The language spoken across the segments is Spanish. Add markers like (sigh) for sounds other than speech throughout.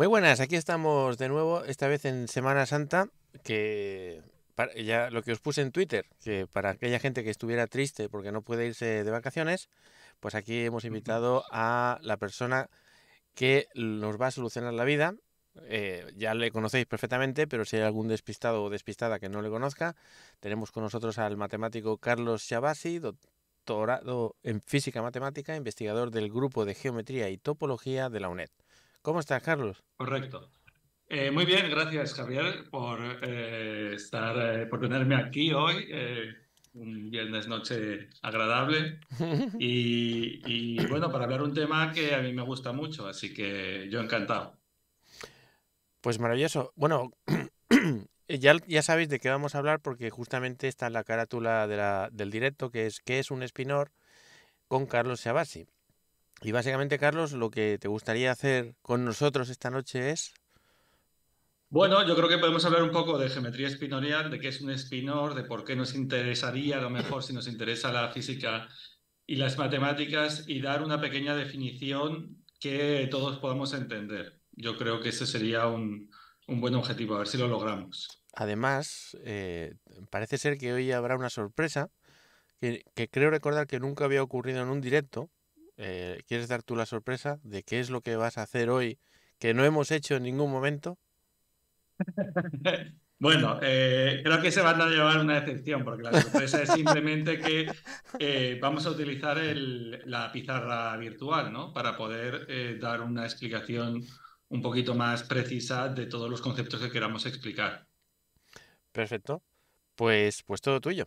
Muy buenas, aquí estamos de nuevo, esta vez en Semana Santa, que ya lo que os puse en Twitter, que para aquella gente que estuviera triste porque no puede irse de vacaciones, pues aquí hemos invitado a la persona que nos va a solucionar la vida. Eh, ya le conocéis perfectamente, pero si hay algún despistado o despistada que no le conozca, tenemos con nosotros al matemático Carlos Chabasi, doctorado en física matemática, investigador del grupo de geometría y topología de la UNED. ¿Cómo estás, Carlos? Correcto. Eh, muy bien, gracias, Javier, por eh, estar, eh, por tenerme aquí hoy. un viernes noche agradable (laughs) y, bueno, para hablar un tema que a mí me gusta mucho, así que yo encantado. Pues maravilloso. Bueno, (clears throat) ya, sabéis de qué vamos a hablar porque justamente está en la carátula del directo, que es que es un espinor? con Carlos Seabasi? Y básicamente, Carlos, lo que te gustaría hacer con nosotros esta noche es... Bueno, yo creo que podemos hablar un poco de geometría espinorial, de qué es un espinor, de por qué nos interesaría a lo mejor si nos interesa la física y las matemáticas y dar una pequeña definición que todos podamos entender. Yo creo que ese sería un, un buen objetivo, a ver si lo logramos. Además, eh, parece ser que hoy habrá una sorpresa que creo recordar que nunca había ocurrido en un directo, eh, ¿quieres dar tú la sorpresa de qué es lo que vas a hacer hoy que no hemos hecho en ningún momento? (laughs) Bueno, eh, creo que se van a llevar una excepción, porque la sorpresa es simplemente que eh, vamos a utilizar la pizarra virtual, ¿no? Para poder dar una explicación un poquito más precisa de todos los conceptos que queramos explicar. Perfecto. Pues, pues todo tuyo.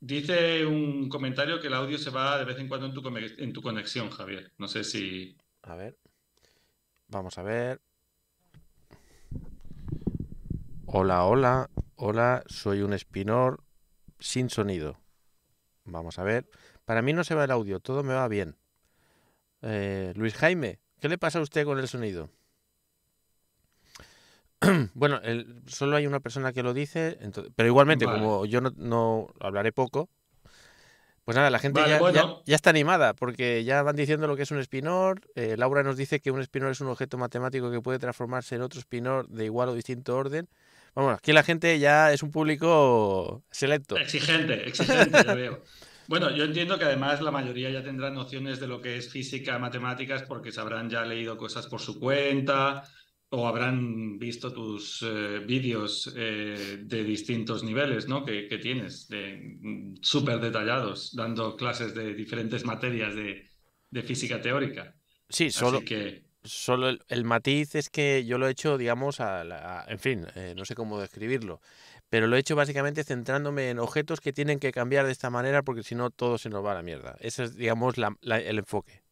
Dice un comentario que el audio se va de vez en cuando en tu, conexión, Javier. No sé si. A ver. Vamos a ver. Hola, hola. Hola, soy un spinor sin sonido. Vamos a ver. Para mí no se va el audio, todo me va bien. Eh, Luis Jaime, ¿qué le pasa a usted con el sonido? (clears throat) bueno, solo hay una persona que lo dice, pero igualmente, como yo no, hablaré poco, pues nada, la gente ya, está animada, porque ya van diciendo lo que es un spinor. Eh, Laura nos dice que un spinor es un objeto matemático que puede transformarse en otro spinor de igual o distinto orden. Vamos, aquí la gente ya es un público selecto. Exigente, exigente, yo veo. (laughs) Bueno, yo entiendo que además la mayoría ya tendrán nociones de lo que es física, matemáticas, porque se habrán ya leído cosas por su cuenta, o habrán visto tus eh, vídeos eh, de distintos niveles ¿no? que, tienes, de, mm, súper detallados, dando clases de diferentes materias de, física teórica. Sí, solo, que... solo el, matiz es que yo lo he hecho, digamos, a en fin, eh, no sé cómo describirlo, pero lo he hecho básicamente centrándome en objetos que tienen que cambiar de esta manera porque si no todo se nos va a la mierda. Ese es, digamos, la, el enfoque.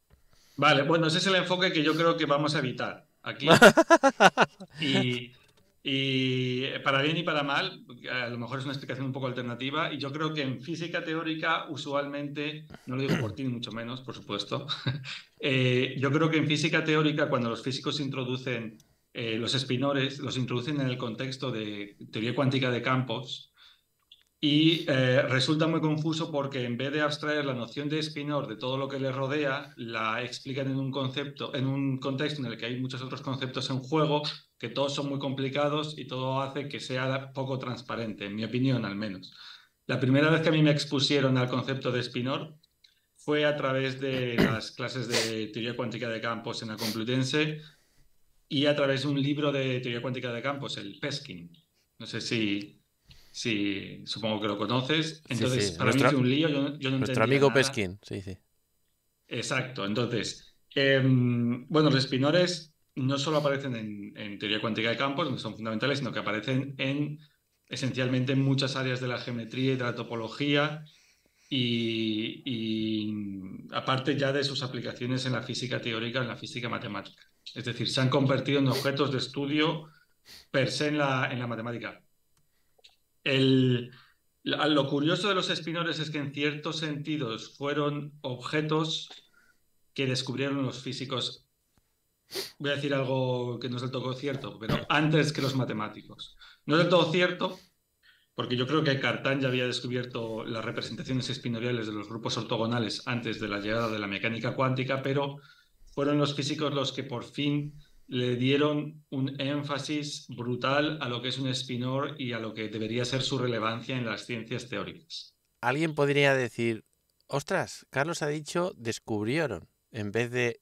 Vale, bueno, ese es el enfoque que yo creo que vamos a evitar aquí. (laughs) y, para bien y para mal, a lo mejor es una explicación un poco alternativa, y yo creo que en física teórica usualmente, no lo digo por ti ni mucho menos, por supuesto, (laughs) eh, yo creo que en física teórica cuando los físicos introducen eh, los espinores, los introducen en el contexto de teoría cuántica de campos, y eh, resulta muy confuso porque en vez de abstraer la noción de spinor de todo lo que le rodea, la explican en un concepto, en un contexto en el que hay muchos otros conceptos en juego, que todos son muy complicados y todo hace que sea poco transparente, en mi opinión al menos. La primera vez que a mí me expusieron al concepto de spinor fue a través de las clases de teoría cuántica de campos en la Complutense y a través de un libro de teoría cuántica de campos, el Peskin. No sé si Sí, supongo que lo conoces. Entonces, para mí es un lío. Yo, nuestro amigo Peskin, sí, sí. Exacto. Entonces, em, bueno, los espinores no solo aparecen en, teoría cuántica de campos, donde son fundamentales, sino que aparecen en esencialmente en muchas áreas de la geometría y de la topología. Y, aparte ya de sus aplicaciones en la física teórica, en la física matemática. Es decir, se han convertido en objetos de estudio per se en la, en la matemática lo curioso de los espinores es que en ciertos sentidos fueron objetos que descubrieron los físicos. Voy a decir algo que no es del todo cierto, pero antes que los matemáticos. No es del todo cierto, porque yo creo que Cartan ya había descubierto las representaciones espinoriales de los grupos ortogonales antes de la llegada de la mecánica cuántica, pero fueron los físicos los que por fin le dieron un énfasis brutal a lo que es un spinor y a lo que debería ser su relevancia en las ciencias teóricas. Alguien podría decir, ostras, Carlos ha dicho descubrieron en vez de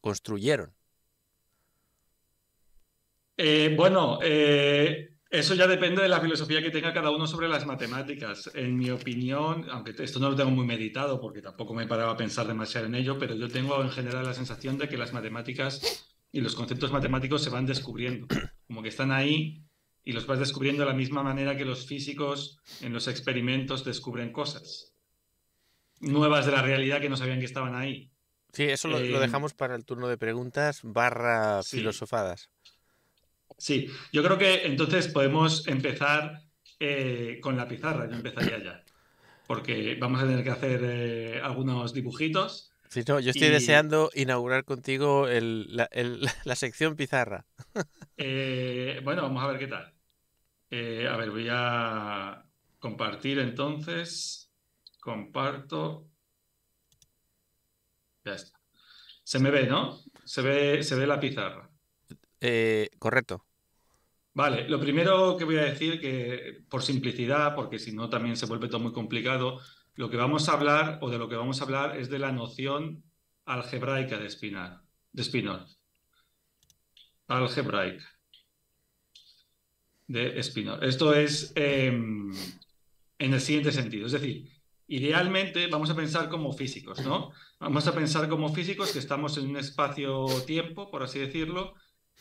construyeron. Eh, bueno, eh, eso ya depende de la filosofía que tenga cada uno sobre las matemáticas. En mi opinión, aunque esto no lo tengo muy meditado porque tampoco me paraba a pensar demasiado en ello, pero yo tengo en general la sensación de que las matemáticas y los conceptos matemáticos se van descubriendo, como que están ahí y los vas descubriendo de la misma manera que los físicos en los experimentos descubren cosas nuevas de la realidad que no sabían que estaban ahí. Sí, eso lo, eh, dejamos para el turno de preguntas barra filosofadas. Sí, yo creo que entonces podemos empezar eh, con la pizarra, yo empezaría ya, porque vamos a tener que hacer eh, algunos dibujitos Sí, no, yo estoy deseando inaugurar contigo (laughs) la, sección pizarra. Eh, bueno, vamos a ver qué tal. Eh, a ver, voy a compartir entonces. Comparto. Ya está. Se me ve, ¿no? Se ve, se ve la pizarra. Eh, correcto. Vale, lo primero que voy a decir, que por simplicidad, porque si no también se vuelve todo muy complicado, lo que vamos a hablar o de lo que vamos a hablar es de la noción algebraica de Spinor. De Algebraica. De Spinor. Esto es em, en el siguiente sentido. Es decir, idealmente vamos a pensar como físicos, ¿no? Vamos a pensar como físicos que estamos en un espacio-tiempo, por así decirlo,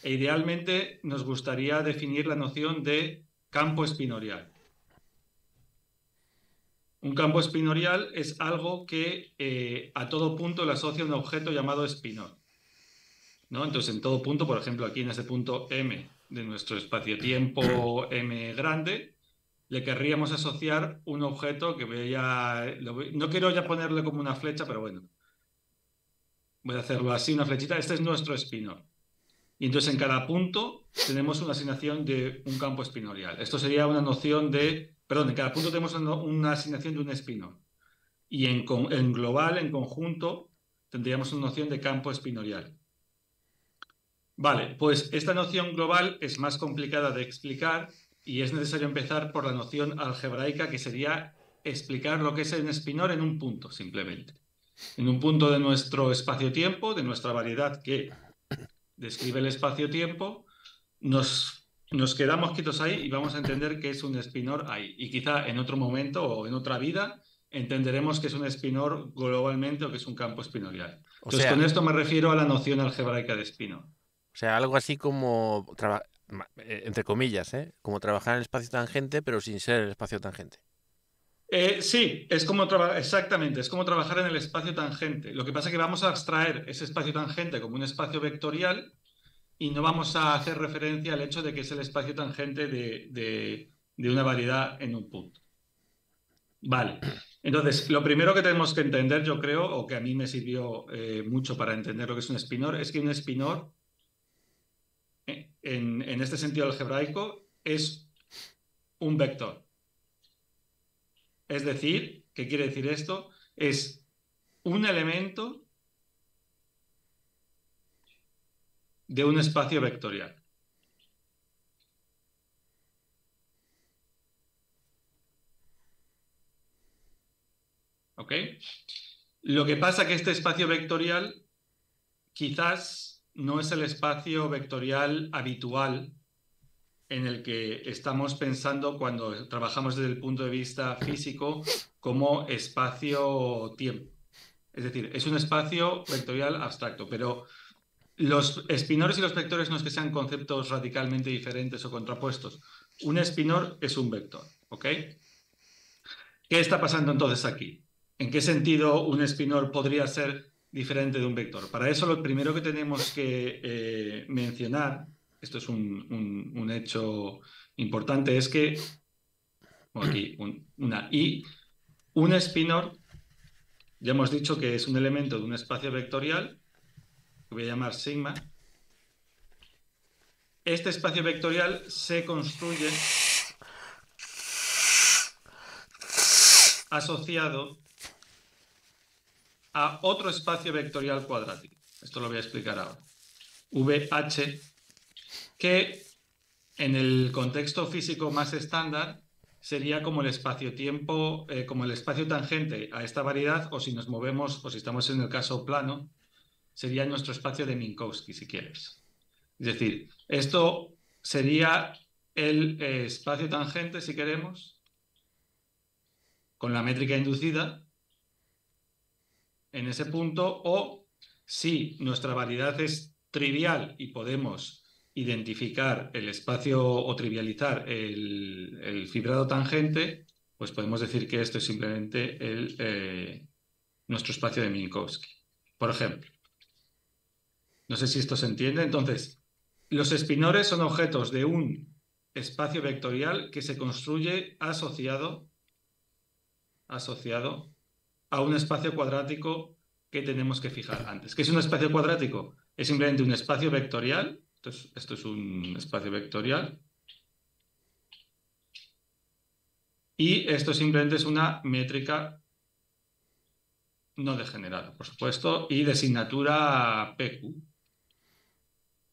e idealmente nos gustaría definir la noción de campo espinorial. Un campo espinorial es algo que eh, a todo punto le asocia un objeto llamado espinor. ¿no? Entonces, en todo punto, por ejemplo, aquí en ese punto M de nuestro espacio-tiempo M grande, le querríamos asociar un objeto que voy a... No quiero ya ponerle como una flecha, pero bueno. Voy a hacerlo así, una flechita. Este es nuestro espinor. Y entonces en cada punto tenemos una asignación de un campo espinorial. Esto sería una noción de Perdón, en cada punto tenemos una asignación de un espino. Y en, en global, en conjunto, tendríamos una noción de campo espinorial. Vale, pues esta noción global es más complicada de explicar y es necesario empezar por la noción algebraica, que sería explicar lo que es un espinor en un punto, simplemente. En un punto de nuestro espacio-tiempo, de nuestra variedad que describe el espacio-tiempo, nos nos quedamos quietos ahí y vamos a entender que es un spinor ahí. Y quizá en otro momento o en otra vida entenderemos que es un spinor globalmente o que es un campo espinorial. Entonces, con esto me refiero a la noción algebraica de spinor. O sea, algo así como, eh, entre comillas, ¿eh? como trabajar en el espacio tangente, pero sin ser el espacio tangente. Eh, sí, es como exactamente, es como trabajar en el espacio tangente. Lo que pasa es que vamos a abstraer ese espacio tangente como un espacio vectorial y no vamos a hacer referencia al hecho de que es el espacio tangente de, una variedad en un punto. Vale. Entonces, lo primero que tenemos que entender, yo creo, o que a mí me sirvió eh, mucho para entender lo que es un spinor, es que un spinor, eh, en, en, este sentido algebraico, es un vector. Es decir, ¿qué quiere decir esto? Es un elemento de un espacio vectorial. ¿Ok? Lo que pasa es que este espacio vectorial quizás no es el espacio vectorial habitual en el que estamos pensando cuando trabajamos desde el punto de vista físico como espacio-tiempo. Es decir, es un espacio vectorial abstracto, pero los espinores y los vectores no es que sean conceptos radicalmente diferentes o contrapuestos. Un espinor es un vector, ¿ok? ¿Qué está pasando entonces aquí? ¿En qué sentido un espinor podría ser diferente de un vector? Para eso lo primero que tenemos que eh, mencionar, esto es un, hecho importante, es que, aquí una I, un espinor, ya hemos dicho que es un elemento de un espacio vectorial que voy a llamar sigma, este espacio vectorial se construye asociado a otro espacio vectorial cuadrático. Esto lo voy a explicar ahora. VH, que en el contexto físico más estándar sería como el espacio-tiempo, eh, como el espacio tangente a esta variedad, o si nos movemos, o si estamos en el caso plano, sería nuestro espacio de Minkowski, si quieres. Es decir, esto sería el eh, espacio tangente, si queremos, con la métrica inducida en ese punto, o si nuestra variedad es trivial y podemos identificar el espacio o trivializar el, fibrado tangente, pues podemos decir que esto es simplemente eh, nuestro espacio de Minkowski, por ejemplo. No sé si esto se entiende. Entonces, los espinores son objetos de un espacio vectorial que se construye asociado, asociado a un espacio cuadrático que tenemos que fijar antes. ¿Qué es un espacio cuadrático? Es simplemente un espacio vectorial. Entonces, esto es un espacio vectorial. Y esto simplemente es una métrica no degenerada, por supuesto, y de asignatura PQ.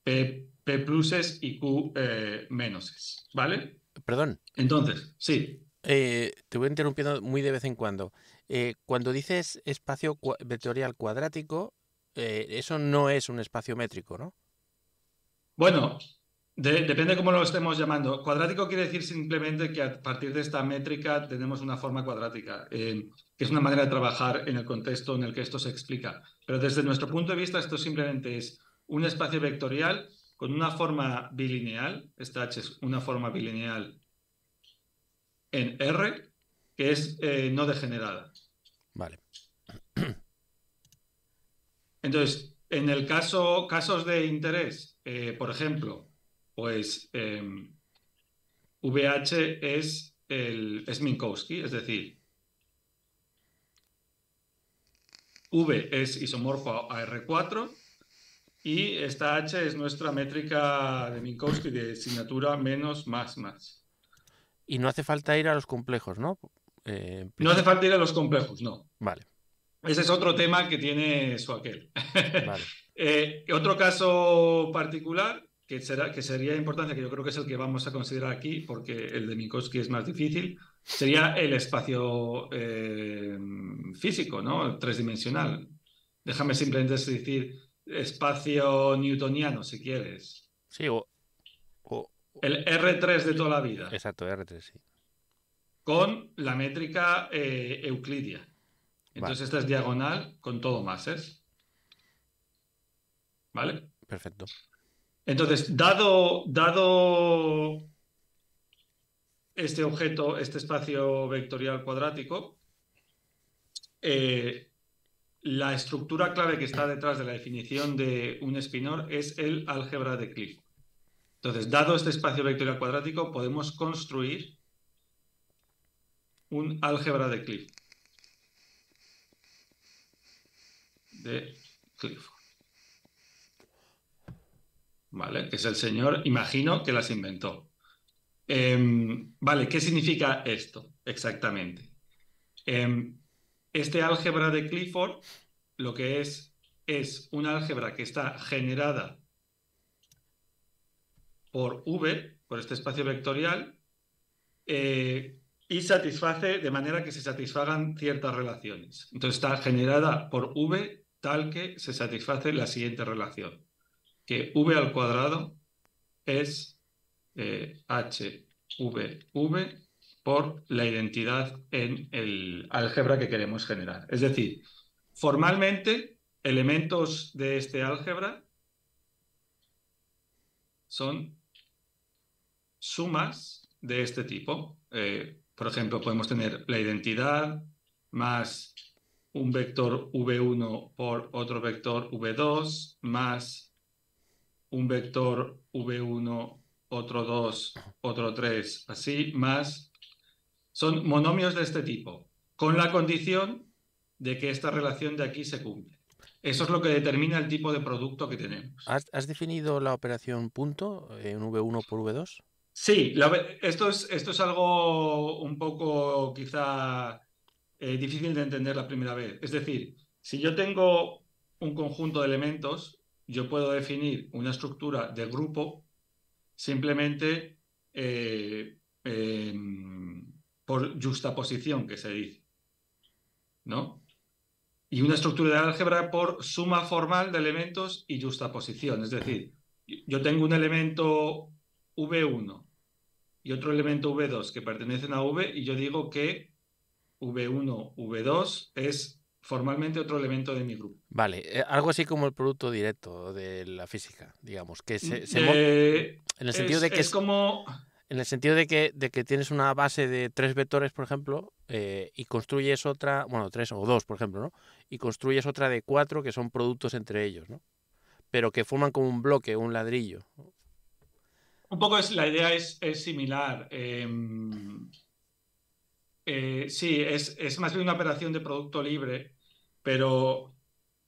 P, pluses y Q eh, menoses, ¿vale? Perdón. Entonces, sí. Eh, te voy interrumpiendo muy de vez en cuando. Eh, cuando dices espacio vectorial cuadrático, eso no es un espacio métrico, ¿no? Bueno, de, depende cómo lo estemos llamando. Cuadrático quiere decir simplemente que a partir de esta métrica tenemos una forma cuadrática, que es una manera de trabajar en el contexto en el que esto se explica. Pero desde nuestro punto de vista, esto simplemente es un espacio vectorial con una forma bilineal, esta H es una forma bilineal en R, que es eh, no degenerada. Vale. (clears throat) Entonces, en el caso, casos de interés, eh, por ejemplo, pues em, VH es, el, es Minkowski, es decir, V es isomorfo a R4 y esta H es nuestra métrica de Minkowski de asignatura menos más más. Y no hace falta ir a los complejos, ¿no? Eh, no hace falta ir a los complejos, no. Vale. Ese es otro tema que tiene su aquel. Vale. (laughs) Eh, otro caso particular que, será, que sería importante, que yo creo que es el que vamos a considerar aquí, porque el de Minkowski es más difícil, sería el espacio eh, físico, ¿no? El Tridimensional. Déjame simplemente decir espacio newtoniano, si quieres. Sí, o, El R3 de toda la vida. Exacto, R3, sí. Con la métrica eh, euclidia. Entonces esta es diagonal con todo es ¿Vale? Perfecto. Entonces, dado, dado este objeto, este espacio vectorial cuadrático, eh, la estructura clave que está detrás de la definición de un espinor es el álgebra de Clifford. Entonces, dado este espacio vectorial cuadrático, podemos construir un álgebra de Cliff. De Clifford. ¿Vale? Que es el señor, imagino que las inventó. Em, vale, ¿qué significa esto exactamente? Em, este álgebra de Clifford lo que es es una álgebra que está generada por V, por este espacio vectorial, eh, y satisface de manera que se satisfagan ciertas relaciones. Entonces está generada por V tal que se satisface la siguiente relación, que V al cuadrado es eh, HVV por la identidad en el álgebra que queremos generar. Es decir, formalmente, elementos de este álgebra son sumas de este tipo. Eh, por ejemplo, podemos tener la identidad más un vector v1 por otro vector v2 más un vector v1, otro 2, otro 3, así, más son monomios de este tipo, con la condición de que esta relación de aquí se cumple. Eso es lo que determina el tipo de producto que tenemos. ¿Has, definido la operación punto en V1 por V2? Sí, esto, es, esto es algo un poco quizá eh, difícil de entender la primera vez. Es decir, si yo tengo un conjunto de elementos, yo puedo definir una estructura de grupo simplemente eh, em, por justaposición, que se dice. ¿No? Y una estructura de álgebra por suma formal de elementos y justaposición. Es decir, yo tengo un elemento V1 y otro elemento V2 que pertenecen a V y yo digo que V1, V2 es formalmente otro elemento de mi grupo. Vale, eh, algo así como el producto directo de la física, digamos, que se, en el sentido de que es como en el sentido de que, de que tienes una base de tres vectores, por ejemplo, eh, y construyes otra, bueno, tres o dos, por ejemplo, ¿no? Y construyes otra de cuatro que son productos entre ellos, ¿no? Pero que forman como un bloque, un ladrillo. Un poco es, la idea es, similar. Em, eh, sí, es, es más bien una operación de producto libre, pero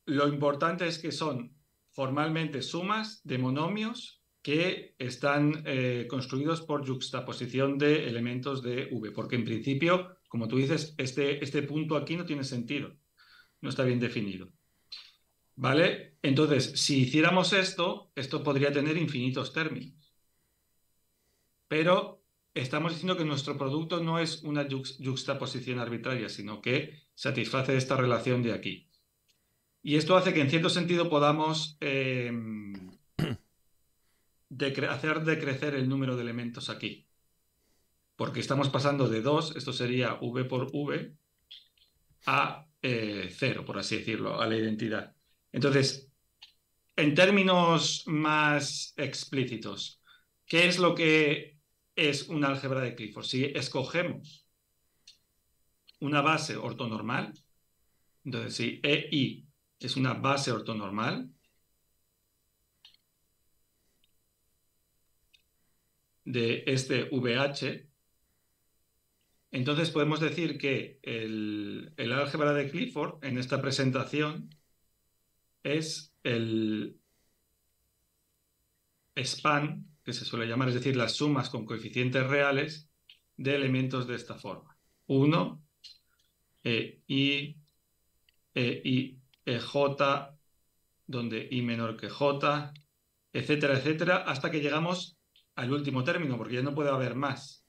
lo importante es que son formalmente sumas de monomios que están eh, construidos por juxtaposición de elementos de V, porque en principio, como tú dices, este, este punto aquí no tiene sentido, no está bien definido. ¿Vale? Entonces, si hiciéramos esto, esto podría tener infinitos términos. Pero estamos diciendo que nuestro producto no es una juxtaposición arbitraria, sino que satisface esta relación de aquí. Y esto hace que en cierto sentido podamos... Em, hacer decrecer el número de elementos aquí. Porque estamos pasando de 2, esto sería v por v, a 0, eh, por así decirlo, a la identidad. Entonces, en términos más explícitos, ¿qué es lo que es un álgebra de Clifford? Si escogemos una base ortonormal, entonces si EI es una base ortonormal, de este VH, entonces podemos decir que el, álgebra de Clifford en esta presentación es el span, que se suele llamar, es decir, las sumas con coeficientes reales de elementos de esta forma. 1, e, i, e, i, e, j, donde i menor que j, etcétera, etcétera, hasta que llegamos al último término, porque ya no puede haber más,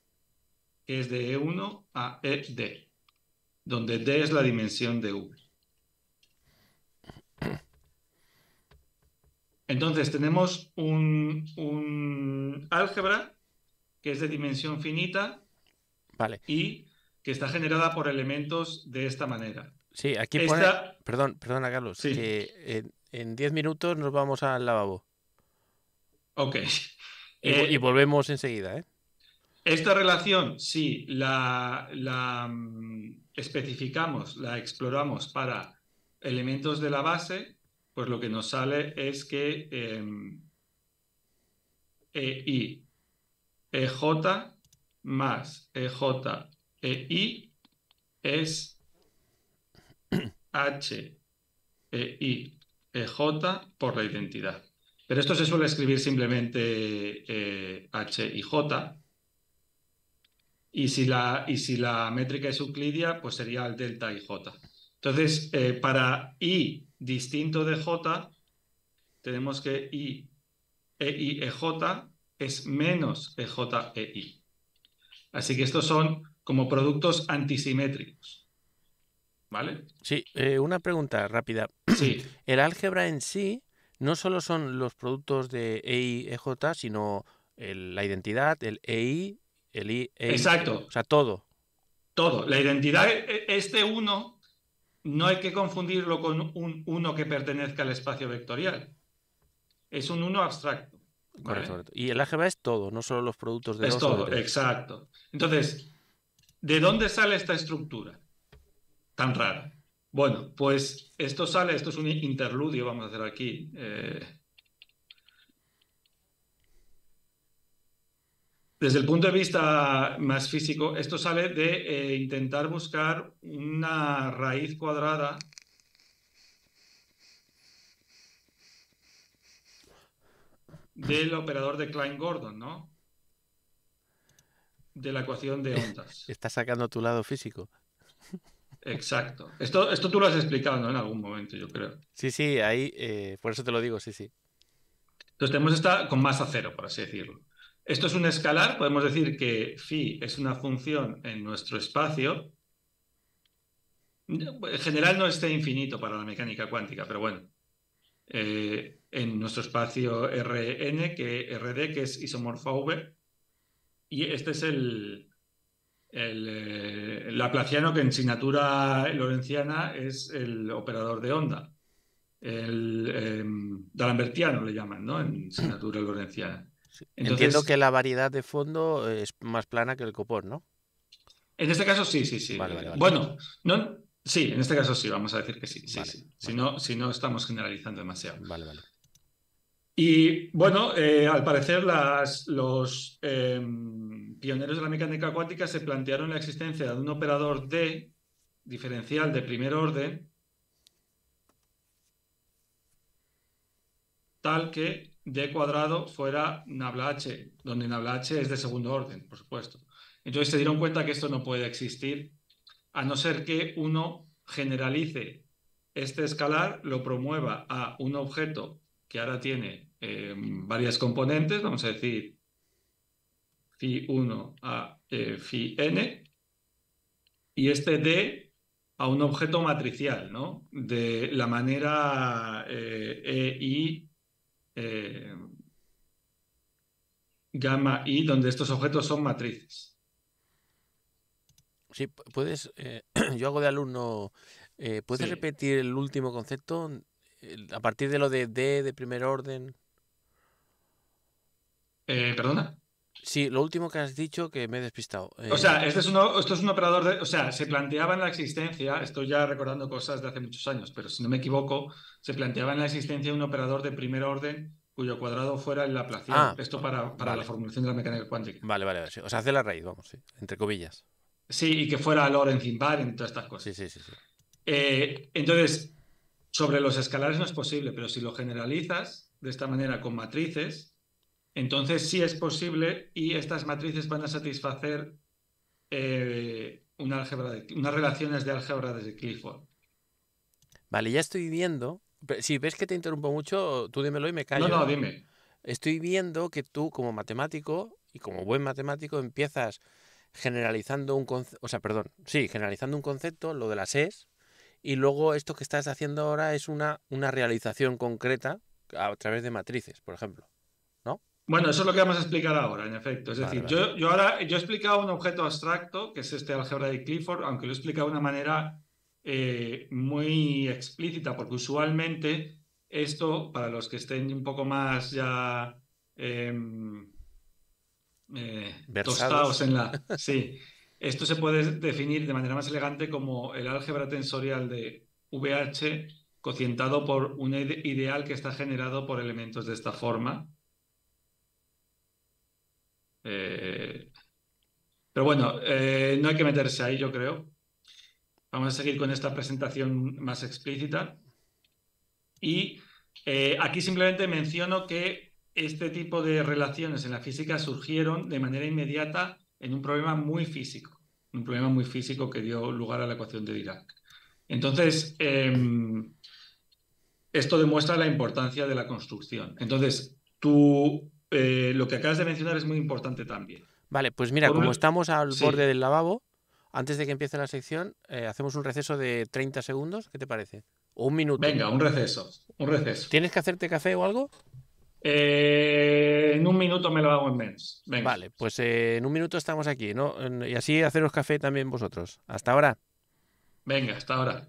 que es de E1 a ED, donde D es la dimensión de V. Entonces tenemos un, un álgebra que es de dimensión finita vale. y que está generada por elementos de esta manera. Sí, aquí Perdón, perdona, Carlos, en 10 minutos nos vamos al lavabo. Ok. Eh, y, volvemos enseguida, ¿eh? Esta relación, sí, la, mm, especificamos, la exploramos para elementos de la base, pues lo que nos sale es que eh, EI, eh, EJ más EJ, e, es H, EI, EJ por la identidad. Pero esto se suele escribir simplemente eh, H y J. Y si, la, y si la métrica es euclidia, pues sería el delta y J. Entonces, eh, para I distinto de J, tenemos que I, e, e j es menos e, e i. Así que estos son como productos antisimétricos. ¿Vale? Sí, eh, una pregunta rápida. Sí. El álgebra en sí no solo son los productos de EJ, e sino la identidad, el EI, el e I, Exacto. O sea, todo. Todo. La identidad, e, este uno, no hay que confundirlo con un uno que pertenezca al espacio vectorial. Es un uno abstracto. Correcto. Y el álgebra es todo, no solo los productos de Es todo, exacto. Entonces, ¿de dónde sale esta estructura tan rara? Bueno, pues esto sale, esto es un interludio, vamos a hacer aquí. Eh. desde el punto de vista más físico, esto sale de eh, intentar buscar una raíz cuadrada del operador de Klein-Gordon, ¿no? De la ecuación de ondas. Está sacando tu lado físico. Exacto. Esto, esto tú lo has explicado en algún momento, yo creo. Sí, sí, ahí, eh, por eso te lo digo, sí, sí. Entonces tenemos esta con masa cero, por así decirlo. Esto es un escalar, podemos decir que phi es una función en nuestro espacio. En general no esté infinito para la mecánica cuántica, pero bueno. Eh, en nuestro espacio Rn, que Rd, que es isomorfo V. Y este es el, el, eh, Laplaciano, que en signatura lorenciana es el operador de onda. El em, D'Alambertiano le llaman, ¿no? En signatura lorenciana. Entiendo que la variedad de fondo es más plana que el copón, ¿no? En este caso sí, sí, sí. Bueno, no, sí, en este caso sí, vamos a decir que sí, sí, sí. Si, no, si no estamos generalizando demasiado. Vale, vale. Y bueno, eh, al parecer los em, pioneros de la mecánica acuática se plantearon la existencia de un operador D diferencial de primer orden tal que D cuadrado fuera nabla H, donde nabla H es de segundo orden, por supuesto. Entonces se dieron cuenta que esto no puede existir a no ser que uno generalice este escalar, lo promueva a un objeto que ahora tiene em, varias componentes, vamos a decir phi 1 a eh, phi n, y este d a un objeto matricial, ¿no? De la manera eh, e, i eh, gamma I, donde estos objetos son matrices. Sí, puedes, eh, (clears throat) yo hago de alumno, eh, ¿puedes repetir el último concepto a partir de lo de D de primer orden. Eh, ¿Perdona? Sí, lo último que has dicho que me he despistado. O sea, eh. este es esto es un operador de. O sea, se planteaba en la existencia, estoy ya recordando cosas de hace muchos años, pero si no me equivoco, se planteaba en la existencia un operador de primer orden cuyo cuadrado fuera el la ah, esto para, para la formulación de la mecánica cuántica. Vale, vale, vale. O sea, hace la raíz, vamos, sí, entre comillas. Sí, y que fuera Lorenz en todas estas cosas. Sí, sí, sí. Eh, entonces, sobre los escalares no es posible, pero si lo generalizas de esta manera con matrices, entonces sí es posible y estas matrices van a satisfacer eh, una álgebra de, unas relaciones de álgebra de Clifford. Vale, ya estoy viendo. Si ves que te interrumpo mucho, tú dímelo y me callo. No, no, dime. Estoy viendo que tú, como matemático y como buen matemático, empiezas generalizando un concepto, o sea, perdón, sí, generalizando un concepto, lo de las es, y luego esto que estás haciendo ahora es una, una realización concreta a través de matrices, por ejemplo. ¿no? Bueno, eso es lo que vamos a explicar ahora, en efecto. Es decir, Yo, ahora yo he explicado un objeto abstracto, que es este álgebra de Clifford, aunque lo he explicado de una manera eh, muy explícita, porque usualmente esto, para los que estén un poco más ya em, eh, tostados en la. Sí. Esto se puede definir de manera más elegante como el álgebra tensorial de VH cocientado por un ideal que está generado por elementos de esta forma. Eh, pero bueno, eh, no hay que meterse ahí, yo creo. Vamos a seguir con esta presentación más explícita. Y eh, aquí simplemente menciono que este tipo de relaciones en la física surgieron de manera inmediata en un problema muy físico, un problema muy físico que dio lugar a la ecuación de Dirac. Entonces, em, esto demuestra la importancia de la construcción. Entonces, tú, eh, lo que acabas de mencionar es muy importante también. Vale, pues mira, como estamos al borde del lavabo, antes de que empiece la sección, eh, hacemos un receso de 30 segundos, ¿qué te parece? O un minuto. Venga, un receso, un receso. ¿Tienes que hacerte café o algo? Eh, en un minuto me lo hago en menos. Vale, pues eh, en un minuto estamos aquí, ¿no? Y así haceros café también vosotros. Hasta ahora. Venga, hasta ahora.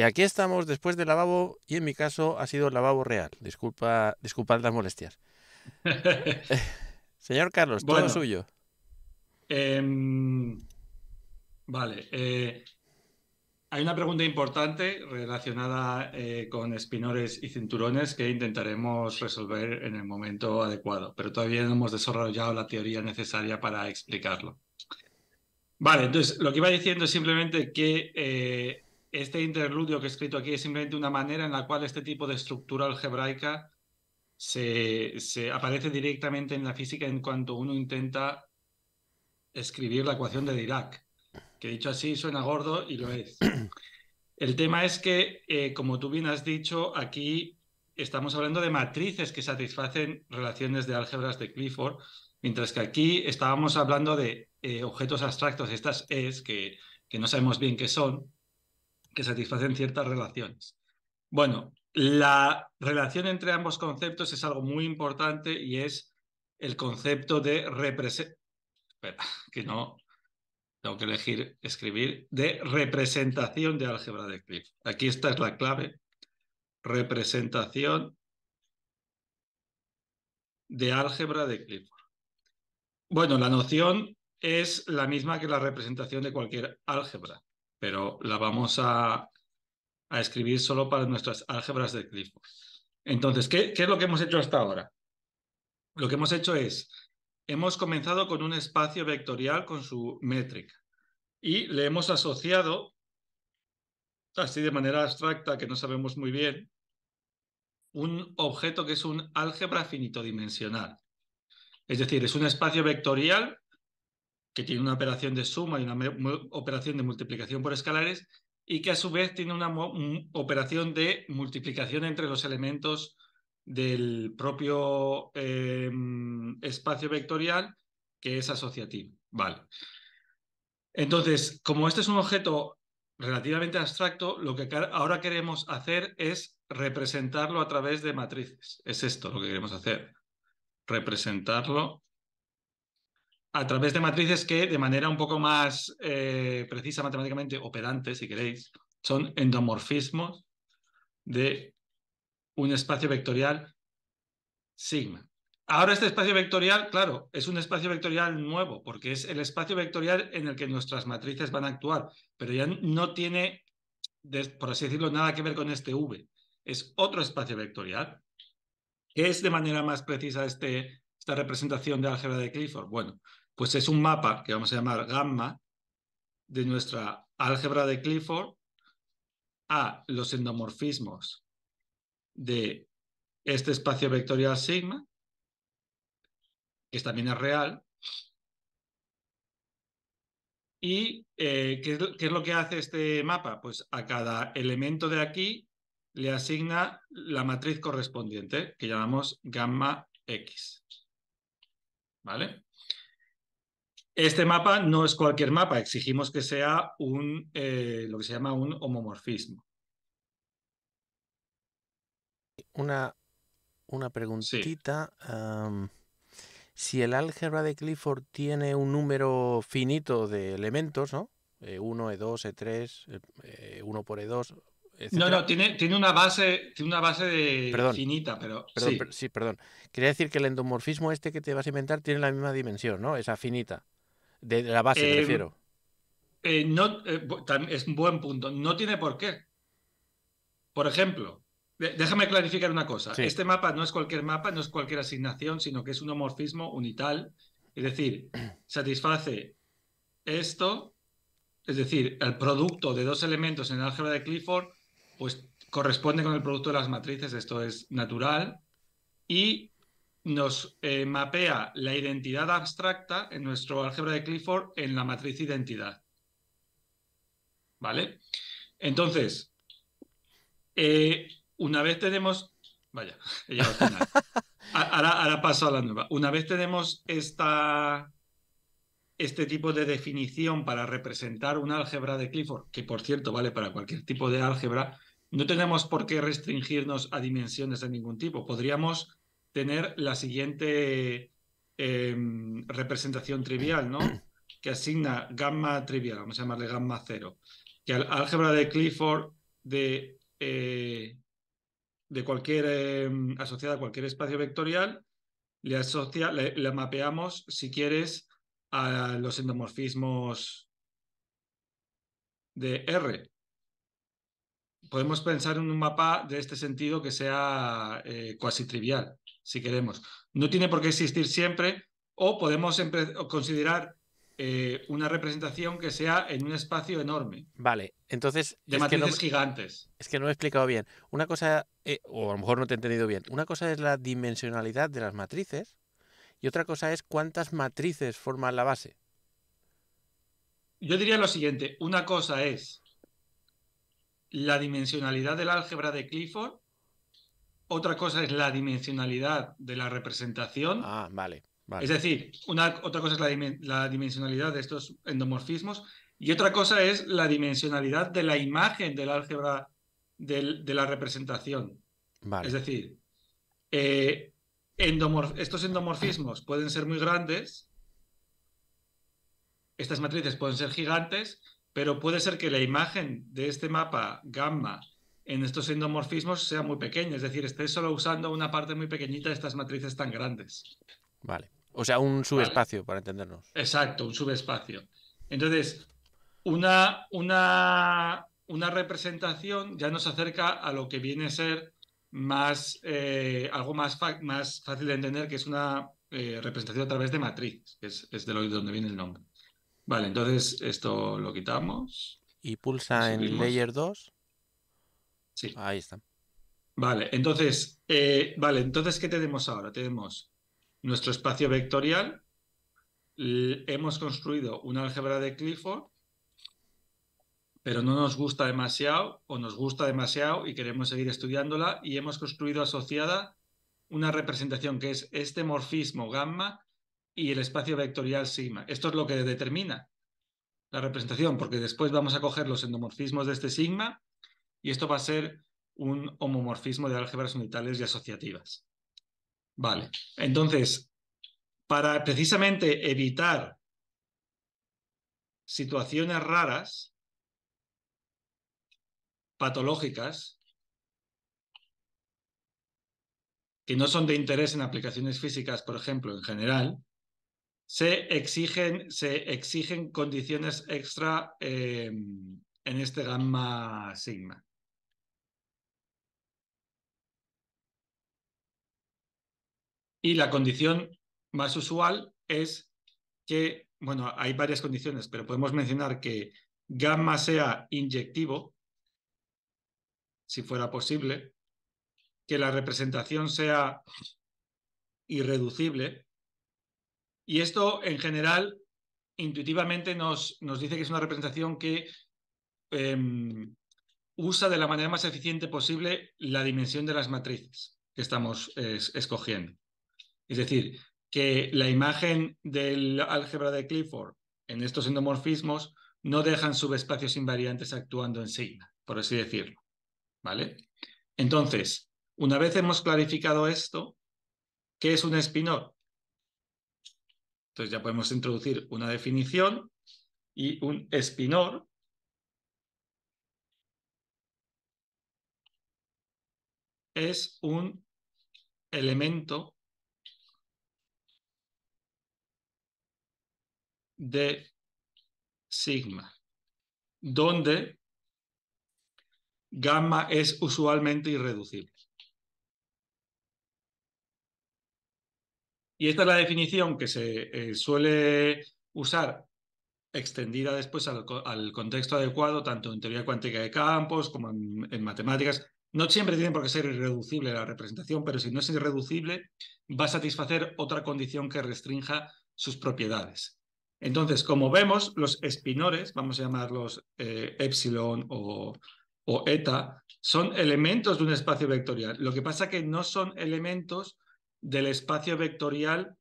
Y aquí estamos después del lavabo, y en mi caso ha sido el lavabo real. Disculpa, disculpad las molestias. (laughs) Señor Carlos, todo suyo. Em, vale. Eh, hay una pregunta importante relacionada eh, con espinores y cinturones que intentaremos resolver en el momento adecuado, pero todavía no hemos desarrollado la teoría necesaria para explicarlo. Vale, entonces lo que iba diciendo es simplemente que eh, este interludio que he escrito aquí es simplemente una manera en la cual este tipo de estructura algebraica se, aparece directamente en la física en cuanto uno intenta escribir la ecuación de Dirac, que dicho así suena gordo y lo es. (clears throat) El tema es que, eh, como tú bien has dicho, aquí estamos hablando de matrices que satisfacen relaciones de álgebras de Clifford, mientras que aquí estábamos hablando de eh, objetos abstractos, estas es que, que no sabemos bien qué son, que satisfacen ciertas relaciones. Bueno, la relación entre ambos conceptos es algo muy importante y es el concepto de representación. Espera, que no tengo que elegir escribir de representación de álgebra de Clifford. Aquí esta es la clave. Representación de álgebra de Clifford. Bueno, la noción es la misma que la representación de cualquier álgebra pero la vamos a, escribir solo para nuestras álgebras de Clifford. Entonces, ¿qué, ¿qué es lo que hemos hecho hasta ahora? Lo que hemos hecho es, hemos comenzado con un espacio vectorial con su métrica y le hemos asociado, así de manera abstracta que no sabemos muy bien, un objeto que es un álgebra finitodimensional. Es decir, es un espacio vectorial que tiene una operación de suma y una operación de multiplicación por escalares y que a su vez tiene una operación de multiplicación entre los elementos del propio em, espacio vectorial que es asociativo. Vale. Entonces, como este es un objeto relativamente abstracto, lo que ahora queremos hacer es representarlo a través de matrices. Es esto lo que queremos hacer. Representarlo a través de matrices que de manera un poco más eh, precisa matemáticamente, operantes, si queréis, son endomorfismos de un espacio vectorial sigma. Ahora este espacio vectorial, claro, es un espacio vectorial nuevo, porque es el espacio vectorial en el que nuestras matrices van a actuar, pero ya no tiene, por así decirlo, nada que ver con este V. Es otro espacio vectorial. que es de manera más precisa este, esta representación de álgebra de Clifford? Bueno, pues es un mapa que vamos a llamar gamma de nuestra álgebra de Clifford a los endomorfismos de este espacio vectorial sigma, que también es real, ¿Y eh, ¿qué, ¿qué, es lo que hace este mapa? Pues a cada elemento de aquí le asigna la matriz correspondiente, que llamamos gamma X. ¿Vale? Este mapa no es cualquier mapa, exigimos que sea un, eh, lo que se llama un homomorfismo. Una, una preguntita. si el álgebra de Clifford tiene un número finito de elementos, ¿no? E1, E2, 3 E1 por E2, Etcétera. No, no, tiene, tiene, una base, una base finita, pero. sí. perdón. Quería decir que el endomorfismo este que te vas a inventar tiene la misma dimensión, ¿no? Esa finita. De la base, prefiero. Em, eh, no, eh, es un buen punto. No tiene por qué. Por ejemplo, déjame clarificar una cosa. Este mapa no es cualquier mapa, no es cualquier asignación, sino que es un homorfismo unital. Es decir, satisface esto, es decir, el producto de dos elementos en el álgebra de Clifford, pues corresponde con el producto de las matrices, esto es natural, y nos eh, mapea la identidad abstracta en nuestro álgebra de Clifford en la matriz identidad. ¿Vale? Entonces, eh, una vez tenemos... Vaya, (laughs) he llegado al final. Ahora, paso a la nueva. Una vez tenemos esta, este tipo de definición para representar un álgebra de Clifford, que por cierto vale para cualquier tipo de álgebra, no tenemos por qué restringirnos a dimensiones de ningún tipo. Podríamos tener la siguiente em, representación trivial, ¿no? (clears throat) Que asigna gamma trivial, vamos a llamarle gamma cero. Que al álgebra de Clifford de, eh, de cualquier em, asociada a cualquier espacio vectorial, le asocia, le, mapeamos, si quieres, a los endomorfismos de R. Podemos pensar en un mapa de este sentido que sea eh, cuasi trivial si queremos. No tiene por qué existir siempre o podemos considerar eh, una representación que sea en un espacio enorme. Vale, entonces... De matrices gigantes. Es que no he explicado bien. Una cosa, eh, o a lo mejor no te he entendido bien, una cosa es la dimensionalidad de las matrices y otra cosa es cuántas matrices forman la base. Yo diría lo siguiente, una cosa es la dimensionalidad del álgebra de Clifford otra cosa es la dimensionalidad de la representación. Ah, vale. Es decir, una, otra cosa es la, dimensionalidad de estos endomorfismos y otra cosa es la dimensionalidad de la imagen del álgebra de la representación. Vale. Es decir, eh, estos endomorfismos pueden ser muy grandes, estas matrices pueden ser gigantes, pero puede ser que la imagen de este mapa gamma en estos endomorfismos sea muy pequeño, es decir, esté solo usando una parte muy pequeñita de estas matrices tan grandes. Vale. O sea, un subespacio, para entendernos. Exacto, un subespacio. Entonces, una, una, una, representación ya nos acerca a lo que viene a ser más, eh, algo más, más fácil de entender, que es una eh, representación a través de matrices, que es, es de, de donde viene el nombre. Vale, entonces esto lo quitamos. Y pulsa en Layer 2. Sí. Ahí está. Vale, entonces, eh, vale, entonces, ¿qué tenemos ahora? Tenemos nuestro espacio vectorial, hemos construido una álgebra de Clifford, pero no nos gusta demasiado o nos gusta demasiado y queremos seguir estudiándola y hemos construido asociada una representación que es este morfismo gamma y el espacio vectorial sigma. Esto es lo que determina la representación, porque después vamos a coger los endomorfismos de este sigma y esto va a ser un homomorfismo de álgebras unitales y asociativas. Vale, entonces, para precisamente evitar situaciones raras, patológicas, que no son de interés en aplicaciones físicas, por ejemplo, en general, se exigen, se exigen condiciones extra eh, en este gamma sigma. Y la condición más usual es que, bueno, hay varias condiciones, pero podemos mencionar que gamma sea inyectivo, si fuera posible, que la representación sea irreducible. Y esto, en general, intuitivamente nos, nos dice que es una representación que em, usa de la manera más eficiente posible la dimensión de las matrices que estamos escogiendo. Es decir, que la imagen del álgebra de Clifford en estos endomorfismos no dejan subespacios invariantes actuando en signa, por así decirlo. ¿Vale? Entonces, una vez hemos clarificado esto, ¿qué es un espinor? Entonces ya podemos introducir una definición y un espinor es un elemento de sigma, donde gamma es usualmente irreducible. Y esta es la definición que se eh, suele usar extendida después al, contexto adecuado, tanto en teoría cuántica de campos como en, en, matemáticas. No siempre tiene por qué ser irreducible la representación, pero si no es irreducible, va a satisfacer otra condición que restrinja sus propiedades. Entonces, como vemos, los espinores, vamos a llamarlos eh, epsilon o, eta, son elementos de un espacio vectorial. Lo que pasa es que no son elementos del espacio vectorial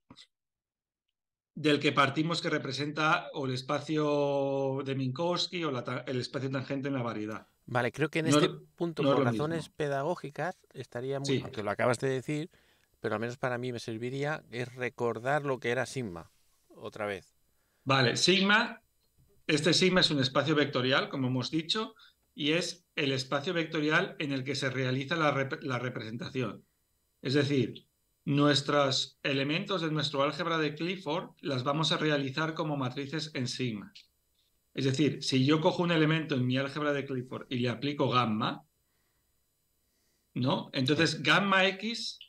del que partimos que representa o el espacio de Minkowski o el espacio tangente en la variedad. Vale, creo que en este punto, por razones pedagógicas, estaría muy... Sí. Aunque lo acabas de decir, pero al menos para mí me serviría es recordar lo que era Sigma, otra vez. Vale, sigma, este sigma es un espacio vectorial, como hemos dicho, y es el espacio vectorial en el que se realiza la, representación. Es decir, nuestros elementos de nuestro álgebra de Clifford las vamos a realizar como matrices en sigma. Es decir, si yo cojo un elemento en mi álgebra de Clifford y le aplico gamma, ¿no? Entonces gamma X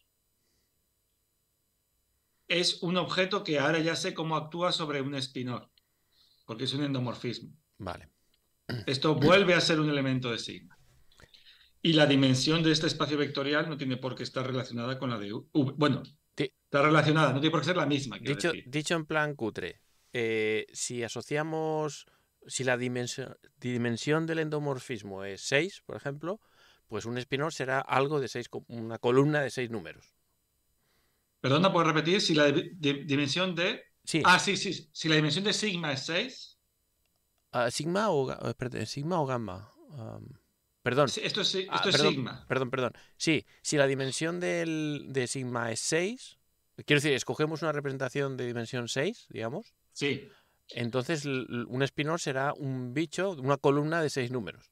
es un objeto que ahora ya sé cómo actúa sobre un espinor, porque es un endomorfismo. Vale. Esto vuelve a ser un elemento de sigma. Y la dimensión de este espacio vectorial no tiene por qué estar relacionada con la de U. Bueno, está relacionada, no tiene por qué ser la misma. Dicho, en plan cutre, eh, si asociamos, si la dimensión, dimensión del endomorfismo es 6, por ejemplo, pues un espinor será algo de 6, una columna de 6 números. ¿no ¿puedo repetir? Si la dimensión de. Sí. Ah, sí, sí. Si la dimensión de sigma es 6. Ah, sigma o, o gamma. perdón. Ah, esto es, perdón, sigma. Perdón, perdón. Sí, si la dimensión de sigma es 6. Quiero decir, escogemos una representación de dimensión 6, digamos. Sí. Entonces, un spin-off será un bicho, una columna de seis números.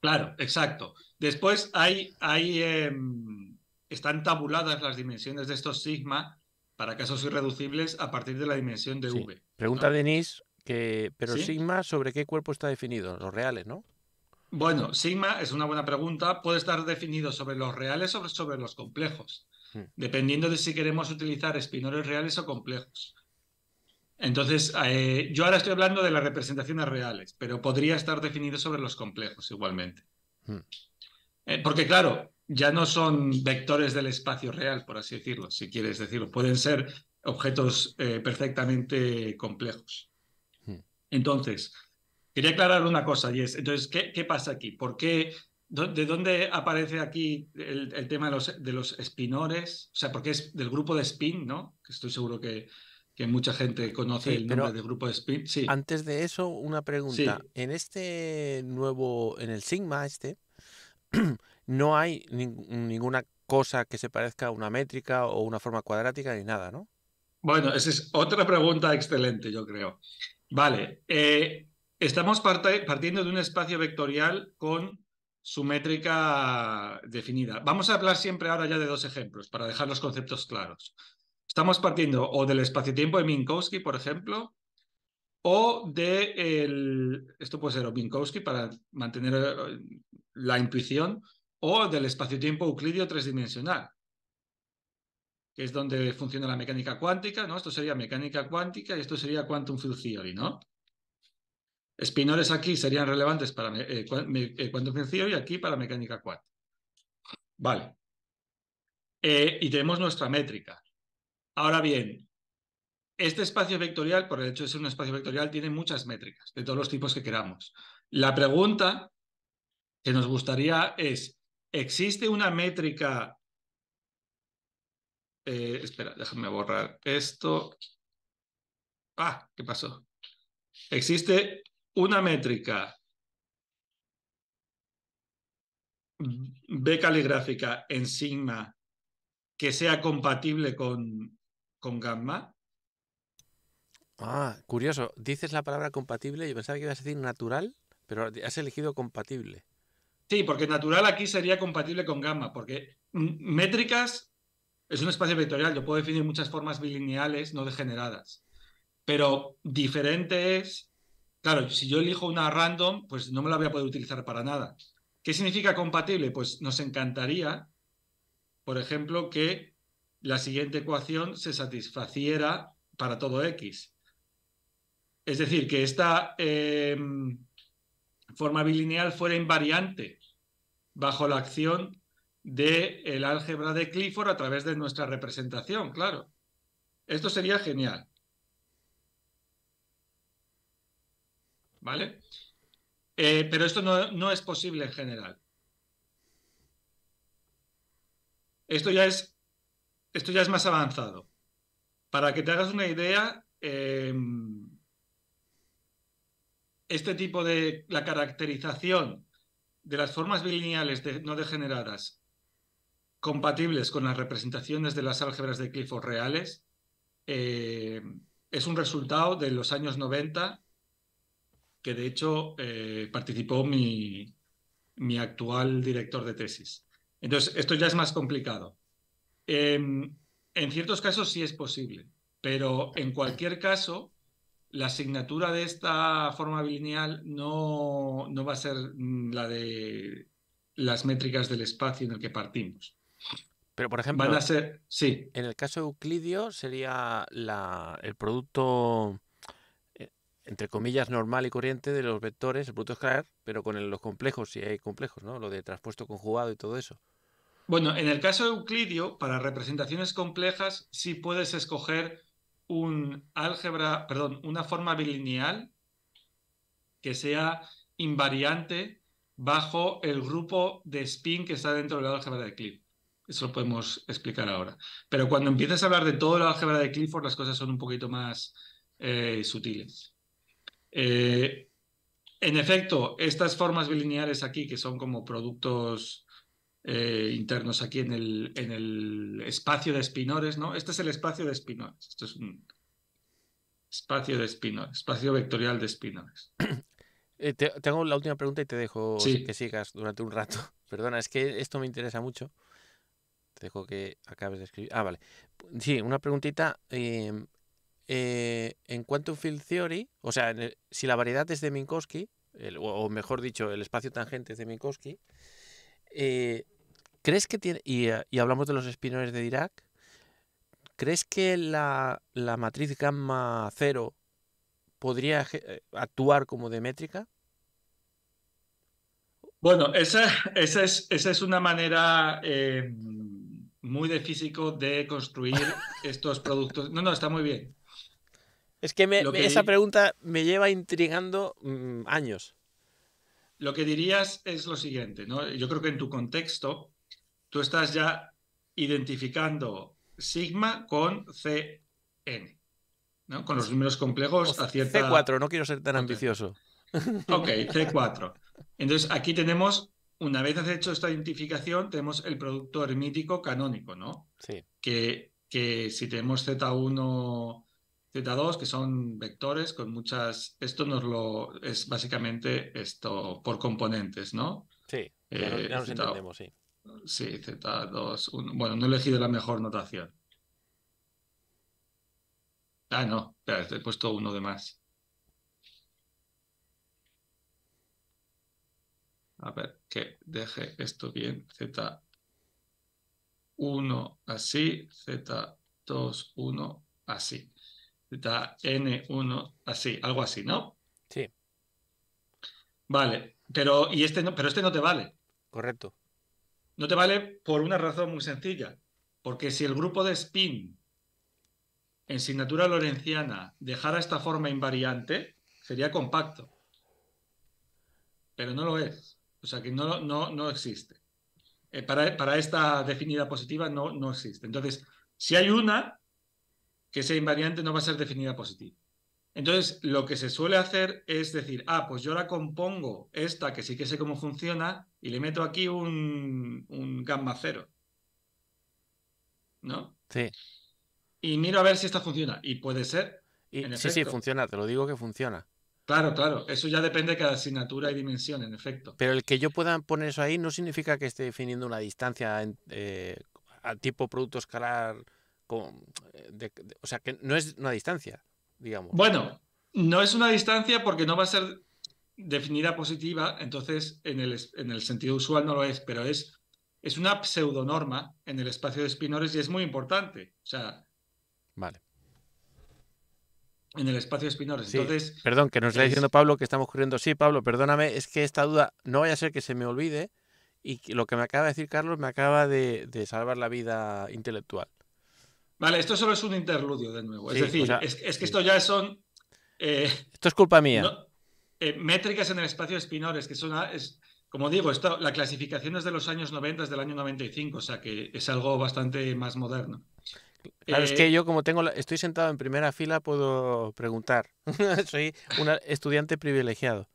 Claro, exacto. Después hay, hay em, están tabuladas las dimensiones de estos sigma para casos irreducibles a partir de la dimensión de V. Pregunta Denise, que, pero sigma sobre qué cuerpo está definido, los reales, ¿no? Bueno, sigma es una buena pregunta. Puede estar definido sobre los reales o sobre los complejos, hmm. dependiendo de si queremos utilizar espinores reales o complejos. Entonces, eh, yo ahora estoy hablando de las representaciones reales, pero podría estar definido sobre los complejos igualmente. Hmm. Eh, porque claro, ya no son vectores del espacio real, por así decirlo, si quieres decirlo. Pueden ser objetos eh, perfectamente complejos. Hmm. Entonces, quería aclarar una cosa, y es, entonces, ¿qué, pasa aquí? ¿Por qué, ¿De dónde aparece aquí el, tema de los, de espinores? O sea, porque es del grupo de spin, ¿no? Estoy seguro que, que mucha gente conoce el nombre del grupo de spin. Sí. Antes de eso, una pregunta. En este nuevo, en el Sigma este, (clears throat) no hay ninguna cosa que se parezca a una métrica o una forma cuadrática ni nada, ¿no? Bueno, esa es otra pregunta excelente, yo creo. Vale, eh, estamos partiendo de un espacio vectorial con su métrica definida. Vamos a hablar siempre ahora ya de dos ejemplos para dejar los conceptos claros. Estamos partiendo o del espacio-tiempo de Minkowski, por ejemplo, o de el, esto puede ser o Minkowski para mantener eh, la intuición, o del espacio-tiempo euclidio tridimensional, que es donde funciona la mecánica cuántica, ¿no? Esto sería mecánica cuántica y esto sería quantum field theory, ¿no? Spinores aquí serían relevantes para eh, eh, quantum field theory, y aquí para mecánica cuántica. Vale. Eh, y tenemos nuestra métrica. Ahora bien, este espacio vectorial, por el hecho de ser un espacio vectorial, tiene muchas métricas de todos los tipos que queramos. La pregunta que nos gustaría es, existe una métrica. Eh, espera, déjame borrar esto. Ah, ¿qué pasó? Existe una métrica B caligráfica en sigma que sea compatible con, con gamma. Ah, curioso. Dices la palabra compatible, yo pensaba que ibas a decir natural, pero has elegido compatible. Sí, porque natural aquí sería compatible con gamma, porque métricas es un espacio vectorial, yo puedo definir muchas formas bilineales no degeneradas, pero diferente es, claro, si yo elijo una random, pues no me la voy a poder utilizar para nada. ¿Qué significa compatible? Pues nos encantaría, por ejemplo, que la siguiente ecuación se satisfaciera para todo x. Es decir, que esta... Em, forma bilineal fuera invariante bajo la acción del el álgebra de Clifford a través de nuestra representación, claro. Esto sería genial. ¿Vale? Eh, pero esto no, es posible en general. Esto ya es, esto ya es más avanzado. Para que te hagas una idea, em, este tipo de la caracterización de las formas bilineales no degeneradas compatibles con las representaciones de las álgebras de Clifford reales eh, es un resultado de los años 90 que de hecho eh, participó mi, actual director de tesis. Entonces, esto ya es más complicado. Em, en ciertos casos sí es posible, pero en cualquier caso, la asignatura de esta forma bilineal no, va a ser mm, la de las métricas del espacio en el que partimos. Pero, por ejemplo, Van a ser, sí. en el caso de Euclidio sería el producto, eh, entre comillas, normal y corriente de los vectores, el producto escalar, pero con los complejos, si hay complejos, ¿no? Lo de transpuesto conjugado y todo eso. Bueno, en el caso de Euclidio, para representaciones complejas sí puedes escoger un álgebra, perdón, una forma bilineal que sea invariante bajo el grupo de spin que está dentro del álgebra de Clifford. Eso lo podemos explicar ahora. Pero cuando empiezas a hablar de todo el álgebra de Clifford, las cosas son un poquito más eh, sutiles. Eh, en efecto, estas formas bilineales aquí, que son como productos eh, internos aquí en el, en el espacio de espinores, ¿no? Este es el espacio de espinores. Esto es un espacio de espinores, espacio vectorial de espinores. Eh, tengo la última pregunta y te dejo que sigas durante un rato. (laughs) Perdona, es que esto me interesa mucho. Te dejo que acabes de escribir. Ah, vale. Sí, una preguntita. Em, eh, en cuanto a Quantum Field Theory, o sea, si la variedad es de Minkowski, o, mejor dicho, el espacio tangente es de Minkowski, eh, ¿Crees que tiene, y, eh, hablamos de los espinos de Dirac, ¿crees que la, matriz gamma cero podría eh, actuar como de métrica? Bueno, esa, es, esa es, una manera eh, muy de físico de construir (laughs) estos productos. No, no, está muy bien. Es que, esa pregunta me lleva intrigando mm, años. Lo que dirías es lo siguiente, ¿no? Yo creo que en tu contexto, tú estás ya identificando sigma con CN, ¿no? Con los números complejos a cierta... C4, no quiero ser tan ambicioso. Ok, (laughs) C4. Entonces, aquí tenemos, una vez hecho esta identificación, tenemos el producto hermítico canónico, ¿no? Sí. Que, que si tenemos Z1, Z2, que son vectores con muchas... Esto nos lo... es básicamente esto por componentes, ¿no? Sí, ya eh, nos entendemos, sí. Sí, Z2. 1. bueno, no he elegido la mejor notación. Ah, no, espera, he puesto uno de más. A ver, que deje esto bien. Z1 así, Z2, 1 así. ZN1 así, algo así, ¿no? Sí. Vale, pero, y este no, pero este no te vale. Correcto. No te vale por una razón muy sencilla, porque si el grupo de spin en signatura lorenciana dejara esta forma invariante, sería compacto. Pero no lo es. O sea que no, no, no existe. Eh, para, esta definida positiva no, no existe. Entonces, si hay una, que sea invariante no va a ser definida positiva. Entonces, lo que se suele hacer es decir, ah, pues yo la compongo esta, que sí que sé cómo funciona, y le meto aquí un, gamma cero. ¿No? Sí. Y miro a ver si esta funciona. Y puede ser. sí, sí, funciona, te lo digo que funciona. Claro, claro. Eso ya depende de cada asignatura y dimensión, en efecto. Pero el que yo pueda poner eso ahí no significa que esté definiendo una distancia eh, a tipo producto escalar. Con, eh, o sea, que no es una distancia, digamos. Bueno, no es una distancia porque no va a ser definida positiva, entonces en el, en el sentido usual no lo es, pero es, es una pseudonorma en el espacio de spinores y es muy importante. O sea, vale. En el espacio de spinores. Entonces, Perdón, que nos está diciendo Pablo que estamos corriendo. Sí, Pablo, perdóname, es que esta duda no vaya a ser que se me olvide y lo que me acaba de decir Carlos me acaba de, de salvar la vida intelectual. Vale, esto solo es un interludio de nuevo. es decir, es, que esto ya son... Eh, esto es culpa mía. Eh, métricas en el espacio de Spinores, que son, es, como digo, la clasificación es de los años 90, es del año 95, o sea que es algo bastante más moderno. Claro, es que eh, yo como tengo, estoy sentado en primera fila puedo preguntar. (laughs) Soy un estudiante privilegiado.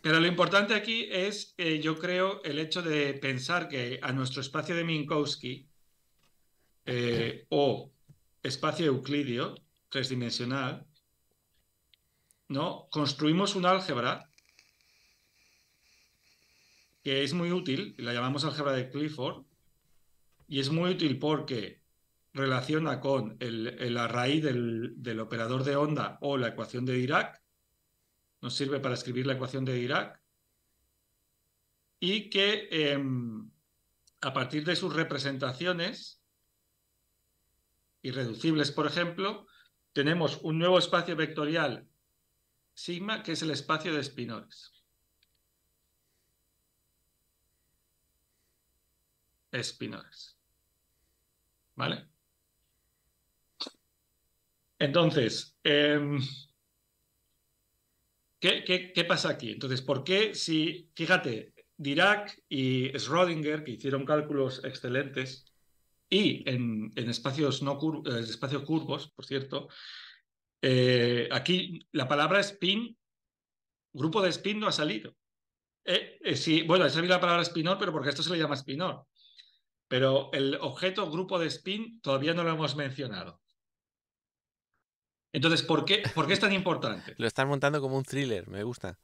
Pero lo importante aquí es, eh, yo creo, el hecho de pensar que a nuestro espacio de Minkowski o espacio euclidio, dimensional ¿no? Construimos un álgebra que es muy útil, la llamamos álgebra de Clifford, y es muy útil porque relaciona con el, raíz del, operador de onda o la ecuación de Dirac, nos sirve para escribir la ecuación de Dirac, y que em, a partir de sus representaciones, irreducibles por ejemplo, tenemos un nuevo espacio vectorial sigma, que es el espacio de espinores. Espinores. ¿Vale? Entonces, em, ¿qué, pasa aquí? Entonces, ¿por qué si, fíjate, Dirac y Schrödinger, que hicieron cálculos excelentes, y en, espacios, no curvos, eh, espacios curvos, por cierto, eh, aquí la palabra spin, grupo de spin no ha salido. Eh, eh, sí, bueno, ha salido la palabra spinor, pero porque esto se le llama spinor. Pero el objeto grupo de spin todavía no lo hemos mencionado. Entonces, ¿por qué, ¿por qué es tan importante? (laughs) lo están montando como un thriller, me gusta.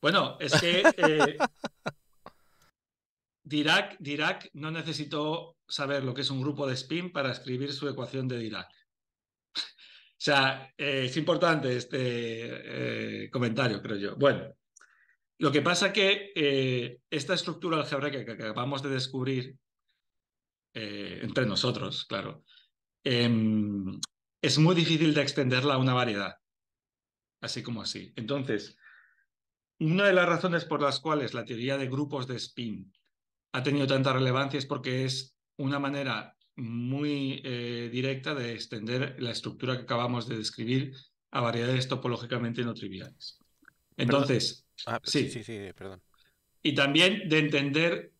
Bueno, es que (laughs) Dirac, Dirac no necesitó saber lo que es un grupo de spin para escribir su ecuación de Dirac. O sea, eh, es importante este eh, comentario, creo yo. Bueno, lo que pasa que eh, esta estructura algebraica que acabamos de descubrir entre nosotros, claro, em, es muy difícil de extenderla a una variedad, así como así. Entonces, una de las razones por las cuales la teoría de grupos de spin ha tenido tanta relevancia es porque es una manera muy eh, directa de extender la estructura que acabamos de describir a variedades topológicamente no triviales. Entonces, ah, sí. sí, sí, eh, perdón. Y también de entender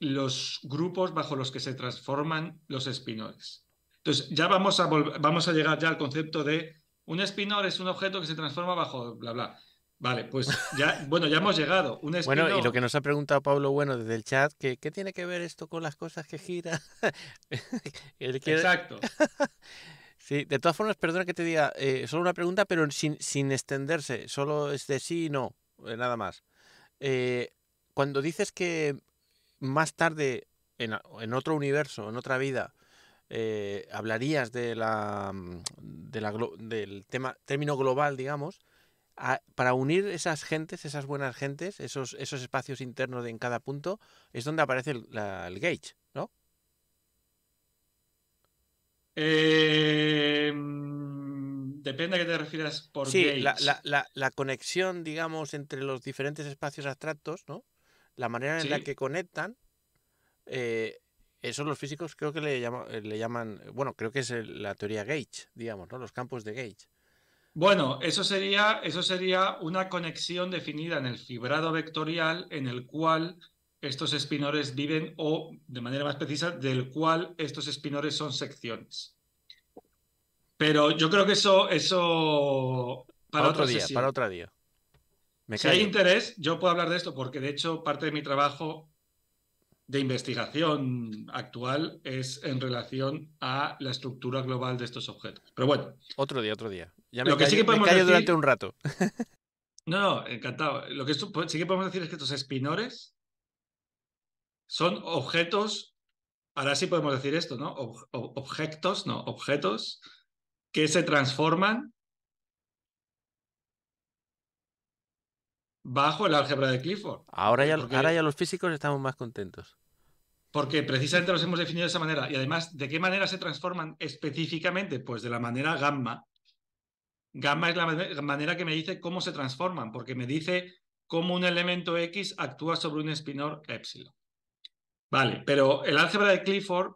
los grupos bajo los que se transforman los espinores. Entonces, ya vamos a, vamos a llegar ya al concepto de un espinor es un objeto que se transforma bajo bla, bla. Vale, pues ya, bueno, ya hemos llegado. (laughs) Bueno, y lo que nos ha preguntado Pablo Bueno desde el chat, que ¿qué tiene que ver esto con las cosas que gira? (laughs) Exacto. (laughs) sí, de todas formas, perdona que te diga, eh, solo una pregunta, pero sin, sin extenderse, solo es de sí y no, eh, nada más. Eh, cuando dices que más tarde, en, en otro universo, en otra vida, hablarías de la, mm, del tema, término global, digamos, para unir esas gentes, esas buenas gentes, esos, esos espacios internos en cada punto, es donde aparece el, gauge, ¿no? Eh, mm, depende a qué te refieras por sí, gauge. La, la, conexión, digamos, entre los diferentes espacios abstractos, ¿no? La manera en la que conectan, eh, eso los físicos creo que le, le llaman, bueno, creo que es la teoría gauge, digamos, ¿no? Los campos de gauge. Bueno, eso sería, eso sería una conexión definida en el fibrado vectorial en el cual estos espinores viven o, de manera más precisa, del cual estos espinores son secciones. Pero yo creo que eso, eso para, otro día, para otro día. si hay interés, yo puedo hablar de esto porque de hecho parte de mi trabajo de investigación actual es en relación a la estructura global de estos objetos. Pero bueno. Otro día, otro día lo que sí que podemos decir... durante un rato. (laughs) No, encantado. Lo que pues, sí que podemos decir es que estos espinores son objetos, ahora sí podemos decir esto, ¿no? objetos, no, objetos que se transforman bajo el álgebra de Clifford. Ahora ya, ahora ya los físicos estamos más contentos. Porque precisamente los hemos definido de esa manera. Y además, ¿de qué manera se transforman específicamente? Pues de la manera gamma. Gamma es la manera que me dice cómo se transforman, porque me dice cómo un elemento X actúa sobre un espinor epsilon. Vale, pero el álgebra de Clifford,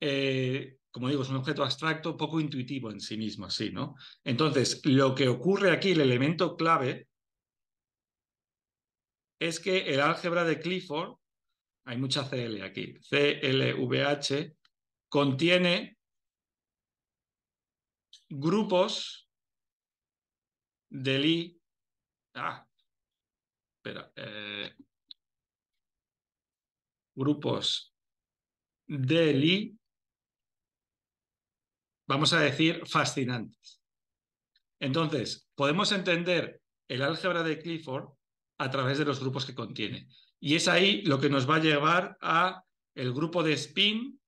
eh, como digo, es un objeto abstracto poco intuitivo en sí mismo, así, ¿no? Entonces, lo que ocurre aquí, el elemento clave, es que el álgebra de Clifford, hay mucha CL aquí, CLVH, contiene grupos deli Ah, espera. Eh, grupos. deli Vamos a decir fascinantes. Entonces, podemos entender el álgebra de Clifford a través de los grupos que contiene. Y es ahí lo que nos va a llevar a el grupo de spin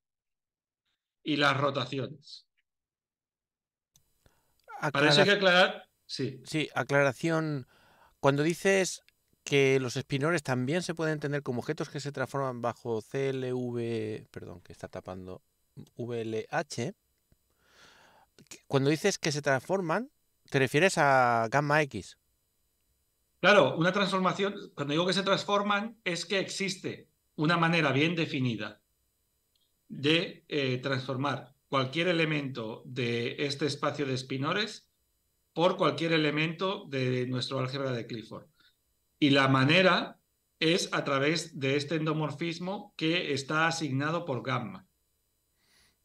y las rotaciones. Para eso hay que aclarar Sí. aclaración. Cuando dices que los espinores también se pueden entender como objetos que se transforman bajo CLV, perdón, que está tapando VLH, cuando dices que se transforman, te refieres a gamma X. Claro, una transformación, cuando digo que se transforman, es que existe una manera bien definida de eh, transformar cualquier elemento de este espacio de espinores por cualquier elemento de nuestro álgebra de Clifford. Y la manera es a través de este endomorfismo que está asignado por gamma.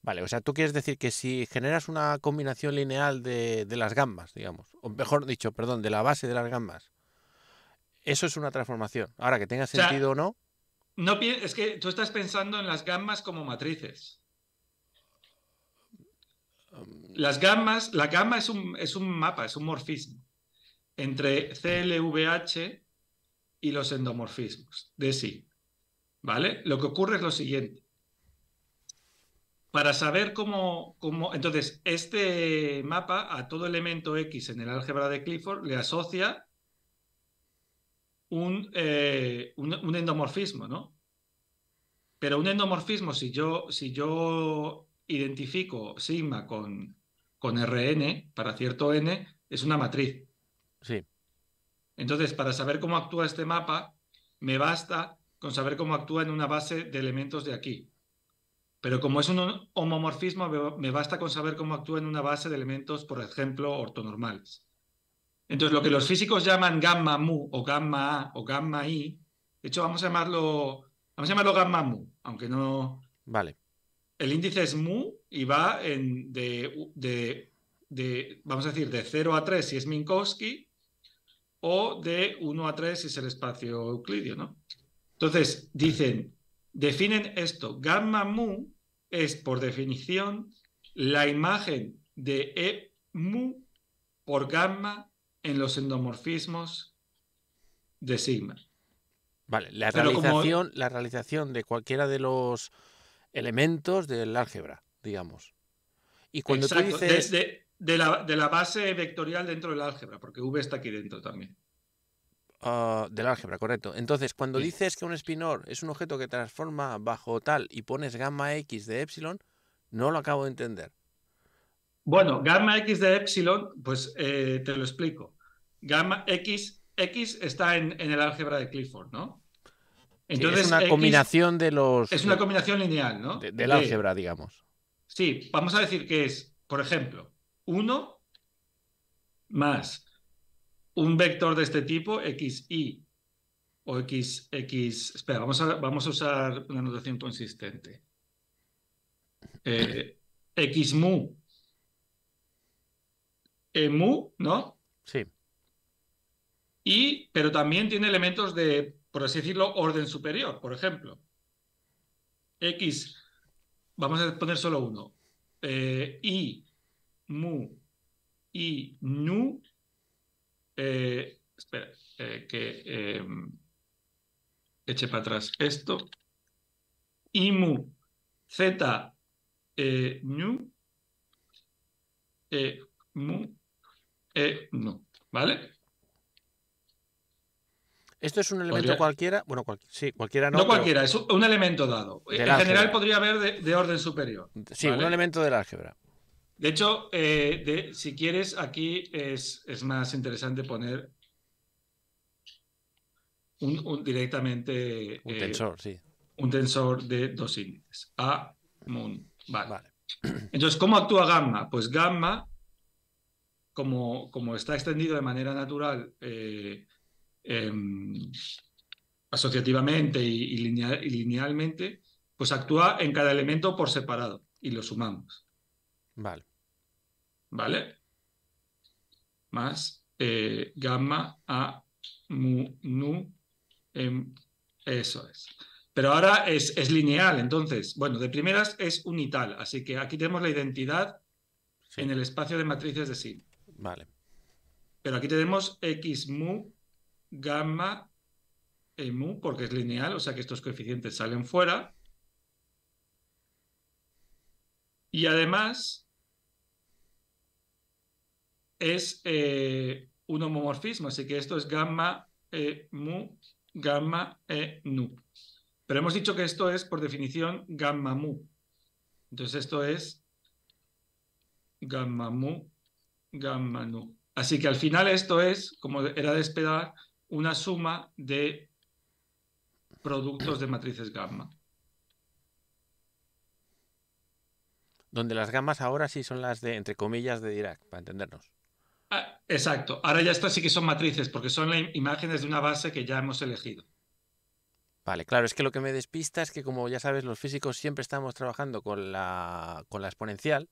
Vale, o sea, tú quieres decir que si generas una combinación lineal de, las gammas, digamos, o mejor dicho, perdón, de la base de las gammas, eso es una transformación. Ahora, que tenga sentido o, no. No es que tú estás pensando en las gammas como matrices. Las gamas, la gama es un, es un mapa, es un morfismo entre CLVH y los endomorfismos de sí. ¿Vale? Lo que ocurre es lo siguiente. Para saber cómo, Entonces, este mapa a todo elemento X en el álgebra de Clifford le asocia un, eh, un endomorfismo, ¿no? Pero un endomorfismo, si yo, si yo identifico sigma con, con Rn para cierto n, es una matriz. Sí. Entonces, para saber cómo actúa este mapa, me basta con saber cómo actúa en una base de elementos de aquí. Pero como es un homomorfismo, me basta con saber cómo actúa en una base de elementos, por ejemplo, ortonormales. Entonces, lo que los físicos llaman gamma mu o gamma A o gamma I, de hecho, vamos a llamarlo, vamos a llamarlo gamma mu, aunque no. Vale el índice es mu y va de, vamos a decir, de 0 a 3 si es Minkowski o de 1 a 3 si es el espacio euclidio, ¿no? Entonces, dicen, definen esto. Gamma mu es, por definición, la imagen de E mu por gamma en los endomorfismos de sigma. Vale, la realización de cualquiera de los elementos del álgebra, digamos. Y cuando dices... de, la, base vectorial dentro del álgebra, porque V está aquí dentro también. Ah, del álgebra, correcto. Entonces, cuando dices que un spinor es un objeto que transforma bajo tal y pones gamma x de epsilon, no lo acabo de entender. Bueno, gamma x de epsilon, pues eh, te lo explico. Gamma x, x está en el álgebra de Clifford, ¿no? es una eh, combinación de los. Es una combinación lineal, ¿no? De, del álgebra, digamos. Sí, vamos a decir que es, por ejemplo, 1 más un vector de este tipo, xy o x, x. Espera, vamos a, vamos a usar una notación consistente. Eh, x mu. E mu, ¿no? Sí. Y, pero también tiene elementos de por así decirlo, orden superior, por ejemplo. X, vamos a poner solo uno. Eh, I, mu, I, nu. Eh, espera, eh, que eche para atrás esto. I, mu, Z, nu, mu, E, nu ¿vale? ¿Esto es un elemento cualquiera? Bueno, sí, cualquiera no. No cualquiera, es un elemento dado. en general podría haber de, orden superior. Sí, un elemento del álgebra. De hecho, eh, si quieres, aquí es, es más interesante poner un, directamente. Un eh, tensor, sí. Un tensor de dos índices. A, moon. Vale. (clears throat) Entonces, ¿cómo actúa gamma? Pues gamma, como, como está extendido de manera natural. Eh, Em, asociativamente y, linealmente, pues actúa en cada elemento por separado y lo sumamos. Vale. ¿Vale? Más eh, gamma a mu nu. Em, eso es. Pero ahora es, es, lineal, entonces, bueno, de primeras es unital, así que aquí tenemos la identidad en el espacio de matrices de sí. Vale. Pero aquí tenemos x mu gamma mu, porque es lineal, o sea que estos coeficientes salen fuera. Y además es eh, un homomorfismo, así que esto es gamma, e, mu, gamma, e, nu. Pero hemos dicho que esto es, por definición, gamma mu. Entonces esto es gamma mu, gamma nu. Así que al final esto es, como era de esperar, una suma de productos de matrices gamma. Donde las gamas ahora sí son las de, entre comillas, de Dirac, para entendernos. Ah, exacto. Ahora ya estas sí que son matrices, porque son imágenes de una base que ya hemos elegido. Vale, claro, es que lo que me despista es que, como ya sabes, los físicos siempre estamos trabajando con la, con la exponencial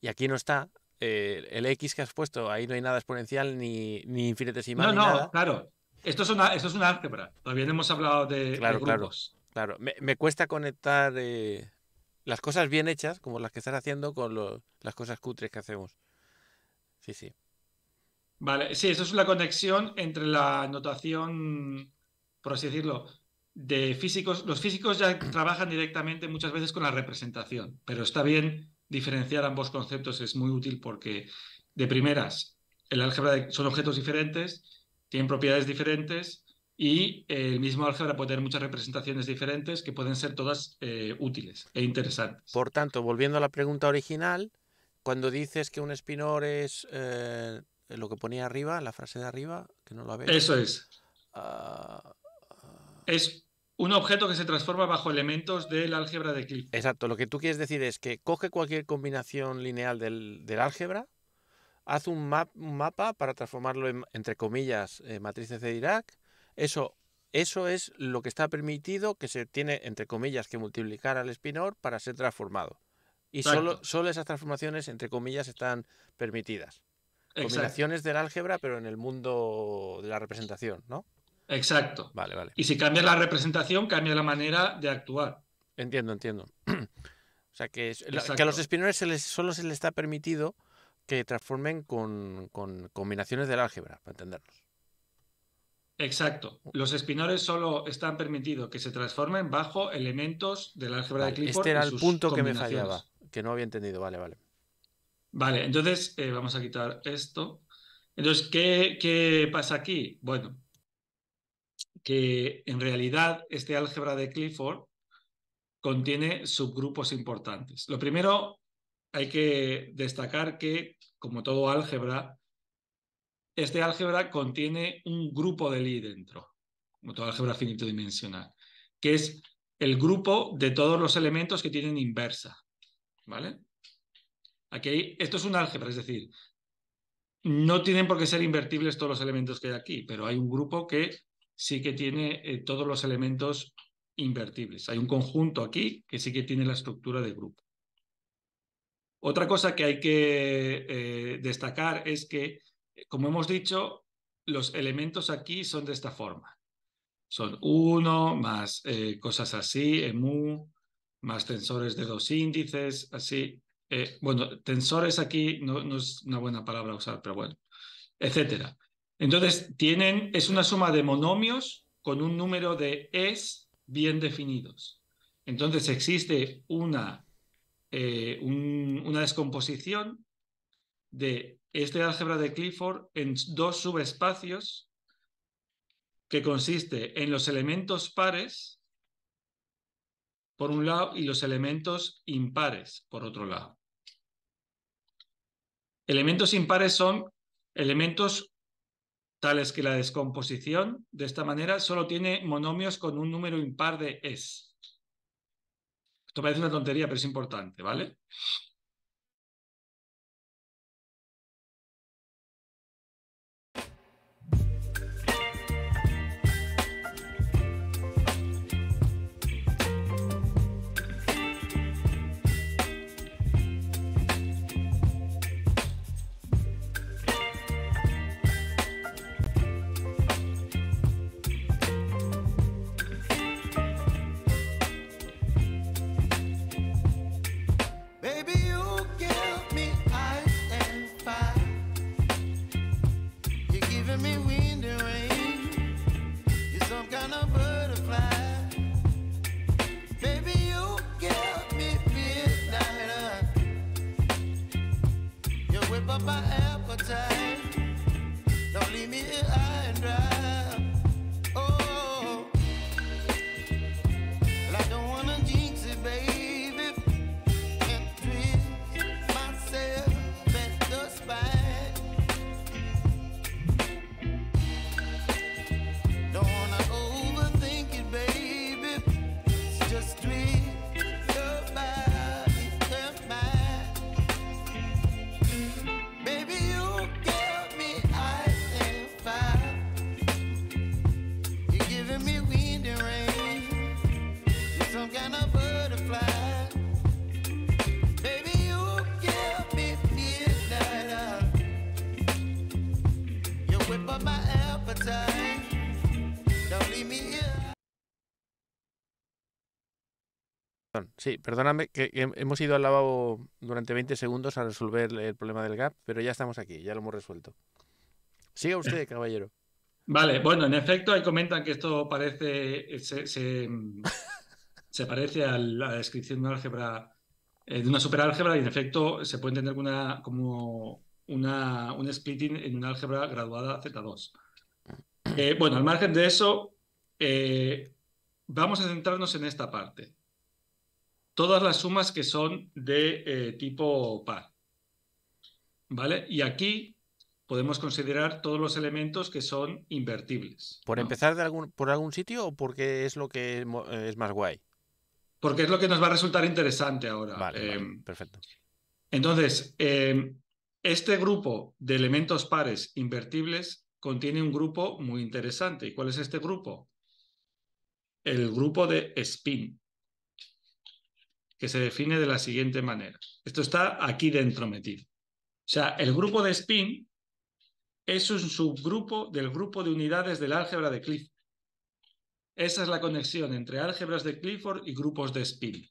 y aquí no está. Eh, el X que has puesto, ahí no hay nada exponencial ni, ni infinitesimal. No, no, claro. Esto es, una, esto es una álgebra. Todavía hemos hablado de, claro, grupos. Claro, Me, cuesta conectar eh, las cosas bien hechas, como las que estás haciendo, con las cosas cutres que hacemos. Sí, sí. Vale, sí, eso es la conexión entre la notación, por así decirlo, de físicos. Los físicos ya trabajan directamente muchas veces con la representación, pero está bien diferenciar ambos conceptos es muy útil porque, de primeras, el álgebra son objetos diferentes, tienen propiedades diferentes y eh, el mismo álgebra puede tener muchas representaciones diferentes que pueden ser todas eh, útiles e interesantes. Por tanto, volviendo a la pregunta original, cuando dices que un espinor es eh, lo que ponía arriba, la frase de arriba, que no lo habéis. Eso es. Ah, ah. Es un objeto que se transforma bajo elementos del álgebra de Cliff. Exacto, lo que tú quieres decir es que coge cualquier combinación lineal del, álgebra, hace un, mapa para transformarlo en, entre comillas, matrices de Dirac. Eso, eso es lo que está permitido que se tiene, entre comillas, que multiplicar al spinor para ser transformado. Y solo, solo, esas transformaciones, entre comillas, están permitidas. Combinaciones del álgebra, pero en el mundo de la representación, ¿no? Exacto. Vale, vale. Y si cambia la representación, cambia la manera de actuar. Entiendo, entiendo. (clears throat) O sea, que, a los espinores solo se les está permitido que transformen con, combinaciones del álgebra, para entenderlos. Exacto. Los espinores solo están permitidos que se transformen bajo elementos del álgebra de este Clifford. Este era el punto que me fallaba, que no había entendido. Vale, vale. Vale, entonces eh, vamos a quitar esto. Entonces, ¿qué, pasa aquí? Bueno, que en realidad este álgebra de Clifford contiene subgrupos importantes. Lo primero, hay que destacar que, como todo álgebra, este álgebra contiene un grupo de Lie dentro, como todo álgebra finito dimensional, que es el grupo de todos los elementos que tienen inversa. ¿Vale? Aquí esto es un álgebra, es decir, no tienen por qué ser invertibles todos los elementos que hay aquí, pero hay un grupo que sí que tiene eh, todos los elementos invertibles. Hay un conjunto aquí que sí que tiene la estructura de grupo. Otra cosa que hay que eh, destacar es que, eh, como hemos dicho, los elementos aquí son de esta forma. Son 1 más cosas así, emu, más tensores de dos índices, así. bueno, tensores aquí no, no, es una buena palabra usar, pero bueno, etcétera. Entonces, tienen, es una suma de monomios con un número de es bien definidos. Entonces, existe una, eh, una descomposición de este álgebra de Clifford en dos subespacios que consiste en los elementos pares, por un lado, y los elementos impares, por otro lado. Elementos impares son elementos tales que la descomposición, de esta manera, solo tiene monomios con un número impar de es. Esto parece una tontería, pero es importante, ¿vale? Baby, you give me You whip up my appetite. Don't leave me here high and dry. Sí, perdóname que hemos ido al lavabo durante 20 segundos a resolver el problema del gap, pero ya estamos aquí, ya lo hemos resuelto. Siga usted, (laughs) caballero. Vale, bueno, en efecto, ahí comentan que esto parece. Eh, se, parece a la descripción de una álgebra, eh, de una superálgebra, y en efecto se puede entender como una, un splitting en una álgebra graduada Z2. Eh, bueno, al margen de eso, vamos a centrarnos en esta parte todas las sumas que son de eh, tipo par. ¿Vale? Y aquí podemos considerar todos los elementos que son invertibles. ¿Por empezar por algún sitio o porque es lo que eh, es, más guay? Porque es lo que nos va a resultar interesante ahora. Vale, em, perfecto. Entonces, em, este grupo de elementos pares invertibles contiene un grupo muy interesante. ¿Y cuál es este grupo? El grupo de spin que se define de la siguiente manera. Esto está aquí dentro metido. O sea, el grupo de spin es un subgrupo del grupo de unidades del álgebra de Clifford. Esa es la conexión entre álgebras de Clifford y grupos de spin.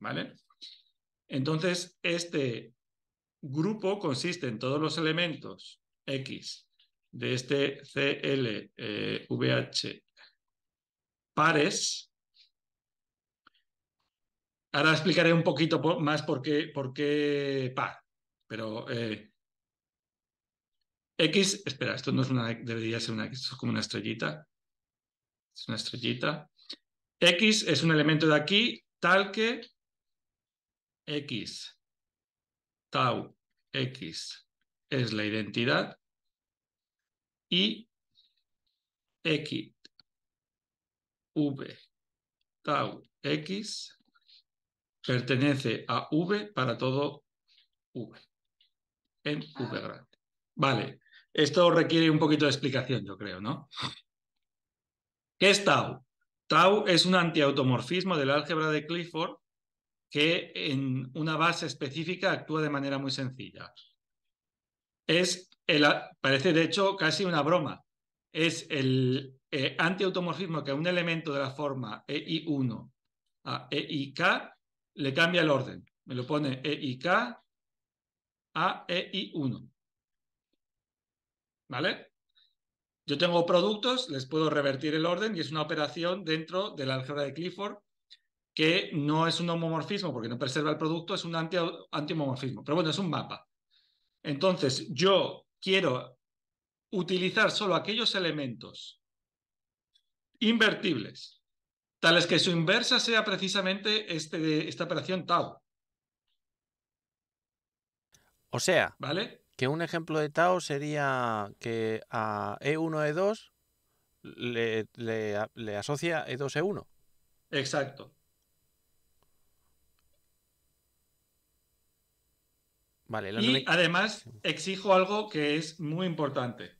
¿Vale? Entonces, este grupo consiste en todos los elementos X de este CLVH eh, pares Ahora explicaré un poquito más por qué, por qué pero eh, X, espera, esto no es una, debería ser una, esto es como una estrellita, es una estrellita. X es un elemento de aquí tal que X, tau, X es la identidad y X, V, tau, X pertenece a V para todo V, en V ah. grande. Vale, esto requiere un poquito de explicación, yo creo, ¿no? ¿Qué es tau? Tau es un antiautomorfismo del álgebra de Clifford que en una base específica actúa de manera muy sencilla. Es el, parece de hecho casi una broma. Es el eh, antiautomorfismo que un elemento de la forma EI1 a EIK le cambia el orden. Me lo pone EIK a EI1. ¿Vale? Yo tengo productos, les puedo revertir el orden y es una operación dentro del álgebra de Clifford que no es un homomorfismo porque no preserva el producto, es un anti Pero bueno, es un mapa. Entonces, yo quiero utilizar solo aquellos elementos invertibles tales que su inversa sea precisamente este, esta operación tau. O sea, ¿vale? que un ejemplo de tau sería que a E1, E2 le, asocia E2, E1. Exacto. Vale, y además exijo algo que es muy importante.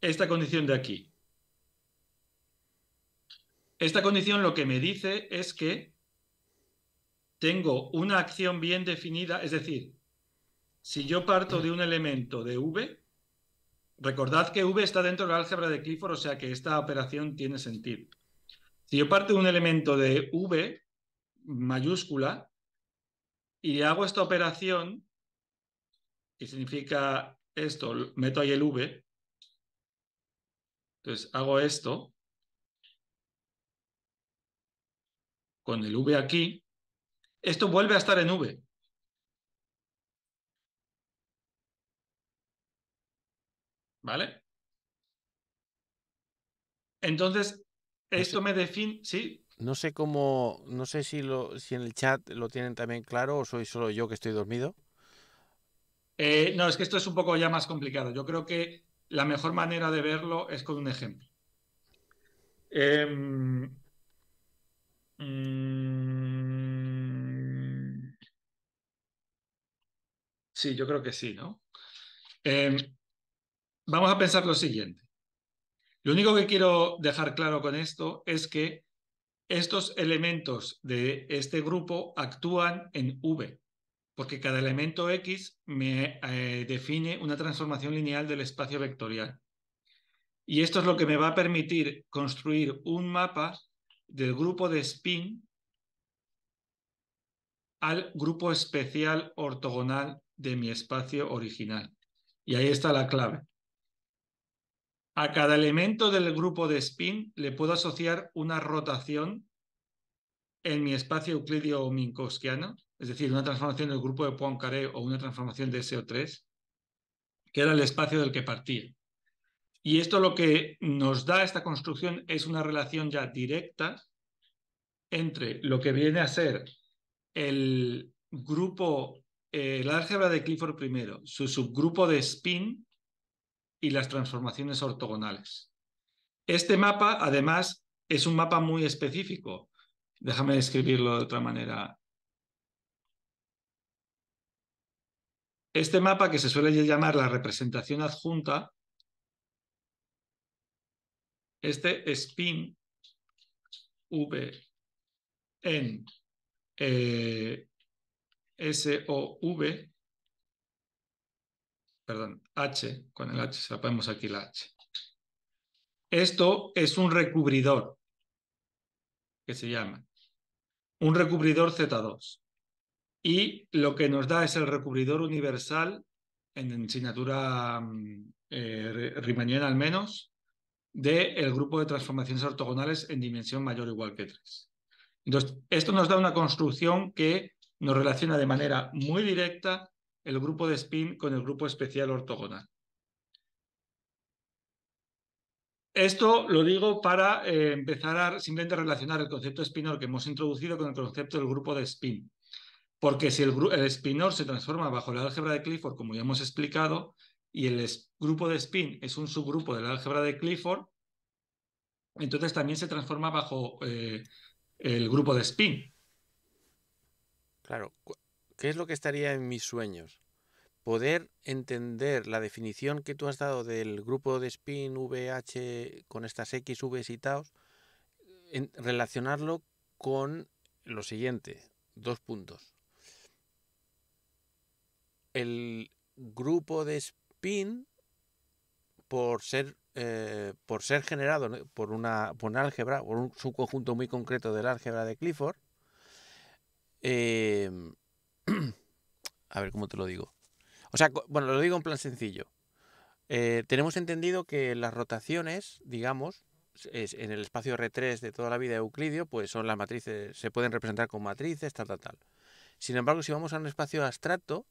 Esta condición de aquí. Esta condición lo que me dice es que tengo una acción bien definida, es decir, si yo parto de un elemento de V, recordad que V está dentro del álgebra de Clifford, o sea que esta operación tiene sentido. Si yo parto de un elemento de V mayúscula y hago esta operación, que significa esto, meto ahí el V, entonces hago esto, con el V aquí, esto vuelve a estar en V. ¿Vale? Entonces, esto me define, ¿sí? No sé cómo, no sé si, lo, si en el chat lo tienen también claro o soy solo yo que estoy dormido. Eh, no, es que esto es un poco ya más complicado. Yo creo que la mejor manera de verlo es con un ejemplo. Em, Mm. Sí, yo creo que sí, ¿no? Em, vamos a pensar lo siguiente. Lo único que quiero dejar claro con esto es que estos elementos de este grupo actúan en V, porque cada elemento X me eh, define una transformación lineal del espacio vectorial. Y esto es lo que me va a permitir construir un mapa del grupo de spin al grupo especial ortogonal de mi espacio original. Y ahí está la clave. A cada elemento del grupo de spin le puedo asociar una rotación en mi espacio euclidio o minkowskiano, es decir, una transformación del grupo de Poincaré o una transformación de SO3, que era el espacio del que partía. Y esto lo que nos da esta construcción es una relación ya directa entre lo que viene a ser el grupo, eh, el álgebra de Clifford primero, su subgrupo de spin y las transformaciones ortogonales. Este mapa, además, es un mapa muy específico. Déjame describirlo de otra manera. Este mapa, que se suele llamar la representación adjunta, este spin V en eh, v perdón, H, con el H, sabemos aquí la H. Esto es un recubridor que se llama, un recubridor Z2. Y lo que nos da es el recubridor universal en asignatura mm, eh, al menos, del grupo de transformaciones ortogonales en dimensión mayor o igual que 3. Entonces, esto nos da una construcción que nos relaciona de manera muy directa el grupo de spin con el grupo especial ortogonal. Esto lo digo para eh, empezar a simplemente relacionar el concepto de spinor que hemos introducido con el concepto del grupo de spin. Porque si el, el spinor se transforma bajo la álgebra de Clifford, como ya hemos explicado, y el grupo de spin es un subgrupo del álgebra de Clifford, entonces también se transforma bajo eh, el grupo de spin. Claro, ¿qué es lo que estaría en mis sueños? Poder entender la definición que tú has dado del grupo de spin VH con estas X, V y taos, en, relacionarlo con lo siguiente, dos puntos. El grupo de spin por ser, eh, por ser generado por una, por un álgebra, por un subconjunto muy concreto del álgebra de Clifford, em, (clears throat) a ver cómo te lo digo. O sea, bueno, lo digo en plan sencillo. Eh, tenemos entendido que las rotaciones, digamos, en el espacio R3 de toda la vida de Euclidio, pues son las matrices, se pueden representar con matrices, tal, tal, tal. Sin embargo, si vamos a un espacio abstracto,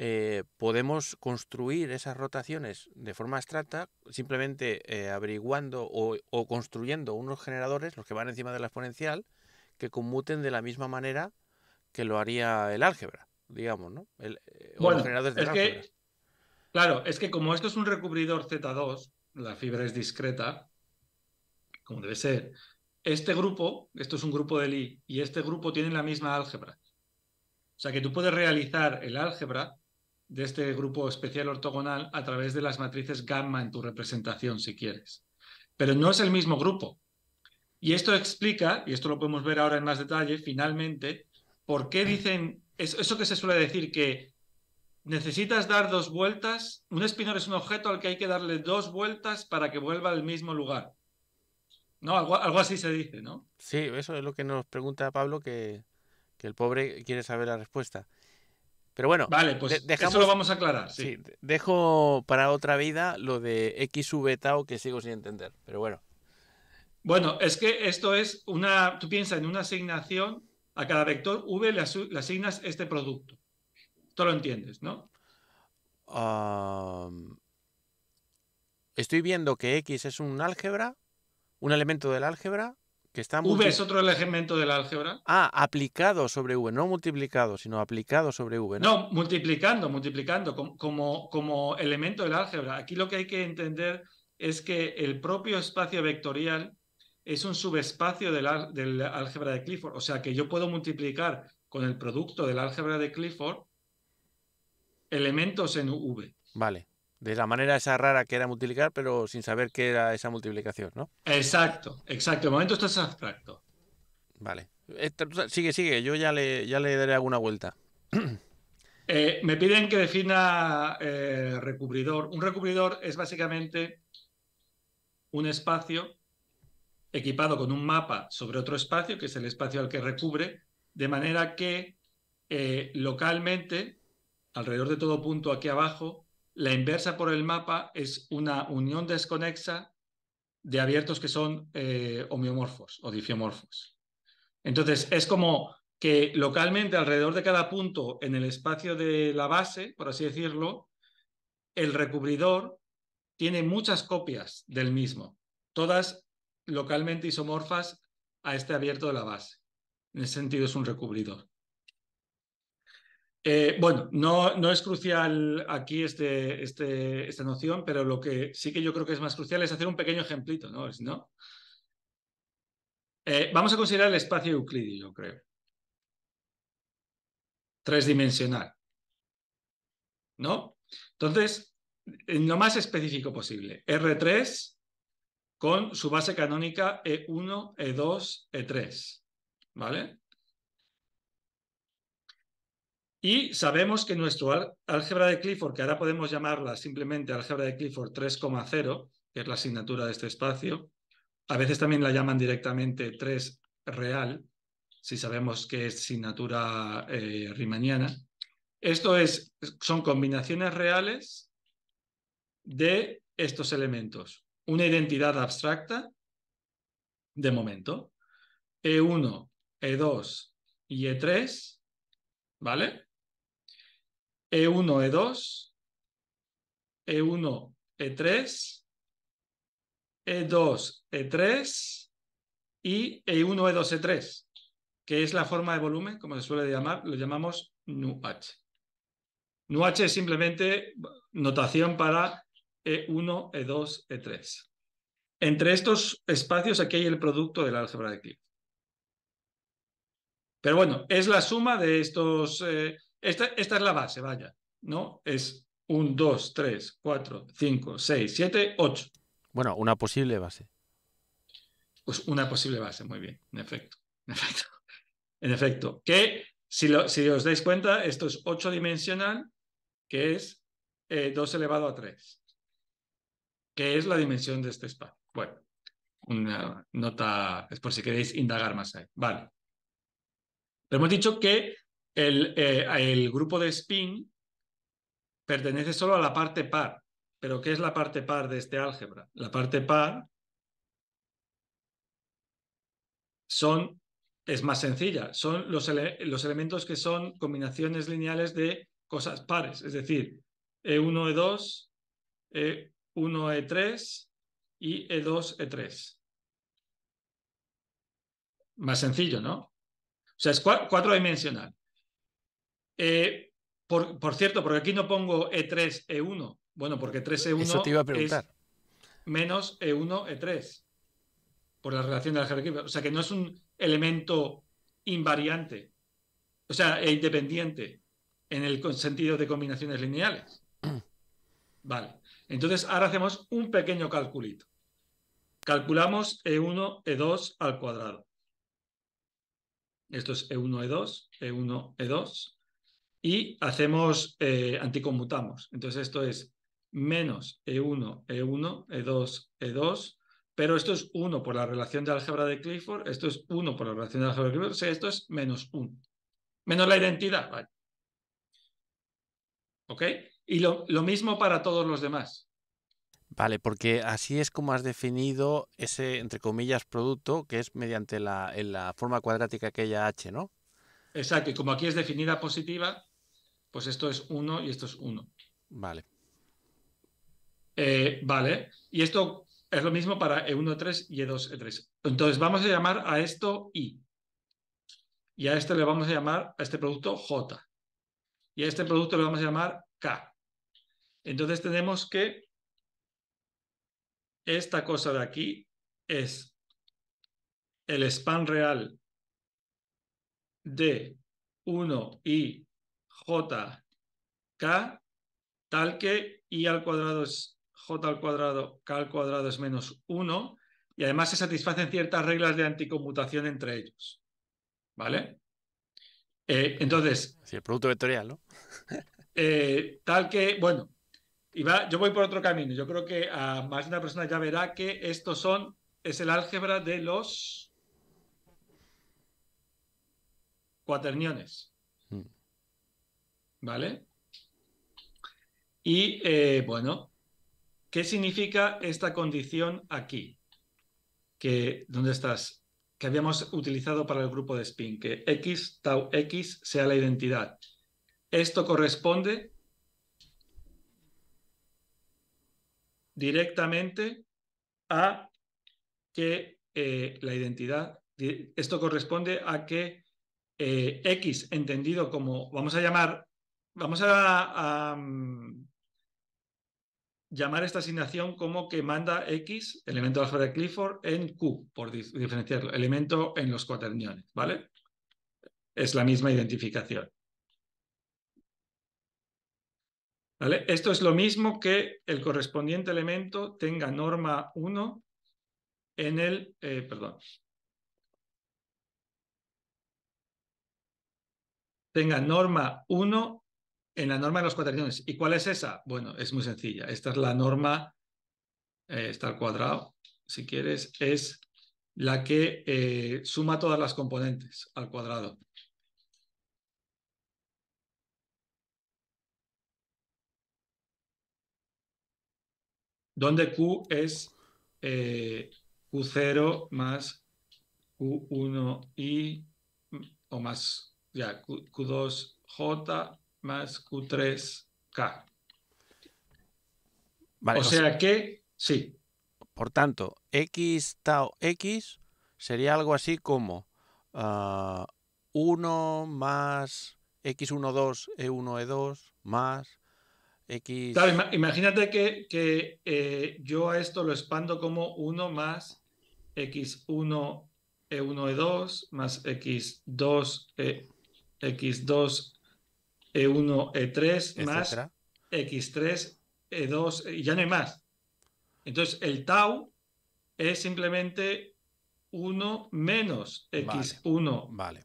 eh, podemos construir esas rotaciones de forma abstracta, simplemente eh, averiguando o, construyendo unos generadores, los que van encima de la exponencial, que conmuten de la misma manera que lo haría el álgebra, digamos, ¿no? Eh, o los generadores de es Claro, es que como esto es un recubridor Z2, la fibra es discreta, como debe ser, este grupo, esto es un grupo de Lie, y este grupo tiene la misma álgebra. O sea que tú puedes realizar el álgebra de este grupo especial ortogonal a través de las matrices gamma en tu representación, si quieres. Pero no es el mismo grupo. Y esto explica, y esto lo podemos ver ahora en más detalle, finalmente, por qué dicen eso que se suele decir que necesitas dar dos vueltas. Un espinor es un objeto al que hay que darle dos vueltas para que vuelva al mismo lugar. ¿No? Algo, algo así se dice, ¿no? Sí, eso es lo que nos pregunta Pablo, que, que el pobre quiere saber la respuesta. Pero bueno, vale, pues eso lo vamos a aclarar. Sí. dejo para otra vida lo de x XV Tau que sigo sin entender, pero bueno. Bueno, es que esto es una. Tú piensas en una asignación, a cada vector V le, asignas este producto. Tú lo entiendes, ¿no? estoy viendo que X es un álgebra, un elemento del álgebra, V es otro elemento del álgebra. Ah, aplicado sobre V, no multiplicado, sino aplicado sobre V. No, multiplicando, multiplicando como, como, elemento del álgebra. Aquí lo que hay que entender es que el propio espacio vectorial es un subespacio del, álgebra de Clifford. O sea que yo puedo multiplicar con el producto del álgebra de Clifford elementos en V. Vale de la manera esa rara que era multiplicar, pero sin saber qué era esa multiplicación, ¿no? Exacto, exacto. De momento esto es abstracto. Vale. sigue, sigue. Yo ya le, ya le daré alguna vuelta. (clears throat) Eh, me piden que defina eh, recubridor. Un recubridor es básicamente un espacio equipado con un mapa sobre otro espacio, que es el espacio al que recubre, de manera que eh, localmente, alrededor de todo punto aquí abajo, la inversa por el mapa es una unión desconexa de abiertos que son eh, homeomorfos o difiomorfos. Entonces, es como que localmente alrededor de cada punto en el espacio de la base, por así decirlo, el recubridor tiene muchas copias del mismo, todas localmente isomorfas a este abierto de la base. En ese sentido es un recubridor. Eh, bueno, no, es crucial aquí este, este, esta noción, pero lo que sí que yo creo que es más crucial es hacer un pequeño ejemplito, ¿no? Eh, vamos a considerar el espacio euclídeo, creo. Tresdimensional. ¿No? Entonces, lo más específico posible. R3 con su base canónica E1, E2, E3. ¿Vale? Y sabemos que nuestro álgebra de Clifford, que ahora podemos llamarla simplemente álgebra de Clifford 3,0, que es la asignatura de este espacio, a veces también la llaman directamente 3 real, si sabemos que es asignatura eh, riemanniana. Esto es, son combinaciones reales de estos elementos. Una identidad abstracta, de momento, E1, E2 y E3, ¿vale? E1, E2, E1, E3, E2, E3 y E1, E2, E3, que es la forma de volumen, como se suele llamar, lo llamamos NUH. NUH es simplemente notación para E1, E2, E3. Entre estos espacios aquí hay el producto del álgebra de Cliff. Pero bueno, es la suma de estos eh, esta, es la base, vaya, ¿no? Es 1, 2, 3, 4, 5, 6, 7, 8. Bueno, una posible base. Pues una posible base, muy bien, en efecto. En efecto. (laughs) Que si, si os dais cuenta, esto es 8 dimensional, que es 2 eh, elevado a 3, que es la dimensión de este espacio. Bueno, una nota, es por si queréis indagar más ahí. Vale. Pero hemos dicho que eh, el, grupo de spin pertenece solo a la parte par. ¿Pero qué es la parte par de este álgebra? La parte par son, es más sencilla, son los, los elementos que son combinaciones lineales de cosas pares, es decir, E1, E2, E1, E3 y E2, E3. Más sencillo, ¿no? O sea, es cuatrodimensional. cuatro dimensional. Eh, por, cierto, porque aquí no pongo E3, E1. Bueno, porque 3 E1 Eso te iba a preguntar. menos E1, E3. Por la relación de la jerarquía. O sea que no es un elemento invariante. O sea, e independiente. En el sentido de combinaciones lineales. (clears throat) Vale. Entonces ahora hacemos un pequeño calculito. Calculamos E1, E2 al cuadrado. Esto es E1, E2, E1, E2 y hacemos, eh, Entonces esto es menos E1, E1, E2, E2, pero esto es 1 por la relación de álgebra de Clifford, esto es 1 por la relación de álgebra de Clifford, o sea, esto es menos 1. Menos la identidad, vale. ¿Ok? Y lo, mismo para todos los demás. Vale, porque así es como has definido ese, entre comillas, producto, que es mediante la, la forma cuadrática que aquella H, ¿no? Exacto, y como aquí es definida positiva, pues esto es 1 y esto es 1. Vale. Eh, vale, y esto es lo mismo para E1-3 e y E2-3. e, e Entonces vamos a llamar a esto I. Y a este le vamos a llamar, a este producto J. Y a este producto le vamos a llamar K. Entonces tenemos que esta cosa de aquí es el span real de 1 y j, k, tal que i al cuadrado es j al cuadrado, k al cuadrado es menos 1, y además se satisfacen ciertas reglas de anticomutación entre ellos. ¿Vale? Eh, entonces. Sí, el producto vectorial, ¿no? (laughs) Eh, tal que, bueno, iba, yo voy por otro camino. Yo creo que más de una persona ya verá que estos son. Es el álgebra de los. cuaterniones. ¿vale? Y eh, bueno, ¿qué significa esta condición aquí? Que, ¿Dónde estás? Que habíamos utilizado para el grupo de spin, que x tau x sea la identidad. Esto corresponde directamente a que eh, la identidad, esto corresponde a que eh, X entendido como, vamos a llamar Vamos a, mm, llamar esta asignación como que manda X, elemento alfa de Clifford, en Q, por diferenciarlo, elemento en los cuaterniones, ¿vale? Es la misma identificación. ¿Vale? Esto es lo mismo que el correspondiente elemento tenga norma 1 en el, eh, perdón, tenga norma 1 en la norma de las cuadraciones. ¿Y cuál es esa? Bueno, es muy sencilla. Esta es la norma, eh, está al cuadrado, si quieres, es la que eh, suma todas las componentes al cuadrado. Donde Q es eh, Q0 más Q1I o más ya, Q2J más Q3K. o, sea, que sí. Por tanto, X tau X sería algo así como 1 más X12, E1, E2, más X... E e imagínate que, eh, yo a esto lo expando como 1 más X1, E1, E2, más X2, e, X2, e1, E3, más X3, E2, y ya no hay más. Entonces, el tau es simplemente 1 menos X1. Vale.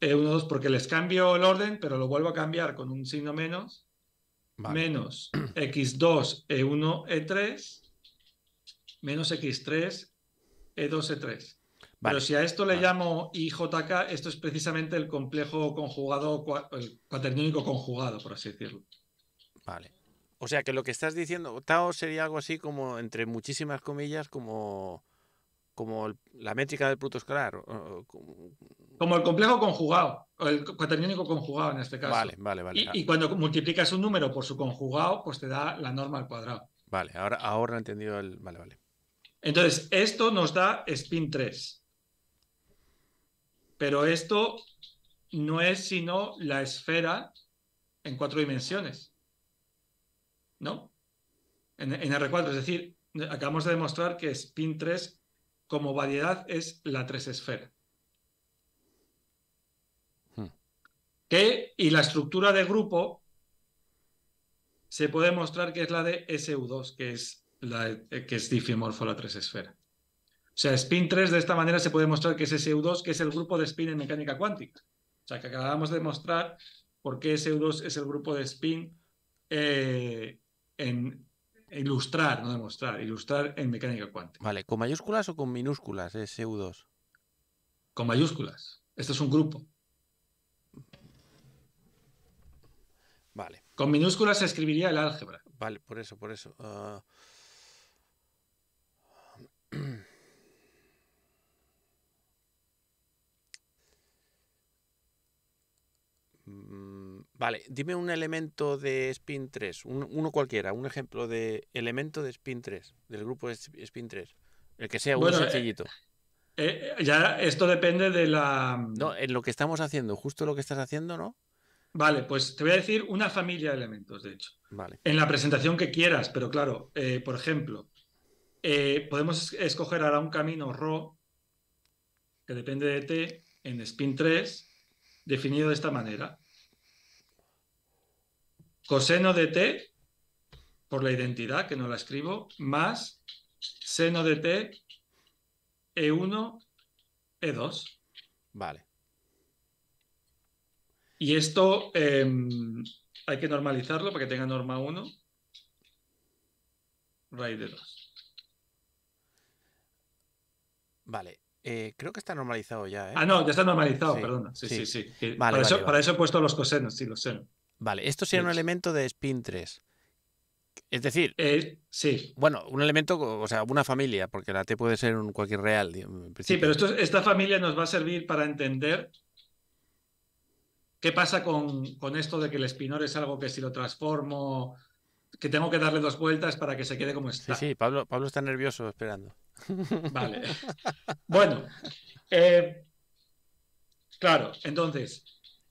E1, 2, e porque les cambio el orden, pero lo vuelvo a cambiar con un signo menos. Menos X2, E1, E3, menos X3, E2, E3. Pero si a esto le llamo IJK, esto es precisamente el complejo conjugado, el cuaternónico conjugado, por así decirlo. Vale. O sea que lo que estás diciendo, Tao sería algo así como, entre muchísimas comillas, como, como la métrica del Pluto escalar. como... el complejo conjugado, el cuaternónico conjugado en este caso. Vale, vale, vale. Y, cuando multiplicas un número por su conjugado, pues te da la norma al cuadrado. Vale, ahora, ahora he entendido el. Vale, vale. Entonces, esto nos da spin 3. Pero esto no es sino la esfera en cuatro dimensiones. ¿No? En, R4, es decir, acabamos de demostrar que spin 3 como variedad es la tres esfera. Hmm. y la estructura de grupo se puede mostrar que es la de SU2, que es, la, que es difimorfo la tres esfera. O sea, spin 3 de esta manera se puede mostrar que es SU2, que es el grupo de spin en mecánica cuántica. O sea, que acabamos de mostrar por qué SU2 es el grupo de spin eh, en ilustrar, no demostrar, ilustrar en mecánica cuántica. Vale, ¿con mayúsculas o con minúsculas SU2? Con mayúsculas. Esto es un grupo. Vale. Con minúsculas se escribiría el álgebra. Vale, por eso, por eso. Ah. (clears throat) Vale, dime un elemento de Spin 3, uno cualquiera, un ejemplo de elemento de Spin 3, del grupo de Spin 3, el que sea bueno, uno eh, sencillito. Eh, eh, ya esto depende de la... Mm, no, en lo que estamos haciendo, justo lo que estás haciendo, ¿no? Vale, pues te voy a decir una familia de elementos, de hecho. Vale. En la presentación que quieras, pero claro, por ejemplo, podemos escoger ahora un camino RO, que depende de T, en spin 3, definido de esta manera coseno de t, por la identidad, que no la escribo, más seno de t, E1, E2. Vale. Y esto em, hay que normalizarlo para que tenga norma 1, raíz de 2. Vale. Eh, creo que está normalizado ya. ¿eh? Ah, no, ya está normalizado, perdón. perdona. Sí, sí, sí. para, eso, para, eso, he puesto los cosenos, sí, los senos. Vale, esto sería un elemento de spin 3. Es decir, eh, sí. Bueno, un elemento, o sea, una familia, porque la T puede ser un cualquier real. sí, pero esta familia nos va a servir para entender qué pasa con, esto de que el spinor es algo que si lo transformo, que tengo que darle dos vueltas para que se quede como está. Sí, sí, Pablo, Pablo está nervioso esperando. (laughs) Vale. bueno, eh, claro, entonces,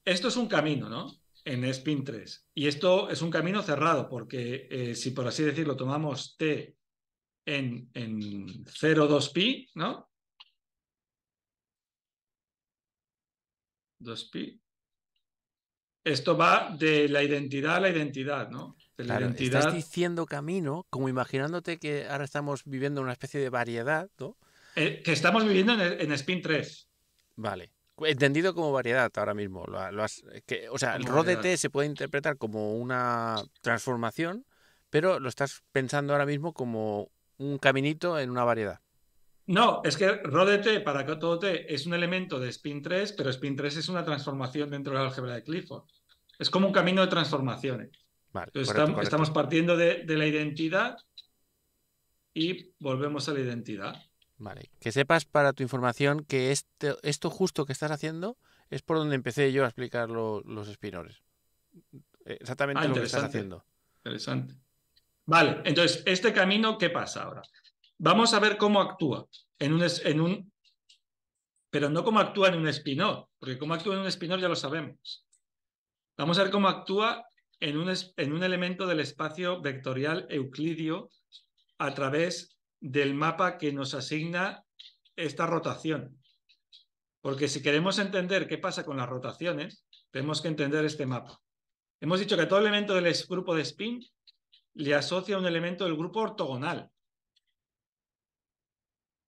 esto es un camino, ¿no? en Spin 3. Y esto es un camino cerrado, porque eh, si por así decirlo tomamos T en, en 2 pi ¿no? 2pi. Esto va de la identidad a la identidad, ¿no? De la identidad... Estás diciendo camino, como imaginándote que ahora estamos viviendo una especie de variedad, ¿no? Eh, que estamos viviendo en, en Spin 3. Vale. Entendido como variedad ahora mismo. Eh, o sea, el rodete se puede interpretar como una transformación, pero lo estás pensando ahora mismo como un caminito en una variedad. No, es que rodete para todo T es un elemento de spin 3, pero spin 3 es una transformación dentro del álgebra de Clifford. Es como un camino de transformaciones. estamos, partiendo de la identidad y volvemos a la identidad. Vale, que sepas para tu información que este, esto justo que estás haciendo es por donde empecé yo a explicar los espinores. Eh, exactamente ah, lo que estás haciendo. Interesante. Vale, entonces, este camino, ¿qué pasa ahora? Vamos a ver cómo actúa en un, en un pero no cómo actúa en un espinor, porque cómo actúa en un espinor ya lo sabemos. Vamos a ver cómo actúa en un, en un elemento del espacio vectorial euclidio a través del mapa que nos asigna esta rotación. Porque si queremos entender qué pasa con las rotaciones, tenemos que entender este mapa. Hemos dicho que todo elemento del grupo de spin le asocia un elemento del grupo ortogonal.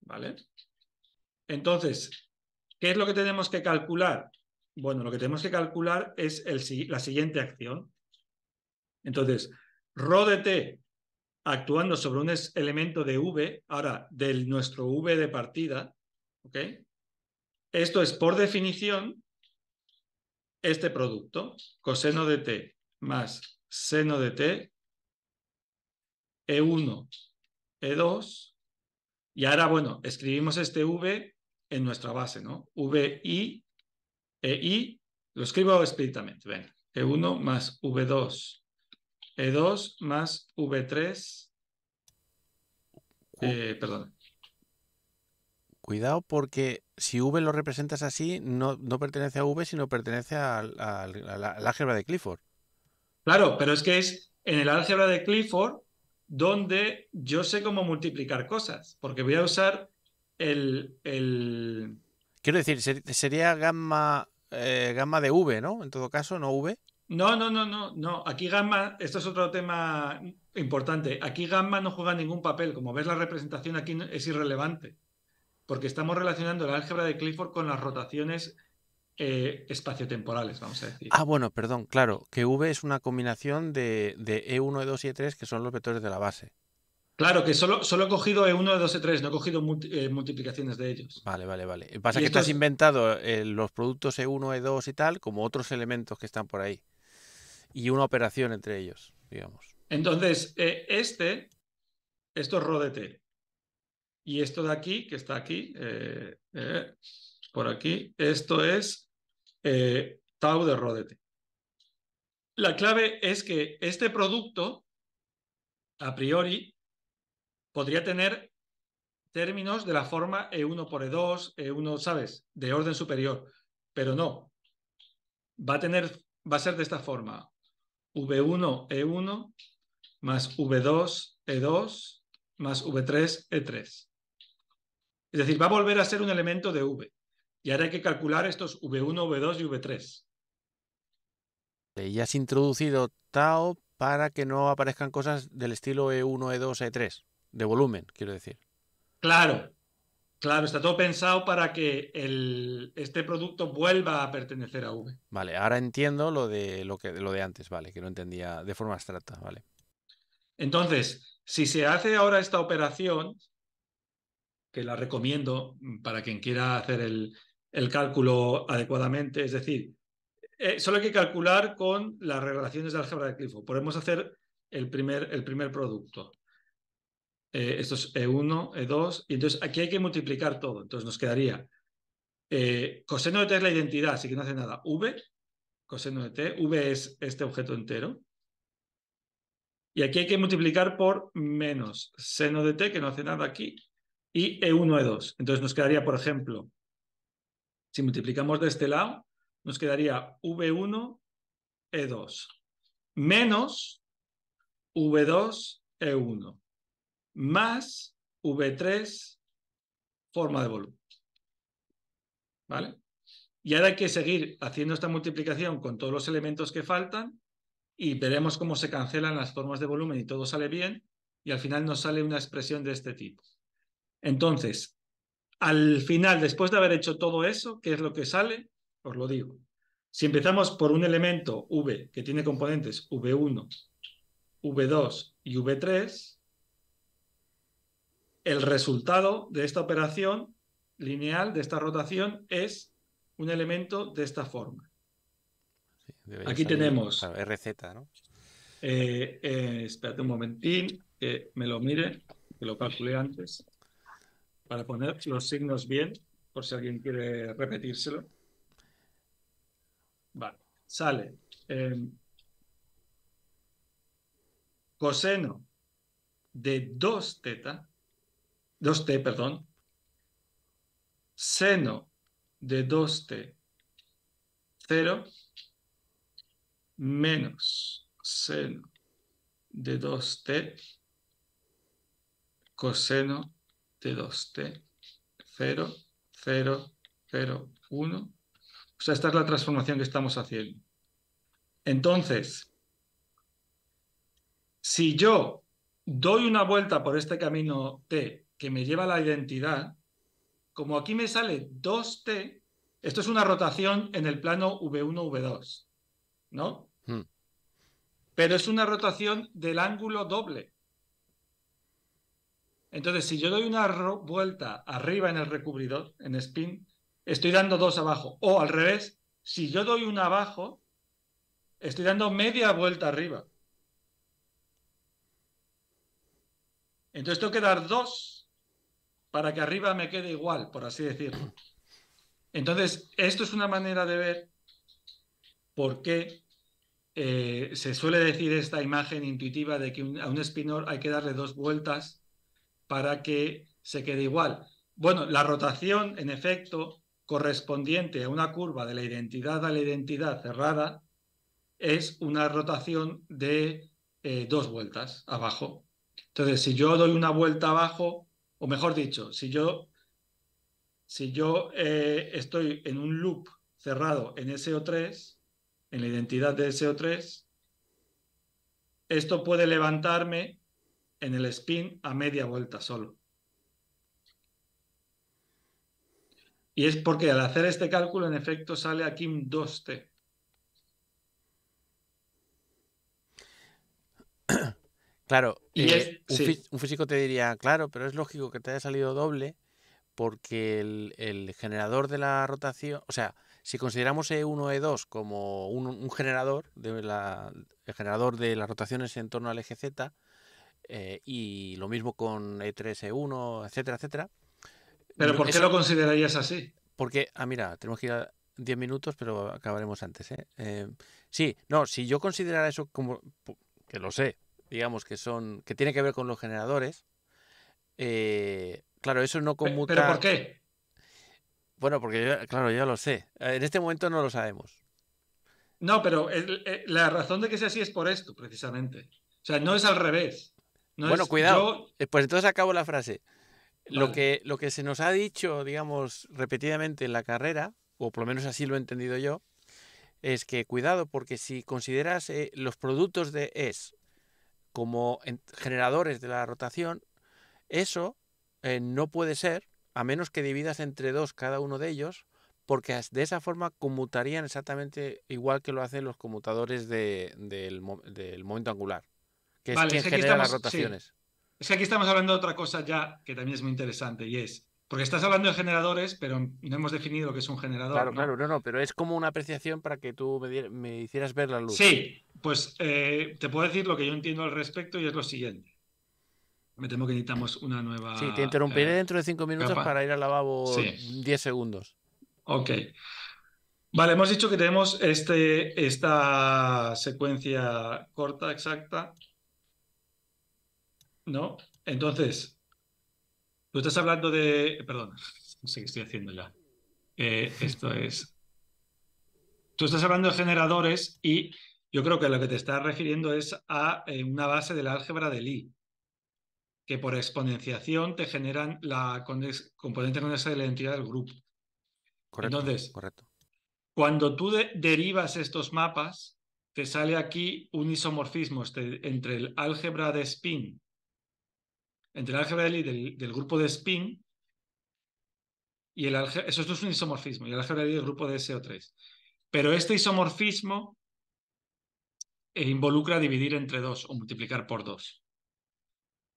¿Vale? Entonces, ¿qué es lo que tenemos que calcular? Bueno, lo que tenemos que calcular es la siguiente acción. Entonces, ρ de t actuando sobre un elemento de V, ahora del nuestro V de partida, ¿ok? Esto es por definición este producto, coseno de t más seno de t, E1, E2, y ahora, bueno, escribimos este V en nuestra base, ¿no? VI, EI, lo escribo explícitamente, venga, E1 más V2 e2 más V3. Eh, perdón. Cuidado porque si V lo representas así, no, no pertenece a V, sino pertenece al, al, álgebra de Clifford. Claro, pero es que es en el álgebra de Clifford donde yo sé cómo multiplicar cosas, porque voy a usar el... Quiero decir, sería gamma, eh, gamma de V, ¿no? En todo caso, no V. No, no, no, no, no. Aquí Gamma, esto es otro tema importante. Aquí Gamma no juega ningún papel. Como ves, la representación aquí es irrelevante. Porque estamos relacionando el álgebra de Clifford con las rotaciones eh, espaciotemporales, vamos a decir. Ah, bueno, perdón, claro, que V es una combinación de, E1, E2 e y E3, que son los vectores de la base. Claro, que solo, solo he cogido E1, E2, E3, no he cogido eh, multiplicaciones de ellos. Vale, vale, vale. Pasa que tú has inventado eh, los productos E1, E2 y tal, como otros elementos que están por ahí y una operación entre ellos, digamos. Entonces, eh, este, esto es rodete. Y esto de aquí, que está aquí, eh, eh, por aquí, esto es tau de rodete. La clave es que este producto, a priori, podría tener términos de la forma E1 por E2, E1, ¿sabes? De orden superior, pero no. Va a tener, va a ser de esta forma. V1, E1, más V2, E2, más V3, E3. Es decir, va a volver a ser un elemento de V. Y ahora hay que calcular estos V1, V2 y V3. Y has introducido tau para que no aparezcan cosas del estilo E1, E2, E3, de volumen, quiero decir. Claro, Claro, está todo pensado para que este producto vuelva a pertenecer a V. Vale, ahora entiendo lo de lo que lo de antes, vale, que no entendía de forma abstracta, vale. Entonces, si se hace ahora esta operación, que la recomiendo para quien quiera hacer el, cálculo adecuadamente, es decir, eh, solo hay que calcular con las relaciones de álgebra de Clifford. Podemos hacer el primer, el primer producto. Eh, esto es E1, E2, y entonces aquí hay que multiplicar todo. Entonces nos quedaría eh, coseno de t es la identidad, así que no hace nada. V, coseno de t, V es este objeto entero. Y aquí hay que multiplicar por menos seno de t, que no hace nada aquí, y E1, E2. Entonces nos quedaría, por ejemplo, si multiplicamos de este lado, nos quedaría V1, E2, menos V2, E1 más V3 forma de volumen. ¿Vale? Y ahora hay que seguir haciendo esta multiplicación con todos los elementos que faltan y veremos cómo se cancelan las formas de volumen y todo sale bien y al final nos sale una expresión de este tipo. Entonces, al final, después de haber hecho todo eso, ¿qué es lo que sale? Os lo digo. Si empezamos por un elemento V que tiene componentes V1, V2 y V3, el resultado de esta operación lineal, de esta rotación, es un elemento de esta forma. Aquí tenemos. RZ, ¿no? Eh, eh, espérate un momentín, que me lo mire, que lo calculé antes, para poner los signos bien, por si alguien quiere repetírselo. Vale, sale. Em, coseno de 2 teta 2t, perdón, seno de 2t, 0, menos seno de 2t, coseno de 2t, 0, 0, 0, 1. O sea, esta es la transformación que estamos haciendo. Entonces, si yo doy una vuelta por este camino t que me lleva la identidad, como aquí me sale 2T, esto es una rotación en el plano V1, V2, ¿no? Hmm. Pero es una rotación del ángulo doble. Entonces, si yo doy una vuelta arriba en el recubridor, en spin, estoy dando dos abajo. O al revés, si yo doy una abajo, estoy dando media vuelta arriba. Entonces tengo que dar dos para que arriba me quede igual, por así decirlo. Entonces, esto es una manera de ver por qué eh, se suele decir esta imagen intuitiva de que a un espinor hay que darle dos vueltas para que se quede igual. Bueno, la rotación, en efecto, correspondiente a una curva de la identidad a la identidad cerrada es una rotación de eh, dos vueltas abajo. Entonces, si yo doy una vuelta abajo, o mejor dicho, si yo, si yo eh, estoy en un loop cerrado en SO3, en la identidad de SO3, esto puede levantarme en el spin a media vuelta solo. Y es porque al hacer este cálculo, en efecto, sale aquí un 2T. (clears throat) Claro, eh, un, físico te diría, claro, pero es lógico que te haya salido doble porque el, generador de la rotación, o sea, si consideramos E1, E2 como un, generador, de la, el generador de las rotaciones en torno al eje Z, eh, y lo mismo con E3, E1, etcétera, etcétera. ¿Pero por qué lo considerarías así? Porque, ah, mira, tenemos que ir a, 10 minutos, pero acabaremos antes. ¿eh? sí, no, si yo considerara eso como, que lo sé, digamos, que son que tiene que ver con los generadores. Eh, claro, eso no conmuta. ¿Pero por qué? Bueno, porque claro, ya lo sé. Eh, en este momento no lo sabemos. No, pero eh, la razón de que sea así es por esto, precisamente. O sea, no es al revés. bueno, cuidado. Yo... Pues entonces acabo la frase. Lo, que, lo que se nos ha dicho, digamos, repetidamente en la carrera, o por lo menos así lo he entendido yo, es que cuidado, porque si consideras los productos de es como generadores de la rotación, eso eh, no puede ser a menos que dividas entre dos cada uno de ellos, porque de esa forma conmutarían exactamente igual que lo hacen los conmutadores del, momento angular, que es quien genera las rotaciones. Es que aquí estamos hablando de otra cosa ya que también es muy interesante y es porque estás hablando de generadores, pero no hemos definido que es un generador. Claro, claro, no, no, pero es como una apreciación para que tú me, hicieras ver la luz. Sí, pues eh, te puedo decir lo que yo entiendo al respecto y es lo siguiente. Me temo que necesitamos una nueva. Sí, te interrumpiré eh, dentro de cinco minutos para ir al lavabo 10 segundos. Ok. Vale, hemos dicho que tenemos este, esta secuencia corta, exacta. ¿No? Entonces, Tú estás hablando de. Perdón, sé qué estoy haciendo ya. Eh, esto es. Tú estás hablando de generadores y yo creo que lo que te estás refiriendo es a eh, una base de la álgebra de Lie, que por exponenciación te generan la componente conexa de la identidad del grupo. Correcto, Entonces, correcto. cuando tú derivas estos mapas, te sale aquí un isomorfismo este, entre el álgebra de spin entre el álgebra de del, grupo de spin y el álgebra, eso es un isomorfismo, y el álgebra de del grupo de SO3. Pero este isomorfismo eh, involucra dividir entre dos o multiplicar por dos.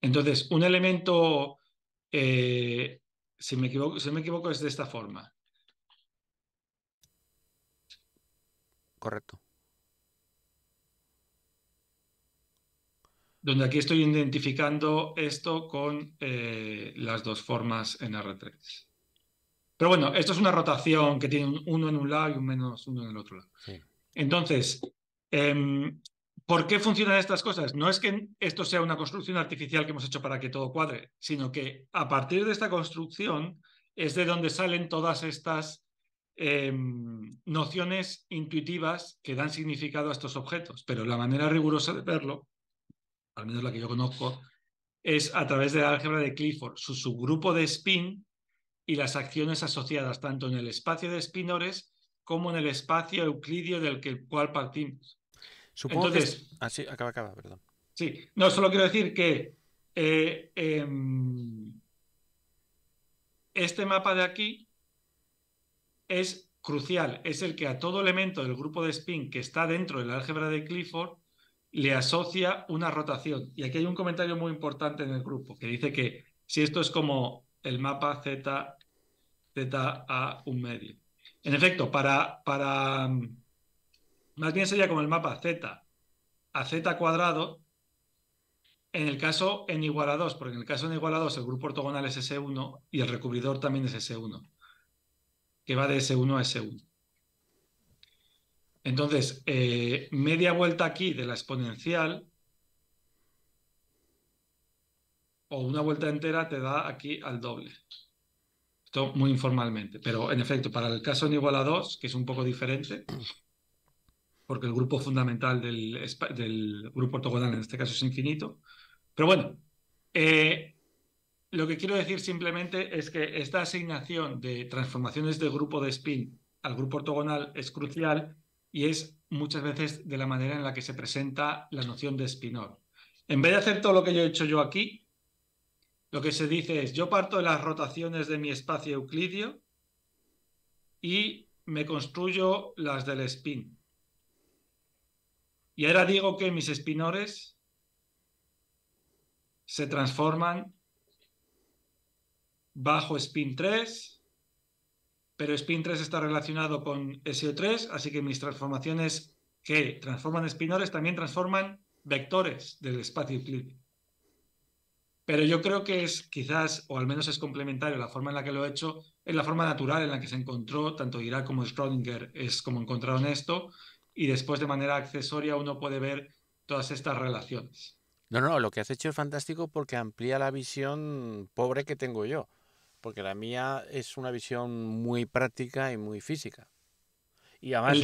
Entonces, un elemento, eh, si, me si me equivoco, es de esta forma. Correcto. donde aquí estoy identificando esto con eh, las dos formas en R3. Pero bueno, esto es una rotación que tiene uno en un lado y un menos uno en el otro lado. Entonces, em, ¿por qué funcionan estas cosas? No es que esto sea una construcción artificial que hemos hecho para que todo cuadre, sino que a partir de esta construcción es de donde salen todas estas em, nociones intuitivas que dan significado a estos objetos. Pero la manera rigurosa de verlo al menos la que yo conozco, es a través de la álgebra de Clifford, su subgrupo de spin y las acciones asociadas tanto en el espacio de spinores como en el espacio euclidio del que, cual partimos. Supongo que ah, sí, acaba, acaba, perdón. Sí, no, solo quiero decir que eh, em, este mapa de aquí es crucial, es el que a todo elemento del grupo de spin que está dentro del álgebra de Clifford le asocia una rotación. Y aquí hay un comentario muy importante en el grupo que dice que si esto es como el mapa Z, Z a un medio. En efecto, para, para mm, más bien sería como el mapa Z a Z cuadrado. En el caso en igual a 2, porque en el caso en igual a 2 el grupo ortogonal es S1 y el recubridor también es S1, que va de S1 a S1. Entonces, eh, media vuelta aquí de la exponencial o una vuelta entera te da aquí al doble. Esto muy informalmente, pero en efecto, para el caso en igual a 2, que es un poco diferente, porque el grupo fundamental del, grupo ortogonal en este caso es infinito. Pero bueno, eh, lo que quiero decir simplemente es que esta asignación de transformaciones de grupo de spin al grupo ortogonal es crucial y es muchas veces de la manera en la que se presenta la noción de spinor. En vez de hacer todo lo que yo he hecho yo aquí, lo que se dice es, yo parto de las rotaciones de mi espacio euclidio y me construyo las del spin. Y ahora digo que mis spinores se transforman bajo spin 3, pero Spin 3 está relacionado con so 3 así que mis transformaciones que transforman spinores también transforman vectores del espacio clip. Pero yo creo que es quizás, o al menos es complementario, la forma en la que lo he hecho, es la forma natural en la que se encontró tanto Dirac como Schrödinger, es como encontraron esto, y después de manera accesoria uno puede ver todas estas relaciones. No, no, lo que has hecho es fantástico porque amplía la visión pobre que tengo yo porque la mía es una visión muy práctica y muy física. Y además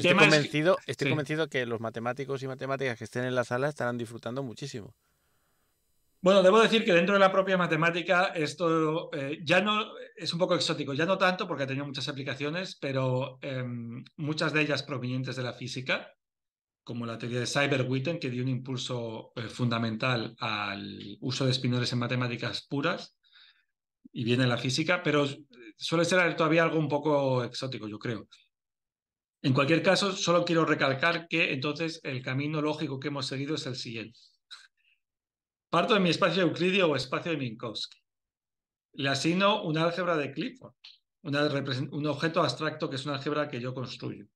estoy convencido, que... los matemáticos y matemáticas que estén en la sala estarán disfrutando muchísimo. Bueno, debo decir que dentro de la propia matemática esto eh, ya no es un poco exótico, ya no tanto porque ha tenido muchas aplicaciones, pero em, muchas de ellas provenientes de la física, como la teoría de Cyber-Witten, que dio un impulso eh, fundamental al uso de espinores en matemáticas puras, y viene la física, pero suele ser todavía algo un poco exótico, yo creo. En cualquier caso, solo quiero recalcar que entonces el camino lógico que hemos seguido es el siguiente. Parto de mi espacio euclidio o espacio de Minkowski. Le asigno un álgebra de Clifford, un objeto abstracto que es una álgebra que yo construyo.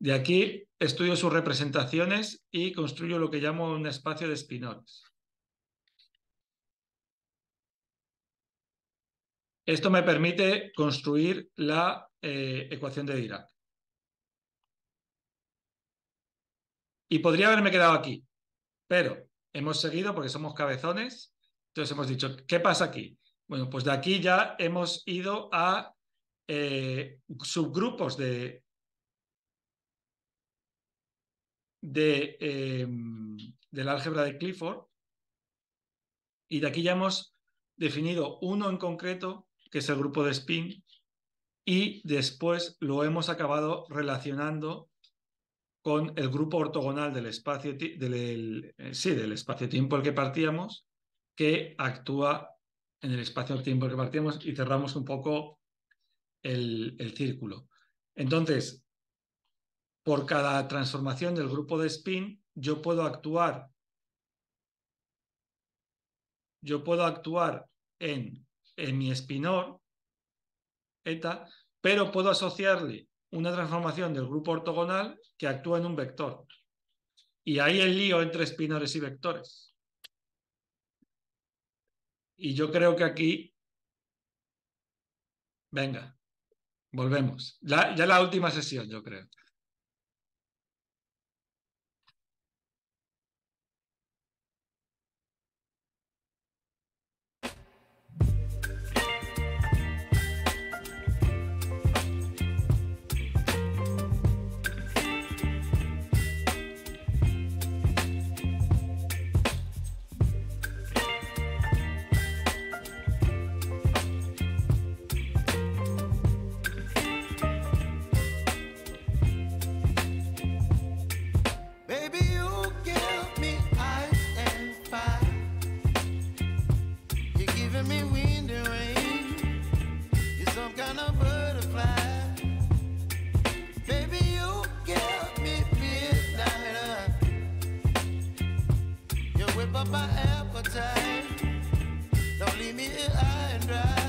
De aquí estudio sus representaciones y construyo lo que llamo un espacio de spinores. Esto me permite construir la eh, ecuación de Dirac. Y podría haberme quedado aquí, pero hemos seguido porque somos cabezones. Entonces hemos dicho, ¿qué pasa aquí? Bueno, pues de aquí ya hemos ido a eh, subgrupos de, de eh, del álgebra de Clifford y de aquí ya hemos definido uno en concreto que es el grupo de spin, y después lo hemos acabado relacionando con el grupo ortogonal del espacio, del, eh, sí, del espacio-tiempo al que partíamos, que actúa en el espacio-tiempo que partíamos y cerramos un poco el, el círculo. Entonces, por cada transformación del grupo de spin, yo puedo actuar, yo puedo actuar en en mi espinor, eta, pero puedo asociarle una transformación del grupo ortogonal que actúa en un vector. Y ahí el lío entre espinores y vectores. Y yo creo que aquí... Venga, volvemos. ya la última sesión, yo creo. kind of butterfly. Baby, you me You whip up my appetite. Don't leave me here high and dry.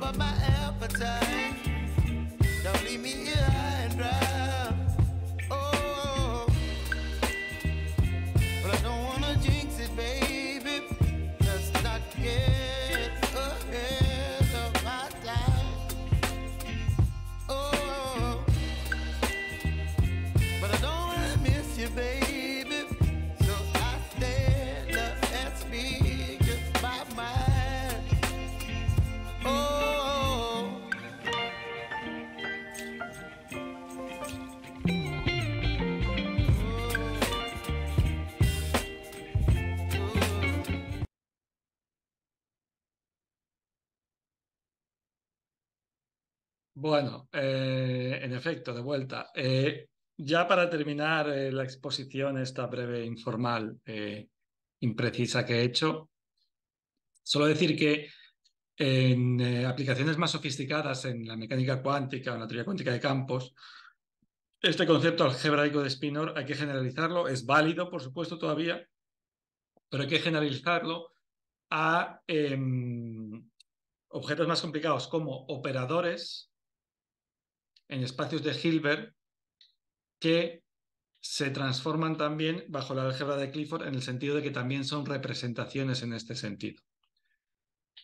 But my appetite. Don't leave me here and dry. Bueno, eh, en efecto, de vuelta. Eh, ya para terminar eh, la exposición, esta breve informal imprecisa que he hecho, solo decir que en aplicaciones más sofisticadas en la mecánica cuántica o en la teoría cuántica de campos, este concepto algebraico de Spinor hay que generalizarlo, es válido, por supuesto, todavía, pero hay que generalizarlo a em, objetos más complicados como operadores en espacios de Hilbert que se transforman también bajo la álgebra de Clifford en el sentido de que también son representaciones en este sentido.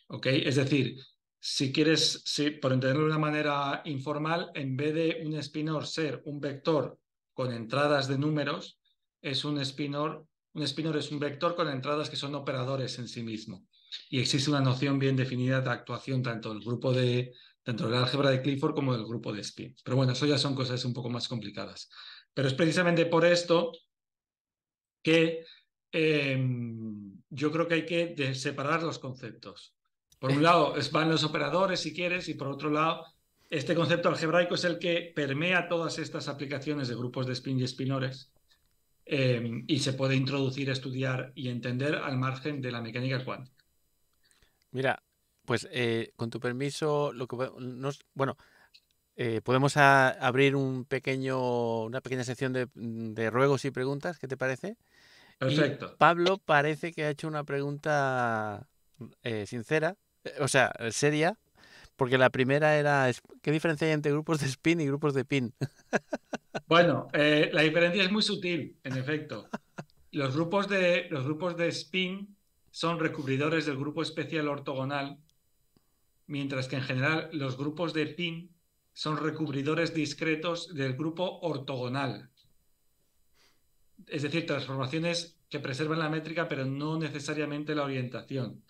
¿Ok? Es decir, si quieres, si, por entenderlo de una manera informal, en vez de un spinor ser un vector con entradas de números, es un spinor, un spinor es un vector con entradas que son operadores en sí mismo. Y existe una noción bien definida de actuación, tanto el grupo de tanto el álgebra de Clifford como del grupo de spin. Pero bueno, eso ya son cosas un poco más complicadas. Pero es precisamente por esto que em, yo creo que hay que separar los conceptos. Por un eh. lado van los operadores, si quieres, y por otro lado, este concepto algebraico es el que permea todas estas aplicaciones de grupos de spin y spinores em, y se puede introducir, estudiar y entender al margen de la mecánica cuántica. Mira, pues eh, con tu permiso, lo que nos, bueno, eh, podemos abrir un pequeño, una pequeña sección de, mm, ruegos y preguntas, ¿qué te parece? Perfecto. Pablo parece que ha hecho una pregunta eh, sincera, o sea, seria, porque la primera era, ¿qué diferencia hay entre grupos de spin y grupos de pin? (laughs) Bueno, la diferencia es muy sutil, en efecto. Los grupos, de, los grupos de spin son recubridores del grupo especial ortogonal mientras que en general los grupos de pin son recubridores discretos del grupo ortogonal. Es decir, transformaciones que preservan la métrica pero no necesariamente la orientación.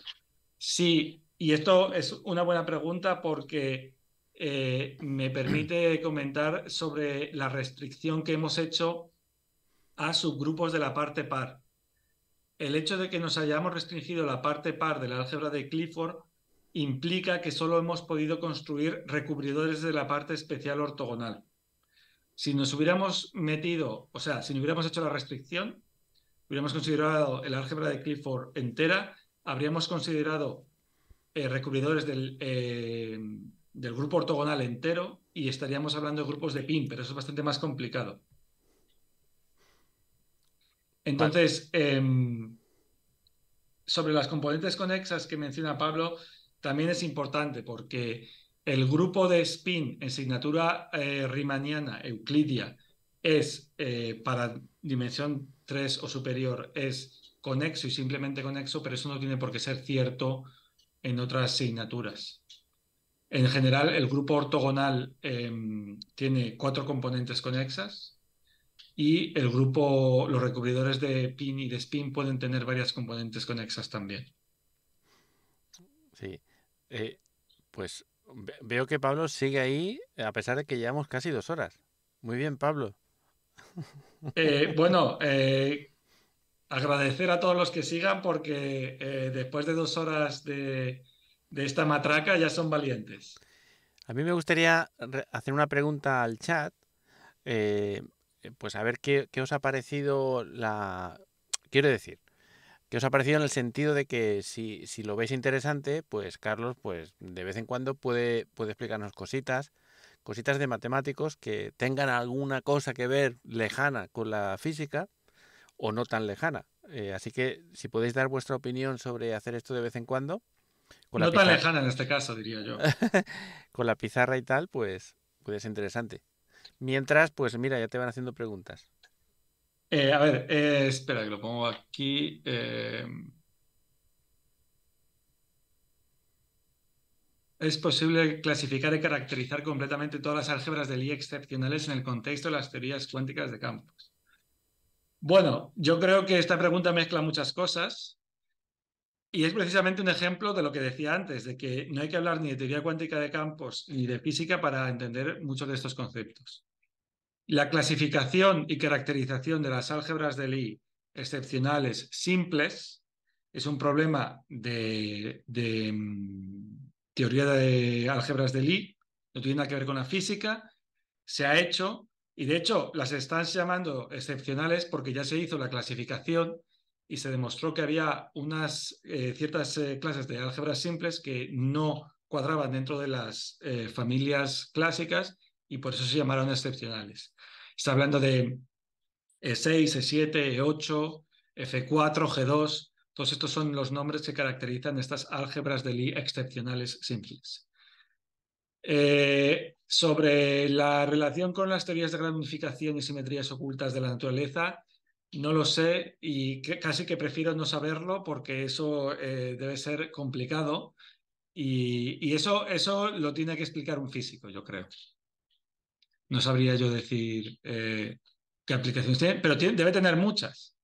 Sí, y esto es una buena pregunta porque eh, me permite (clears throat) comentar sobre la restricción que hemos hecho a subgrupos de la parte par. El hecho de que nos hayamos restringido la parte par de la álgebra de Clifford implica que solo hemos podido construir recubridores de la parte especial ortogonal. Si nos hubiéramos metido, o sea, si no hubiéramos hecho la restricción, hubiéramos considerado el álgebra de Clifford entera, habríamos considerado eh, recubridores eh, del, grupo ortogonal entero y estaríamos hablando de grupos de PIN, pero eso es bastante más complicado. Entonces, em, sobre las componentes conexas que menciona Pablo, también es importante porque el grupo de spin en asignatura eh, riemanniana, euclidia, es eh, para dimensión 3 o superior, es conexo y simplemente conexo, pero eso no tiene por qué ser cierto en otras asignaturas. En general, el grupo ortogonal em, tiene cuatro componentes conexas y el grupo, los recubridores de pin y de spin pueden tener varias componentes conexas también. Eh, pues veo que Pablo sigue ahí a pesar de que llevamos casi dos horas. Muy bien, Pablo. (laughs) Eh, bueno, eh, agradecer a todos los que sigan porque después de dos horas de, esta matraca ya son valientes. A mí me gustaría hacer una pregunta al chat, pues a ver qué, qué os ha parecido la... Quiero decir, que os ha parecido en el sentido de que si, lo veis interesante, pues Carlos, pues de vez en cuando puede, puede explicarnos cositas, cositas de matemáticos que tengan alguna cosa que ver lejana con la física o no tan lejana. Eh, así que si podéis dar vuestra opinión sobre hacer esto de vez en cuando. no tan lejana en este caso, diría yo. (laughs) con la pizarra y tal, pues puede ser interesante. Mientras, pues mira, ya te van haciendo preguntas. Eh, a ver, eh, espera que lo pongo aquí. Eh. es posible clasificar y caracterizar completamente todas las álgebras de Lie excepcionales en el contexto de las teorías cuánticas de campos. Bueno, yo creo que esta pregunta mezcla muchas cosas y es precisamente un ejemplo de lo que decía antes, de que no hay que hablar ni de teoría cuántica de campos ni de física para entender muchos de estos conceptos. La clasificación y caracterización de las álgebras de Lie excepcionales simples es un problema de, mm, teoría de álgebras de Lie, no tiene nada que ver con la física, se ha hecho y de hecho las están llamando excepcionales porque ya se hizo la clasificación y se demostró que había unas eh, ciertas eh, clases de álgebras simples que no cuadraban dentro de las eh, familias clásicas y por eso se llamaron excepcionales. Está hablando de E6, E7, E8, F4, G2. Todos estos son los nombres que caracterizan estas álgebras de Lie excepcionales simples. Eh, sobre la relación con las teorías de gran y simetrías ocultas de la naturaleza, no lo sé y casi que prefiero no saberlo porque eso eh, debe ser complicado y, y, eso, eso lo tiene que explicar un físico, yo creo no sabría yo decir eh, qué aplicaciones tiene, pero debe tener muchas.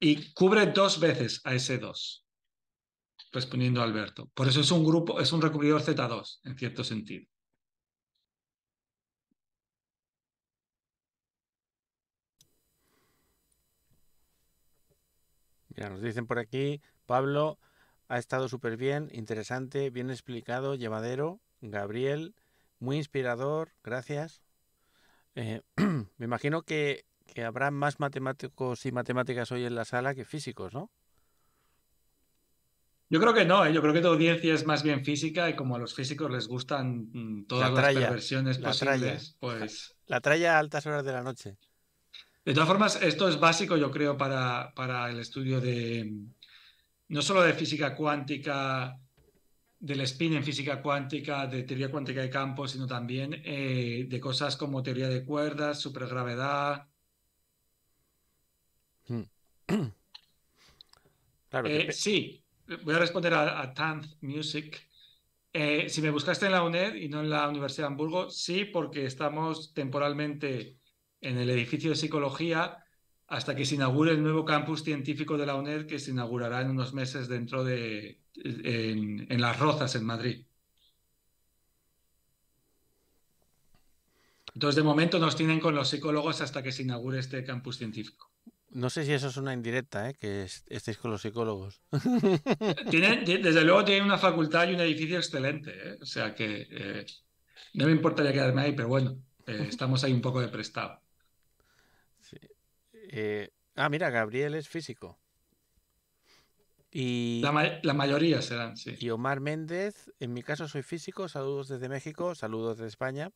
Y cubre dos veces a s 2, respondiendo Alberto. Por eso es un grupo, es un recubridor Z2, en cierto sentido. Ya nos dicen por aquí, Pablo, ha estado súper bien, interesante, bien explicado, llevadero. Gabriel, muy inspirador, gracias. Eh, (clears throat) me imagino que, habrá más matemáticos y matemáticas hoy en la sala que físicos, ¿no? Yo creo que no, ¿eh? yo creo que tu audiencia es más bien física y como a los físicos les gustan mm, todas las perversiones posibles, pues... (laughs) La tralla a altas horas de la noche. De todas formas, esto es básico, yo creo, para, para el estudio de mm, no solo de física cuántica del spin en física cuántica, de teoría cuántica de campo, sino también eh, de cosas como teoría de cuerdas, supergravedad. Hmm. (clears throat) Eh, sí, voy a responder a, Tanth Music. Eh, si me buscaste en la UNED y no en la Universidad de Hamburgo, sí, porque estamos temporalmente en el edificio de psicología hasta que se inaugure el nuevo campus científico de la UNED que se inaugurará en unos meses dentro de en, Las Rozas, en Madrid. Entonces, de momento nos tienen con los psicólogos hasta que se inaugure este campus científico. No sé si eso es una indirecta, ¿eh? que estéis con los psicólogos. (laughs) desde luego tienen una facultad y un edificio excelente, ¿eh? o sea que eh, no me importaría quedarme ahí, pero bueno, estamos ahí un poco de prestado. Eh, ah, mira, Gabriel es físico. Y, la, mayoría serán, sí. Y Omar Méndez, en mi caso soy físico, saludos desde México, saludos de España.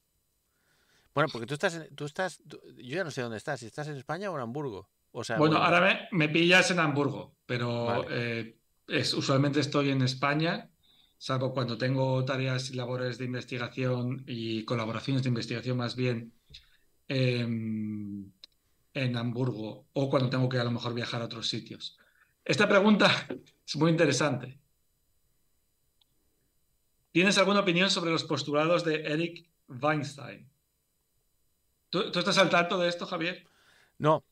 Bueno, porque tú estás, tú estás, yo ya no sé dónde estás, si estás en España o en Hamburgo. O sea, bueno, ahora me, pillas en Hamburgo, pero eh, usualmente estoy en España, salvo cuando tengo tareas y labores de investigación y colaboraciones de investigación más bien em, en Hamburgo o cuando tengo que a lo mejor viajar a otros sitios? Esta pregunta (laughs) es muy interesante. ¿Tienes alguna opinión sobre los postulados de Eric Weinstein? ¿Tú, estás al tanto de esto, Javier? No.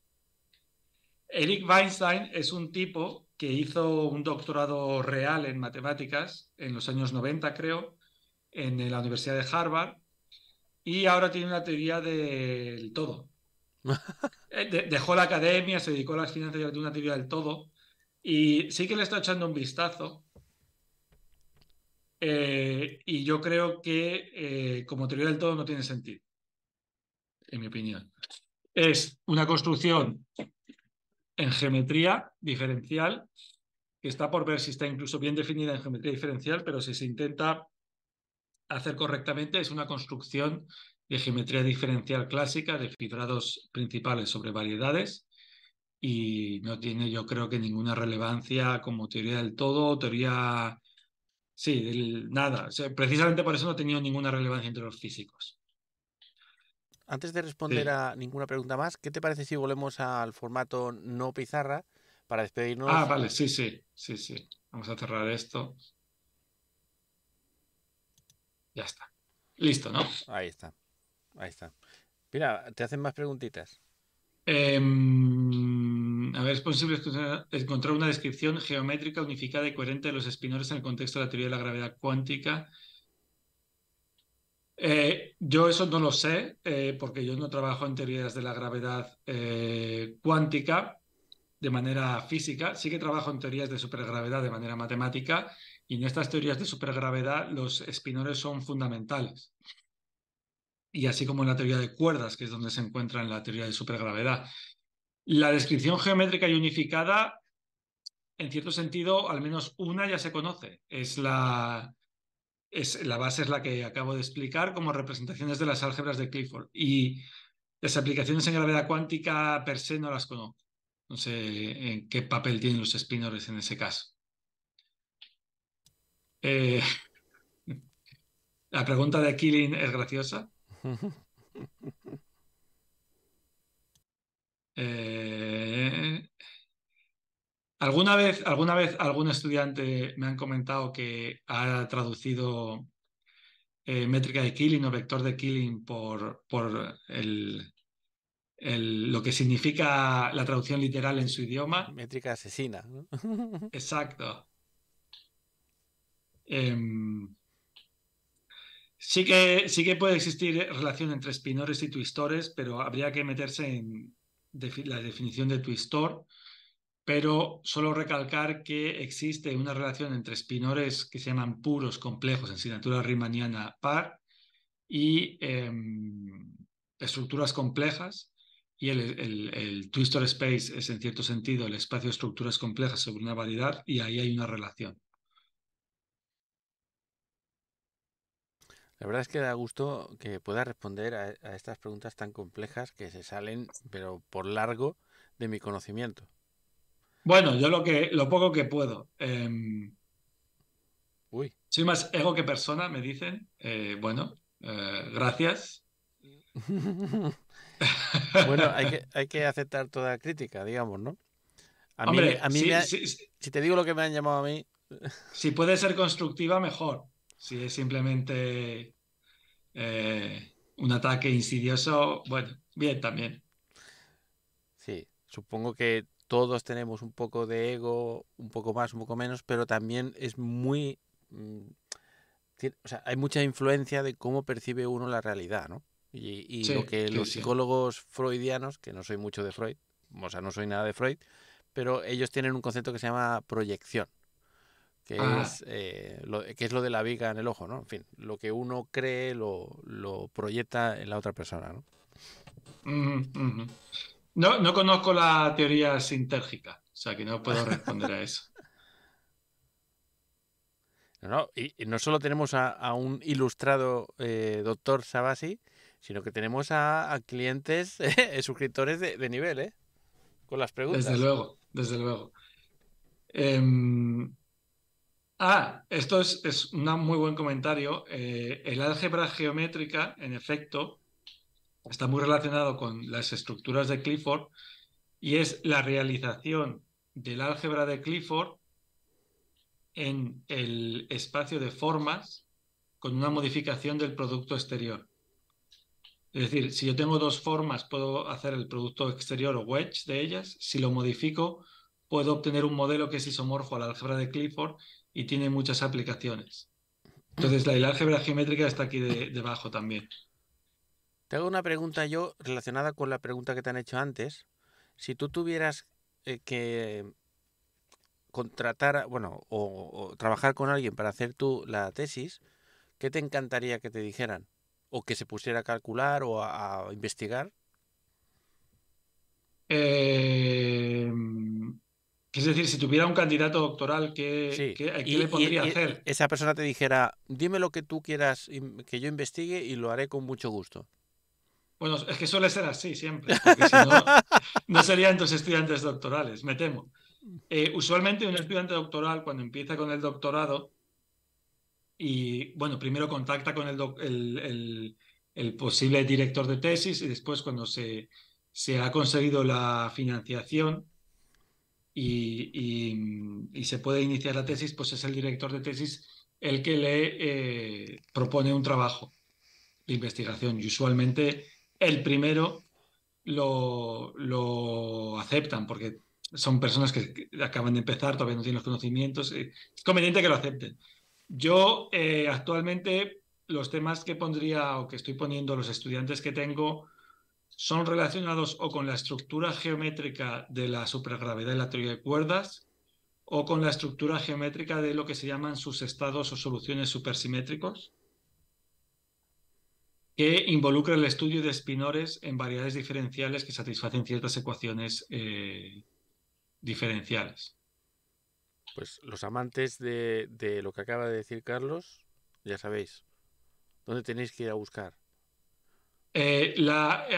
Eric Weinstein es un tipo que hizo un doctorado real en matemáticas en los años 90, creo, en la Universidad de Harvard, y ahora tiene una teoría del todo, eh, dejó la academia, se dedicó a las finanzas y una teoría del todo. Y sí que le está echando un vistazo. Eh, y yo creo que eh, como teoría del todo no tiene sentido, en mi opinión. Es una construcción en geometría diferencial, que está por ver si está incluso bien definida en geometría diferencial, pero si se intenta hacer correctamente, es una construcción de geometría diferencial clásica, de fibrados principales sobre variedades, y no tiene yo creo que ninguna relevancia como teoría del todo, teoría... Sí, del, nada. precisamente por eso no ha tenido ninguna relevancia entre los físicos. Antes de responder a ninguna pregunta más, ¿qué te parece si volvemos al formato no pizarra para despedirnos? Ah, vale, sí, sí, sí, sí. Vamos a cerrar esto. Ya está. Listo, ¿no? Ahí está. Ahí está. Mira, te hacen más preguntitas. Em, a ver, ¿es posible encontrar una descripción geométrica unificada y coherente de los espinores en el contexto de la teoría de la gravedad cuántica? Eh, yo eso no lo sé, eh, porque yo no trabajo en teorías de la gravedad eh, cuántica de manera física, sí que trabajo en teorías de supergravedad de manera matemática, y en estas teorías de supergravedad los espinores son fundamentales y así como en la teoría de cuerdas, que es donde se encuentra en la teoría de supergravedad. La descripción geométrica y unificada, en cierto sentido, al menos una ya se conoce. Es la, es, la base es la que acabo de explicar como representaciones de las álgebras de Clifford. Y las aplicaciones en gravedad cuántica per se no las conozco. No sé en qué papel tienen los spinores en ese caso. Eh, (laughs) la pregunta de Killing es graciosa. Eh, ¿alguna, vez, alguna vez algún estudiante me han comentado que ha traducido eh, métrica de Killing o vector de Killing por, por lo que significa la traducción literal en su idioma. Métrica asesina. Exacto. (laughs) Em, Sí que, puede existir relación entre spinores y twistores, pero habría que meterse en la definición de twistor. Pero solo recalcar que existe una relación entre spinores que se llaman puros complejos en signatura riemanniana par y em, estructuras complejas. Y el, el twistor space es, en cierto sentido, el espacio de estructuras complejas sobre una variedad, y ahí hay una relación. La verdad es que da gusto que pueda responder a, estas preguntas tan complejas que se salen, pero por largo, de mi conocimiento. Bueno, yo lo que lo poco que puedo. Em, Uy. Soy más ego que persona, me dicen. Eh, bueno, eh, gracias. (laughs) bueno, hay que, aceptar toda crítica, digamos, ¿no? A mí, si te digo lo que me han llamado a mí. si puede ser constructiva, mejor. Si es simplemente eh, un ataque insidioso, bueno, bien también. Sí, supongo que todos tenemos un poco de ego, un poco más, un poco menos, pero también es muy... Mm, o sea, hay mucha influencia de cómo percibe uno la realidad, ¿no? Y, lo que los psicólogos freudianos, que no soy mucho de Freud, o sea, no soy nada de Freud, pero ellos tienen un concepto que se llama proyección que es, eh, lo, es lo de la viga en el ojo, ¿no? En fin, lo que uno cree lo, proyecta en la otra persona, ¿no? No, conozco la teoría sintérgica, o sea que no puedo responder a eso. (laughs) No, y, no solo tenemos a, un ilustrado eh, doctor Sabasi, sino que tenemos a, clientes, (laughs) eh, suscriptores de, de nivel, ¿eh? Con las preguntas. Desde luego, desde luego. Em, Ah, esto es, un muy buen comentario. Eh, el álgebra geométrica, en efecto, está muy relacionado con las estructuras de Clifford y es la realización del álgebra de Clifford en el espacio de formas con una modificación del producto exterior. Es decir, si yo tengo dos formas, puedo hacer el producto exterior o wedge de ellas. Si lo modifico, puedo obtener un modelo que es isomorfo al álgebra de Clifford y tiene muchas aplicaciones. Entonces, la, el álgebra geométrica está aquí debajo también. Te hago una pregunta yo relacionada con la pregunta que te han hecho antes. Si tú tuvieras eh, que contratar, bueno, o, trabajar con alguien para hacer tú la tesis, ¿qué te encantaría que te dijeran? ¿O que se pusiera a calcular o a, investigar? Em, es decir, si tuviera un candidato doctoral, ¿qué, le podría hacer? Esa persona te dijera, dime lo que tú quieras que yo investigue y lo haré con mucho gusto. Bueno, es que suele ser así siempre, porque si no, (laughs) no serían tus estudiantes doctorales, me temo. Eh, usualmente un estudiante doctoral, cuando empieza con el doctorado, y bueno, primero contacta con el, posible director de tesis y después cuando se ha conseguido la financiación, y, se puede iniciar la tesis, pues es el director de tesis el que le eh, propone un trabajo de investigación. usualmente el primero lo, aceptan porque son personas que acaban de empezar, todavía no tienen los conocimientos. Eh, es conveniente que lo acepten. Yo eh, actualmente los temas que pondría o que estoy poniendo los estudiantes que tengo son relacionados o con la estructura geométrica de la supergravedad de la teoría de cuerdas o con la estructura geométrica de lo que se llaman sus estados o soluciones supersimétricos, que involucra el estudio de espinores en variedades diferenciales que satisfacen ciertas ecuaciones eh, diferenciales. Pues los amantes de, de lo que acaba de decir Carlos, ya sabéis, ¿dónde tenéis que ir a buscar? Eh,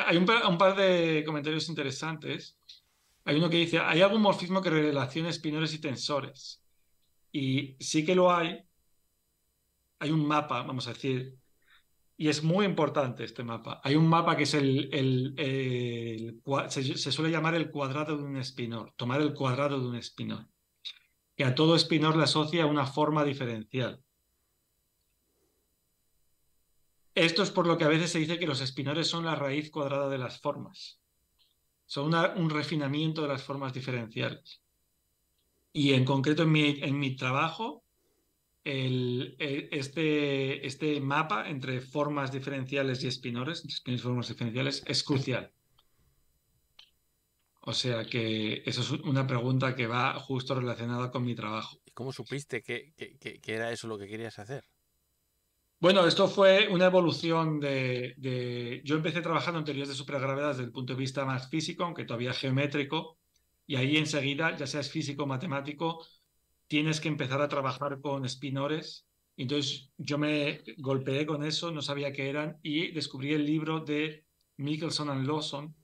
hay un, par de comentarios interesantes. Hay uno que dice, ¿hay algún morfismo que relacione espinores y tensores? Y sí que lo hay. Hay un mapa, vamos a decir, y es muy importante este mapa. Hay un mapa que es el, se, se, suele llamar el cuadrado de un espinor, tomar el cuadrado de un espinor, que a todo espinor le asocia una forma diferencial. Esto es por lo que a veces se dice que los espinores son la raíz cuadrada de las formas. Son un refinamiento de las formas diferenciales. Y en concreto en mi, trabajo, e, este, este, mapa entre formas diferenciales y espinores, formas diferenciales, es crucial. O sea que eso es una pregunta que va justo relacionada con mi trabajo. cómo supiste que era eso lo que querías hacer? Bueno, esto fue una evolución de, Yo empecé trabajando en teorías de supergravedad desde el punto de vista más físico, aunque todavía geométrico, y ahí enseguida, ya seas físico o matemático, tienes que empezar a trabajar con spinores. Entonces yo me golpeé con eso, no sabía qué eran, y descubrí el libro de Michelson and Lawson,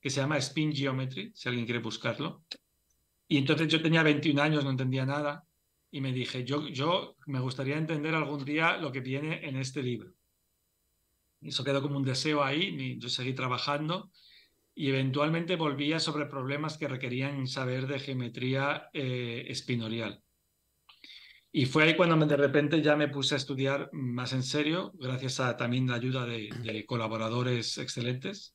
que se llama Spin Geometry, si alguien quiere buscarlo. Y entonces yo tenía 21 años, no entendía nada, y me dije, yo, yo me gustaría entender algún día lo que viene en este libro. eso quedó como un deseo ahí, yo seguí trabajando y eventualmente volvía sobre problemas que requerían saber de geometría eh, espinorial. Y fue ahí cuando de repente ya me puse a estudiar más en serio, gracias a también la ayuda de, colaboradores excelentes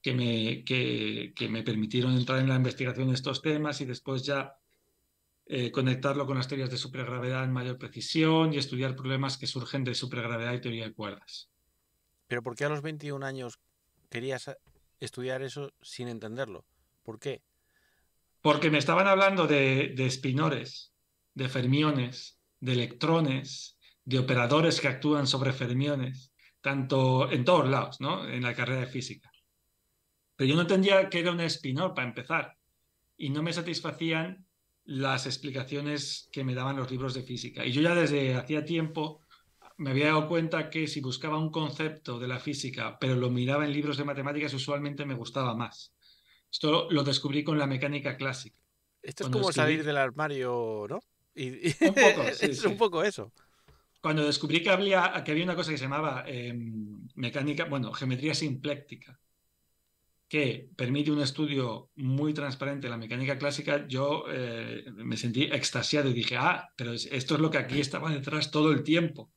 que me, que, que me permitieron entrar en la investigación de estos temas y después ya eh, conectarlo con las teorías de supergravedad en mayor precisión y estudiar problemas que surgen de supergravedad y teoría de cuerdas. Pero ¿por qué a los 21 años querías estudiar eso sin entenderlo? ¿Por qué? Porque me estaban hablando de, espinores, de fermiones, de electrones, de operadores que actúan sobre fermiones, tanto en todos lados, ¿no? En la carrera de física. Pero yo no entendía que era un espinor para empezar. Y no me satisfacían las explicaciones que me daban los libros de física. Y yo ya desde hacía tiempo me había dado cuenta que si buscaba un concepto de la física, pero lo miraba en libros de matemáticas, usualmente me gustaba más. Esto lo descubrí con la mecánica clásica. Esto es como salir del armario, ¿no? Un poco, (laughs) es un poco eso. Cuando descubrí que había, que había una cosa que se llamaba em, mecánica, bueno, geometría simpléctica, que permite un estudio muy transparente de la mecánica clásica, yo eh, me sentí extasiado y dije, ah, pero esto es lo que aquí estaba detrás todo el tiempo.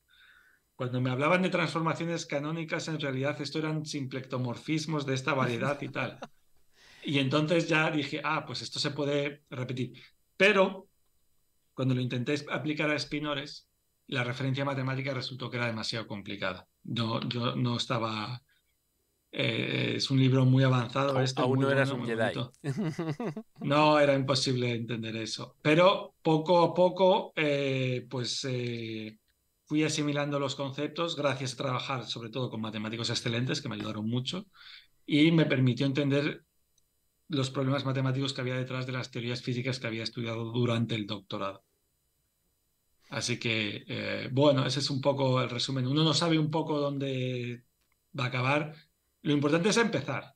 Cuando me hablaban de transformaciones canónicas, en realidad esto eran simplectomorfismos de esta variedad y tal. Y entonces ya dije, ah, pues esto se puede repetir. Pero cuando lo intenté aplicar a espinores, la referencia matemática resultó que era demasiado complicada. No, yo no estaba eh, es un libro muy avanzado. aún no eras un Jedi. (laughs) No, era imposible entender eso. Pero poco a poco, eh, pues eh, fui asimilando los conceptos gracias a trabajar sobre todo con matemáticos excelentes que me ayudaron mucho y me permitió entender los problemas matemáticos que había detrás de las teorías físicas que había estudiado durante el doctorado. Así que, bueno, ese es un poco el resumen. Uno no sabe un poco dónde va a acabar, lo importante es empezar.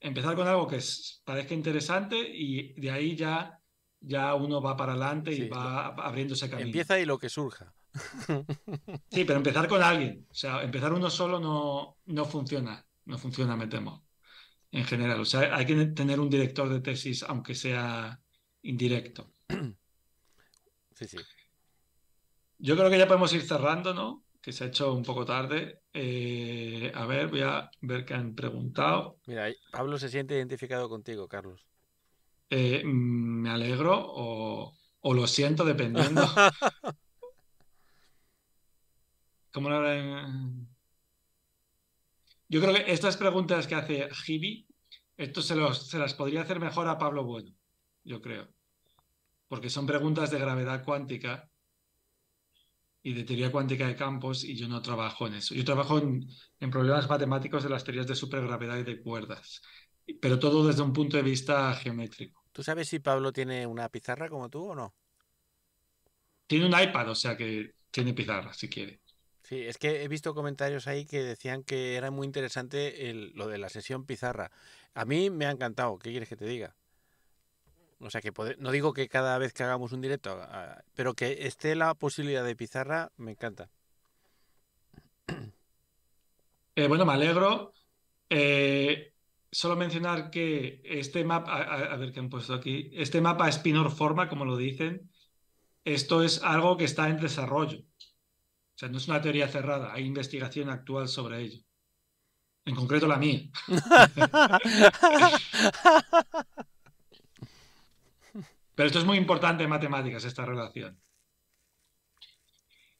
Empezar con algo que parezca interesante y de ahí ya, ya uno va para adelante y va abriéndose camino. Empieza y lo que surja. (laughs) Sí, pero empezar con alguien. O sea, empezar uno solo no, no funciona. No funciona, me temo. En general. O sea, hay que tener un director de tesis, aunque sea indirecto. (clears throat) Sí, sí. Yo creo que ya podemos ir cerrando, ¿no? se ha hecho un poco tarde. Eh, a ver, voy a ver qué han preguntado. Mira, Pablo se siente identificado contigo, Carlos. Eh, mm, me alegro o, lo siento, dependiendo. (laughs) ¿Cómo lo eh? Yo creo que estas preguntas que hace Jibi, esto se, se las podría hacer mejor a Pablo Bueno, yo creo. Porque son preguntas de gravedad cuántica y de teoría cuántica de campos y yo no trabajo en eso. Yo trabajo en, problemas matemáticos de las teorías de supergravedad y de cuerdas, pero todo desde un punto de vista geométrico. ¿Tú sabes si Pablo tiene una pizarra como tú o no? Tiene un iPad, o sea que tiene pizarra si quiere. Sí, es que he visto comentarios ahí que decían que era muy interesante lo de la sesión pizarra. A mí me ha encantado, ¿qué quieres que te diga? O sea que no digo que cada vez que hagamos un directo, ah, pero que esté la posibilidad de pizarra, me encanta. Eh, bueno, me alegro. Eh, solo mencionar que este mapa, a, ver qué han puesto aquí, este mapa Spinor forma, como lo dicen, esto es algo que está en desarrollo. O sea, no es una teoría cerrada, hay investigación actual sobre ello. En concreto la mía. (laughs) (laughs) (laughs) Pero esto es muy importante en matemáticas, esta relación.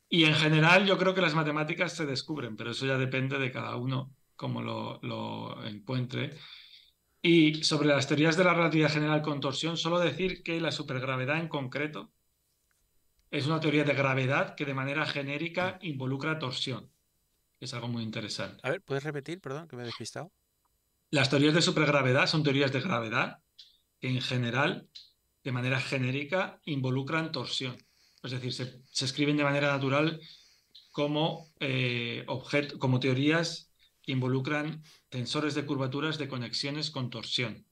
Y en general yo creo que las matemáticas se descubren, pero eso ya depende de cada uno como lo, encuentre. Y sobre las teorías de la relatividad general con torsión, solo decir que la supergravedad en concreto es una teoría de gravedad que de manera genérica involucra torsión. Es algo muy interesante. A ver, ¿puedes repetir? Perdón, que me he despistado. Las teorías de supergravedad son teorías de gravedad que en general de manera genérica, involucran torsión. Es decir, se, escriben de manera natural como, eh, como teorías que involucran tensores de curvaturas de conexiones con torsión.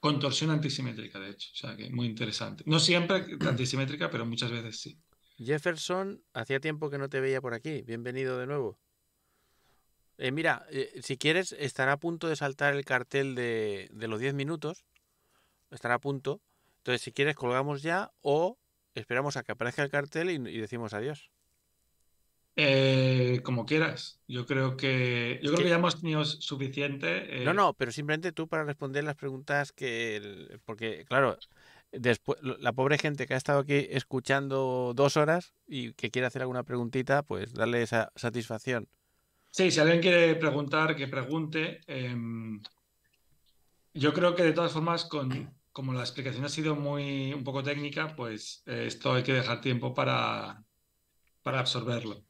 Con torsión antisimétrica, de hecho. O sea, que muy interesante. No siempre (clears throat) antisimétrica, pero muchas veces sí. Jefferson, hacía tiempo que no te veía por aquí. Bienvenido de nuevo. Eh, mira, eh, si quieres, estará a punto de saltar el cartel de, los 10 minutos. Estará a punto. Entonces, si quieres, colgamos ya o esperamos a que aparezca el cartel y, decimos adiós. Eh, como quieras. Yo creo que yo creo que ya hemos tenido suficiente. No, no, pero simplemente tú para responder las preguntas que porque claro, después la pobre gente que ha estado aquí escuchando dos horas y que quiere hacer alguna preguntita, pues darle esa satisfacción. Sí, si alguien quiere preguntar, que pregunte. Em, yo creo que de todas formas, con, como la explicación ha sido muy un poco técnica, pues eh, esto hay que dejar tiempo para, para absorberlo.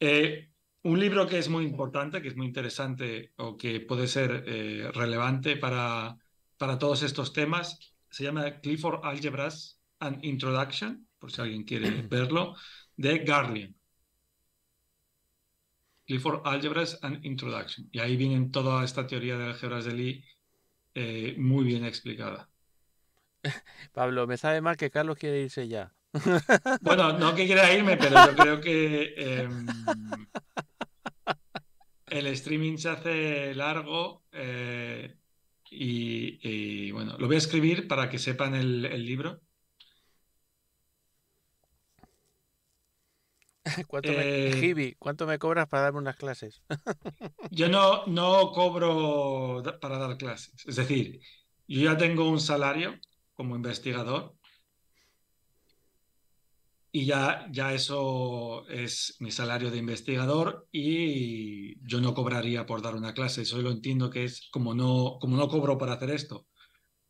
Eh, un libro que es muy importante, que es muy interesante o que puede ser eh, relevante para, para todos estos temas, se llama Clifford Algebras, An Introduction, por si alguien quiere (clears throat) verlo, de Garling. Clifford Algebras and Introduction. Y ahí viene toda esta teoría de álgebras de Lee eh, muy bien explicada. (laughs) Pablo, me sabe mal que Carlos quiere irse ya. (laughs) Bueno, no que quiera irme, pero yo creo que em, el streaming se hace largo eh, y, bueno, lo voy a escribir para que sepan el libro (laughs) ¿Cuánto, me, eh, ¿Cuánto me cobras para darme unas clases? (laughs) yo no, no cobro para dar clases. Es decir, yo ya tengo un salario como investigador y ya, ya eso es mi salario de investigador y yo no cobraría por dar una clase. Eso lo entiendo que es como no, como no cobro para hacer esto.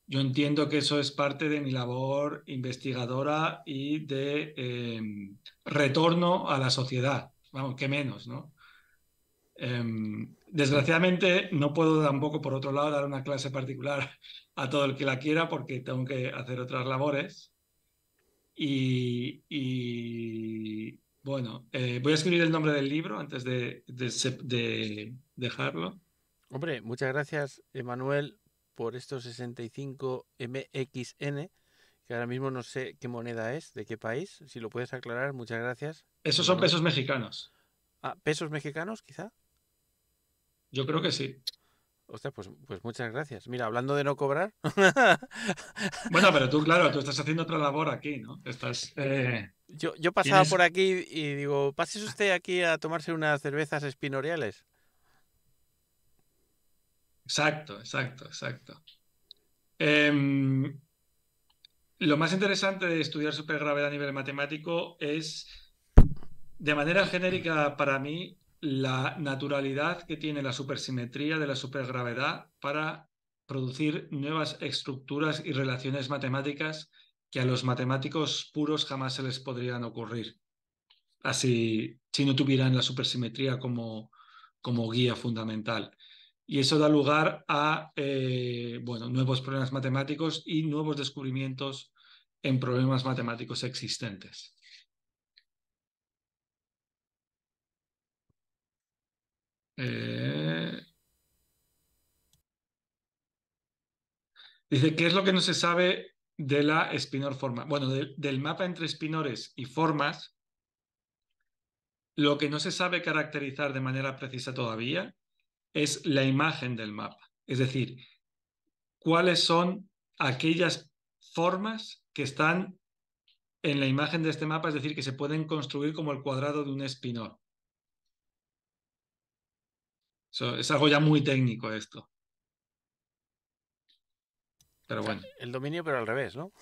Yo entiendo que eso es parte de mi labor investigadora y de em, retorno a la sociedad. Vamos, que menos, ¿no? Em, desgraciadamente no puedo tampoco, por otro lado, dar una clase particular (laughs) a todo el que la quiera porque tengo que hacer otras labores. Y, bueno, eh, voy a escribir el nombre del libro antes de, de dejarlo. Hombre, muchas gracias, Emanuel, por estos 65 MXN, que ahora mismo no sé qué moneda es, de qué país. Si lo puedes aclarar, muchas gracias. Esos son pesos mexicanos. Ah, ¿pesos mexicanos quizá? Yo creo que sí. Hostia, pues, pues muchas gracias. Mira, hablando de no cobrar. (laughs) bueno, pero tú, claro, tú estás haciendo otra labor aquí, ¿no? Estás. Eh, yo, pasaba por aquí y digo, pases usted aquí a tomarse unas cervezas espinoriales. Exacto, exacto, exacto. Em, lo más interesante de estudiar supergravedad a nivel matemático es, de manera genérica para mí, la naturalidad que tiene la supersimetría de la supergravedad para producir nuevas estructuras y relaciones matemáticas que a los matemáticos puros jamás se les podrían ocurrir. Así, si no tuvieran la supersimetría como guía fundamental y eso da lugar a eh, bueno, nuevos problemas matemáticos y nuevos descubrimientos en problemas matemáticos existentes. Eh, dice, ¿qué es lo que no se sabe de la espinor forma? Bueno, del mapa entre espinores y formas, lo que no se sabe caracterizar de manera precisa todavía es la imagen del mapa, es decir, cuáles son aquellas formas que están en la imagen de este mapa, es decir, que se pueden construir como el cuadrado de un espinor. es algo ya muy técnico esto. Pero bueno. El dominio, pero al revés, ¿no?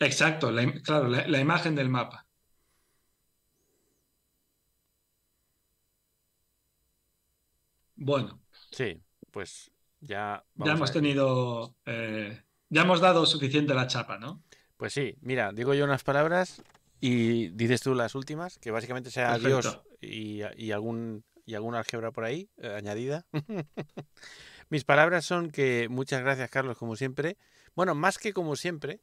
Exacto, claro, la, imagen del mapa. Bueno. Sí, pues ya. ya hemos tenido. Eh, ya hemos dado suficiente la chapa, ¿no? Pues sí, mira, digo yo unas palabras y dices tú las últimas, que básicamente sea adiós Dios y, algún, y alguna álgebra por ahí eh, añadida. (laughs) Mis palabras son que muchas gracias, Carlos, como siempre. Bueno, más que como siempre,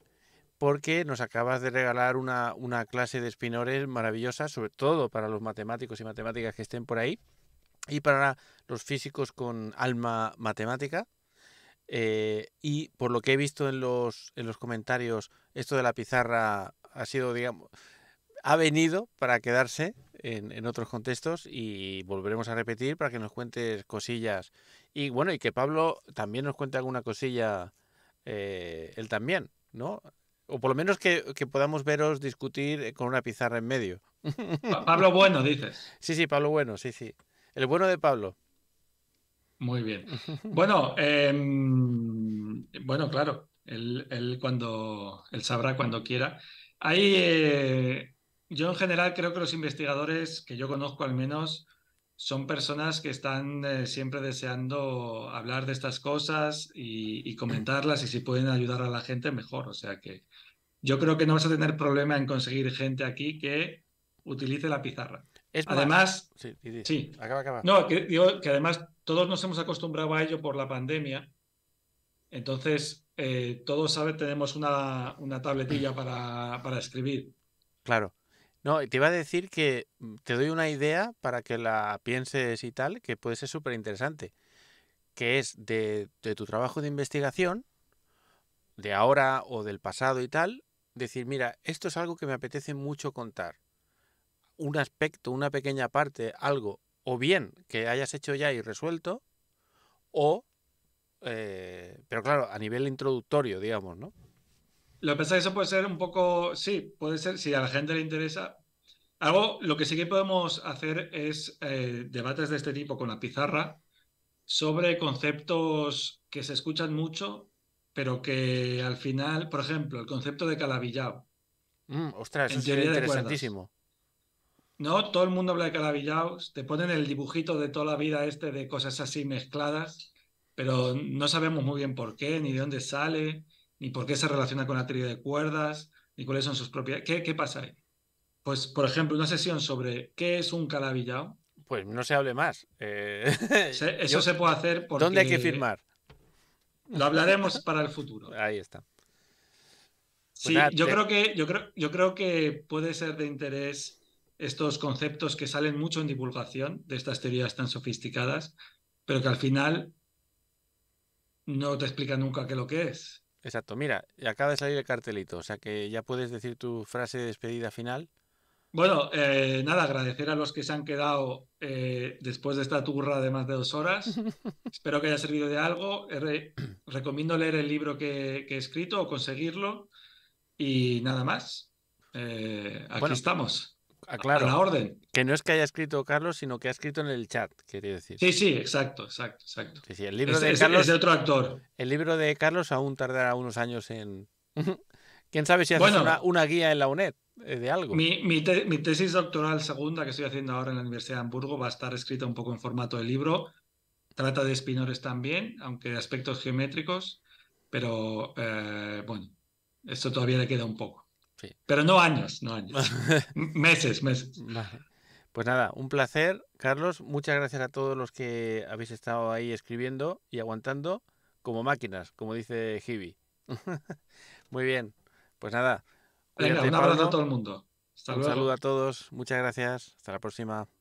porque nos acabas de regalar una, una clase de espinores maravillosa, sobre todo para los matemáticos y matemáticas que estén por ahí y para los físicos con alma matemática. Eh, y por lo que he visto en los, en los comentarios, esto de la pizarra ha sido, digamos, ha venido para quedarse en, otros contextos y volveremos a repetir para que nos cuentes cosillas. Y bueno, y que Pablo también nos cuente alguna cosilla, eh, él también, ¿no? O por lo menos que, que, podamos veros discutir eh, con una pizarra en medio. Pablo Bueno, dices. Sí, sí, Pablo Bueno, sí, sí. El bueno de Pablo. Muy bien. (laughs) Bueno, em, bueno, claro, él, cuando él sabrá cuando quiera. Ahí eh, yo en general creo que los investigadores que yo conozco al menos son personas que están eh, siempre deseando hablar de estas cosas y, y, comentarlas y si pueden ayudar a la gente mejor. O sea que yo creo que no vas a tener problema en conseguir gente aquí que utilice la pizarra además, No, que, además todos nos hemos acostumbrado a ello por la pandemia. Entonces, eh, todos sabe, tenemos una, tabletilla para, para, escribir. Claro. No, te iba a decir que mm, te doy una idea para que la pienses y tal, que puede ser súper interesante, que es de tu trabajo de investigación, de ahora o del pasado y tal, decir, mira, esto es algo que me apetece mucho contar un aspecto, una pequeña parte, algo, o bien que hayas hecho ya y resuelto, o, eh, pero claro, a nivel introductorio, digamos, ¿no? Lo que pasa es que eso puede ser un poco, sí, puede ser, si a la gente le interesa. Algo, lo que sí que podemos hacer es eh, debates de este tipo con la pizarra sobre conceptos que se escuchan mucho, pero que al final, por ejemplo, el concepto de calabillao mm, ostras, eso interesantísimo. No, todo el mundo habla de calabillaos. te ponen el dibujito de toda la vida este de cosas así mezcladas, pero no sabemos muy bien por qué, ni de dónde sale, ni por qué se relaciona con la teoría de cuerdas, ni cuáles son sus propiedades. ¿Qué, qué pasa ahí? Pues, por ejemplo, una sesión sobre qué es un calabillao. Pues no se hable más. Eh, (laughs) (laughs) eso se puede hacer porque... ¿Dónde hay que firmar? Lo hablaremos para el futuro. (laughs) Ahí está. Sí, pues yo creo que yo creo, yo creo que puede ser de interés estos conceptos que salen mucho en divulgación de estas teorías tan sofisticadas, pero que al final no te explica nunca qué es lo que es. Exacto, mira, acaba de salir el cartelito, o sea que ya puedes decir tu frase de despedida final. Bueno, eh, nada, agradecer a los que se han quedado eh, después de esta turra de más de dos horas. (laughs) Espero que haya servido de algo. recomiendo leer el libro que, he escrito o conseguirlo. Y nada más. Eh, aquí estamos. Ah, la orden. Que no es que haya escrito Carlos, sino que ha escrito en el chat, quería decir. Sí, sí, exacto, exacto, exacto. el libro de Carlos, es de otro actor. El libro de Carlos aún tardará unos años en... (laughs) ¿Quién sabe si hace una, guía en la UNED eh, de algo? Mi, tesis doctoral segunda que estoy haciendo ahora en la Universidad de Hamburgo va a estar escrita un poco en formato de libro. Trata de espinores también, aunque de aspectos geométricos, pero eh, bueno, esto todavía le queda un poco. Pero no años, no años. (laughs) meses, meses. Pues nada, un placer, Carlos. Muchas gracias a todos los que habéis estado ahí escribiendo y aguantando como máquinas, como dice Hibi. (laughs) Muy bien. Pues nada. un abrazo a todo el mundo. un saludo a todos. Muchas gracias. Hasta la próxima.